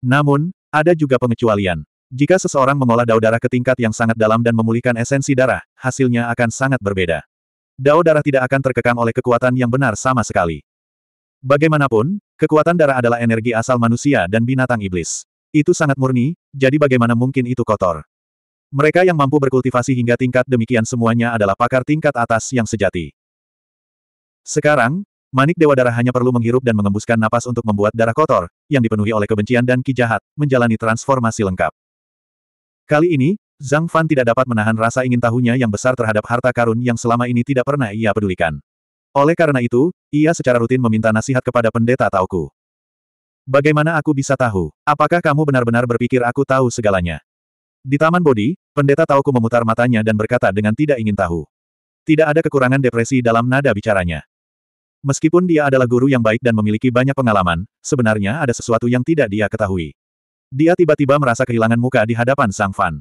Namun, ada juga pengecualian. Jika seseorang mengolah dao darah ke tingkat yang sangat dalam dan memulihkan esensi darah, hasilnya akan sangat berbeda. Dao darah tidak akan terkekang oleh kekuatan yang benar sama sekali. Bagaimanapun, kekuatan darah adalah energi asal manusia dan binatang iblis. Itu sangat murni, jadi bagaimana mungkin itu kotor? Mereka yang mampu berkultivasi hingga tingkat demikian semuanya adalah pakar tingkat atas yang sejati. Sekarang, manik dewa darah hanya perlu menghirup dan mengembuskan napas untuk membuat darah kotor, yang dipenuhi oleh kebencian dan ki menjalani transformasi lengkap. Kali ini, Zhang Fan tidak dapat menahan rasa ingin tahunya yang besar terhadap harta karun yang selama ini tidak pernah ia pedulikan. Oleh karena itu, ia secara rutin meminta nasihat kepada pendeta Tauku. Bagaimana aku bisa tahu? Apakah kamu benar-benar berpikir aku tahu segalanya? Di Taman Bodi, pendeta Tauku memutar matanya dan berkata dengan tidak ingin tahu. Tidak ada kekurangan depresi dalam nada bicaranya. Meskipun dia adalah guru yang baik dan memiliki banyak pengalaman, sebenarnya ada sesuatu yang tidak dia ketahui. Dia tiba-tiba merasa kehilangan muka di hadapan Sang Fan.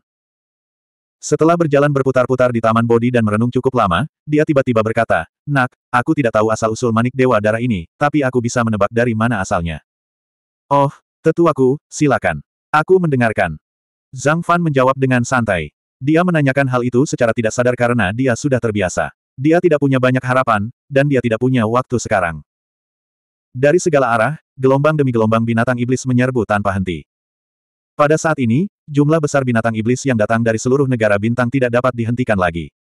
Setelah berjalan berputar-putar di Taman Bodi dan merenung cukup lama, dia tiba-tiba berkata, Nak, aku tidak tahu asal-usul manik dewa darah ini, tapi aku bisa menebak dari mana asalnya. Oh, tetuaku, silakan. Aku mendengarkan. Zhang Fan menjawab dengan santai. Dia menanyakan hal itu secara tidak sadar karena dia sudah terbiasa. Dia tidak punya banyak harapan, dan dia tidak punya waktu sekarang. Dari segala arah, gelombang demi gelombang binatang iblis menyerbu tanpa henti. Pada saat ini, jumlah besar binatang iblis yang datang dari seluruh negara bintang tidak dapat dihentikan lagi.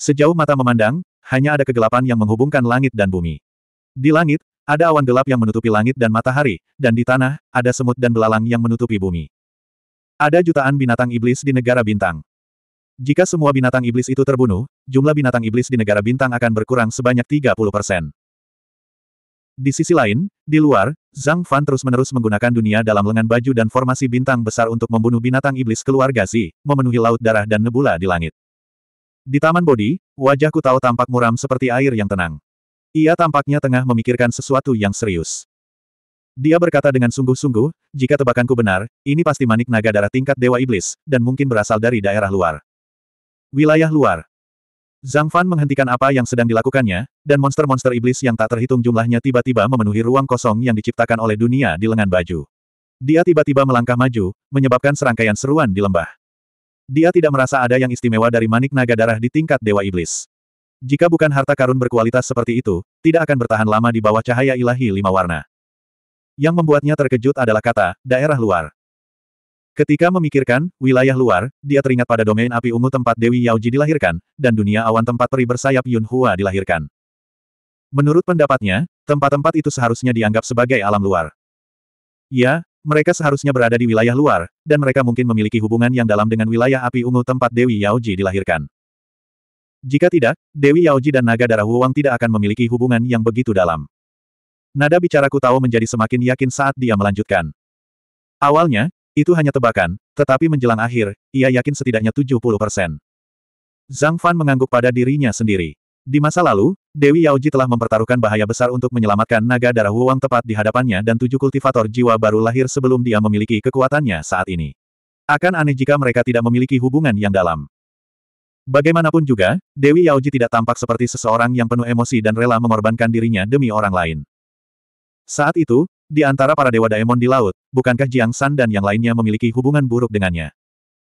Sejauh mata memandang, hanya ada kegelapan yang menghubungkan langit dan bumi. Di langit, ada awan gelap yang menutupi langit dan matahari, dan di tanah, ada semut dan belalang yang menutupi bumi. Ada jutaan binatang iblis di negara bintang. Jika semua binatang iblis itu terbunuh, jumlah binatang iblis di negara bintang akan berkurang sebanyak 30 persen. Di sisi lain, di luar, Zhang Fan terus-menerus menggunakan dunia dalam lengan baju dan formasi bintang besar untuk membunuh binatang iblis keluarga Zi, memenuhi laut darah dan nebula di langit. Di Taman Bodi, wajahku tahu tampak muram seperti air yang tenang. Ia tampaknya tengah memikirkan sesuatu yang serius. Dia berkata dengan sungguh-sungguh, jika tebakanku benar, ini pasti manik naga darah tingkat Dewa Iblis, dan mungkin berasal dari daerah luar. Wilayah luar. Zhang Fan menghentikan apa yang sedang dilakukannya, dan monster-monster iblis yang tak terhitung jumlahnya tiba-tiba memenuhi ruang kosong yang diciptakan oleh dunia di lengan baju. Dia tiba-tiba melangkah maju, menyebabkan serangkaian seruan di lembah. Dia tidak merasa ada yang istimewa dari manik naga darah di tingkat Dewa Iblis. Jika bukan harta karun berkualitas seperti itu, tidak akan bertahan lama di bawah cahaya ilahi lima warna. Yang membuatnya terkejut adalah kata, daerah luar. Ketika memikirkan, wilayah luar, dia teringat pada domain api ungu tempat Dewi Yaoji dilahirkan, dan dunia awan tempat peri bersayap Yun Hua dilahirkan. Menurut pendapatnya, tempat-tempat itu seharusnya dianggap sebagai alam luar. Ya, mereka seharusnya berada di wilayah luar, dan mereka mungkin memiliki hubungan yang dalam dengan wilayah api ungu tempat Dewi Yaoji dilahirkan. Jika tidak, Dewi Yaoji dan naga darah Wuwang tidak akan memiliki hubungan yang begitu dalam. Nada bicaraku tahu menjadi semakin yakin saat dia melanjutkan. Awalnya, itu hanya tebakan, tetapi menjelang akhir, ia yakin setidaknya 70 persen. Zhang Fan mengangguk pada dirinya sendiri. Di masa lalu, Dewi Yaoji telah mempertaruhkan bahaya besar untuk menyelamatkan naga darah Wang tepat di hadapannya dan tujuh kultivator jiwa baru lahir sebelum dia memiliki kekuatannya saat ini. Akan aneh jika mereka tidak memiliki hubungan yang dalam. Bagaimanapun juga, Dewi Yaoji tidak tampak seperti seseorang yang penuh emosi dan rela mengorbankan dirinya demi orang lain. Saat itu, di antara para dewa Daemon di laut, bukankah Jiang San dan yang lainnya memiliki hubungan buruk dengannya?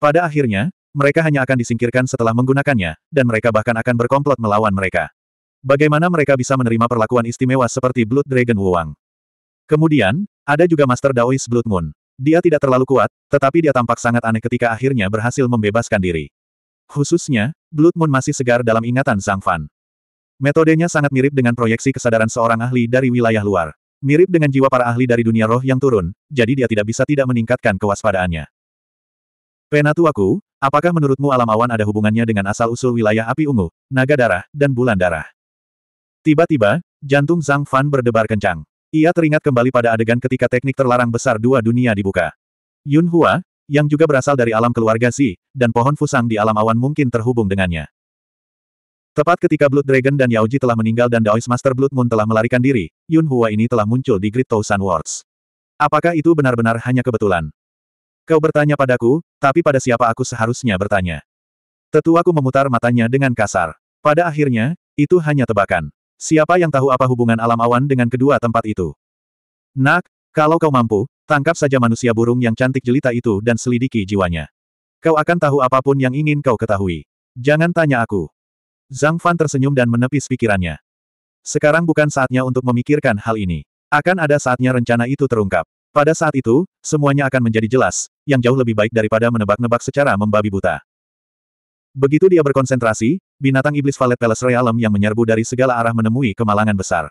Pada akhirnya, mereka hanya akan disingkirkan setelah menggunakannya, dan mereka bahkan akan berkomplot melawan mereka. Bagaimana mereka bisa menerima perlakuan istimewa seperti Blood Dragon Wuang? Kemudian, ada juga Master Daois Blood Moon. Dia tidak terlalu kuat, tetapi dia tampak sangat aneh ketika akhirnya berhasil membebaskan diri. Khususnya, Blood Moon masih segar dalam ingatan Sang Fan. Metodenya sangat mirip dengan proyeksi kesadaran seorang ahli dari wilayah luar. Mirip dengan jiwa para ahli dari dunia roh yang turun, jadi dia tidak bisa tidak meningkatkan kewaspadaannya. Penatuaku, apakah menurutmu alam awan ada hubungannya dengan asal-usul wilayah api ungu, naga darah, dan bulan darah? Tiba-tiba, jantung Zhang Fan berdebar kencang. Ia teringat kembali pada adegan ketika teknik terlarang besar dua dunia dibuka. Yun Hua, yang juga berasal dari alam keluarga si, dan pohon fusang di alam awan mungkin terhubung dengannya. Tepat ketika Blood Dragon dan Yaoji telah meninggal dan Daoist Master Blood Moon telah melarikan diri, Yun Hua ini telah muncul di Great Thousand Worlds. Apakah itu benar-benar hanya kebetulan? Kau bertanya padaku, tapi pada siapa aku seharusnya bertanya? Tetuaku memutar matanya dengan kasar. Pada akhirnya, itu hanya tebakan. Siapa yang tahu apa hubungan alam awan dengan kedua tempat itu? Nak, kalau kau mampu, tangkap saja manusia burung yang cantik jelita itu dan selidiki jiwanya. Kau akan tahu apapun yang ingin kau ketahui. Jangan tanya aku. Zhang Fan tersenyum dan menepis pikirannya. Sekarang bukan saatnya untuk memikirkan hal ini. Akan ada saatnya rencana itu terungkap. Pada saat itu, semuanya akan menjadi jelas, yang jauh lebih baik daripada menebak-nebak secara membabi buta. Begitu dia berkonsentrasi, binatang iblis Valet Palace Realm yang menyerbu dari segala arah menemui kemalangan besar.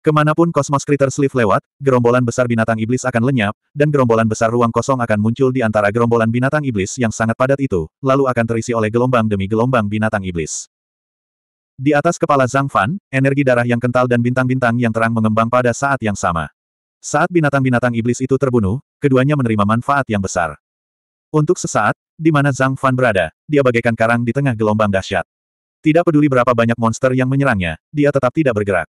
Kemanapun Cosmos Critter Sleeve lewat, gerombolan besar binatang iblis akan lenyap, dan gerombolan besar ruang kosong akan muncul di antara gerombolan binatang iblis yang sangat padat itu, lalu akan terisi oleh gelombang demi gelombang binatang iblis. Di atas kepala Zhang Fan, energi darah yang kental dan bintang-bintang yang terang mengembang pada saat yang sama. Saat binatang-binatang iblis itu terbunuh, keduanya menerima manfaat yang besar. Untuk sesaat, di mana Zhang Fan berada, dia bagaikan karang di tengah gelombang dahsyat. Tidak peduli berapa banyak monster yang menyerangnya, dia tetap tidak bergerak.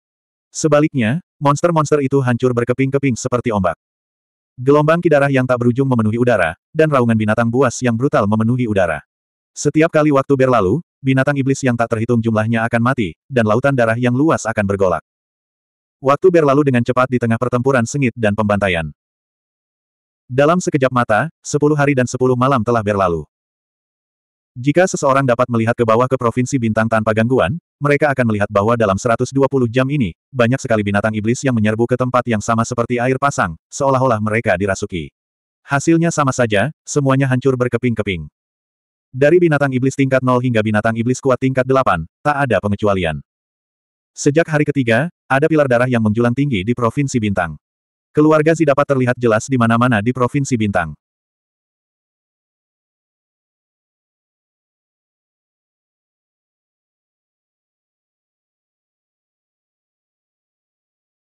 Sebaliknya, monster-monster itu hancur berkeping-keping seperti ombak. Gelombang darah yang tak berujung memenuhi udara, dan raungan binatang buas yang brutal memenuhi udara. Setiap kali waktu berlalu, binatang iblis yang tak terhitung jumlahnya akan mati, dan lautan darah yang luas akan bergolak. Waktu berlalu dengan cepat di tengah pertempuran sengit dan pembantaian. Dalam sekejap mata, sepuluh hari dan sepuluh malam telah berlalu. Jika seseorang dapat melihat ke bawah ke provinsi bintang tanpa gangguan, mereka akan melihat bahwa dalam 120 jam ini, banyak sekali binatang iblis yang menyerbu ke tempat yang sama seperti air pasang, seolah-olah mereka dirasuki. Hasilnya sama saja, semuanya hancur berkeping-keping. Dari binatang iblis tingkat 0 hingga binatang iblis kuat tingkat 8, tak ada pengecualian. Sejak hari ketiga, ada pilar darah yang menjulang tinggi di Provinsi Bintang. Keluarga Zi dapat terlihat jelas di mana-mana di Provinsi Bintang.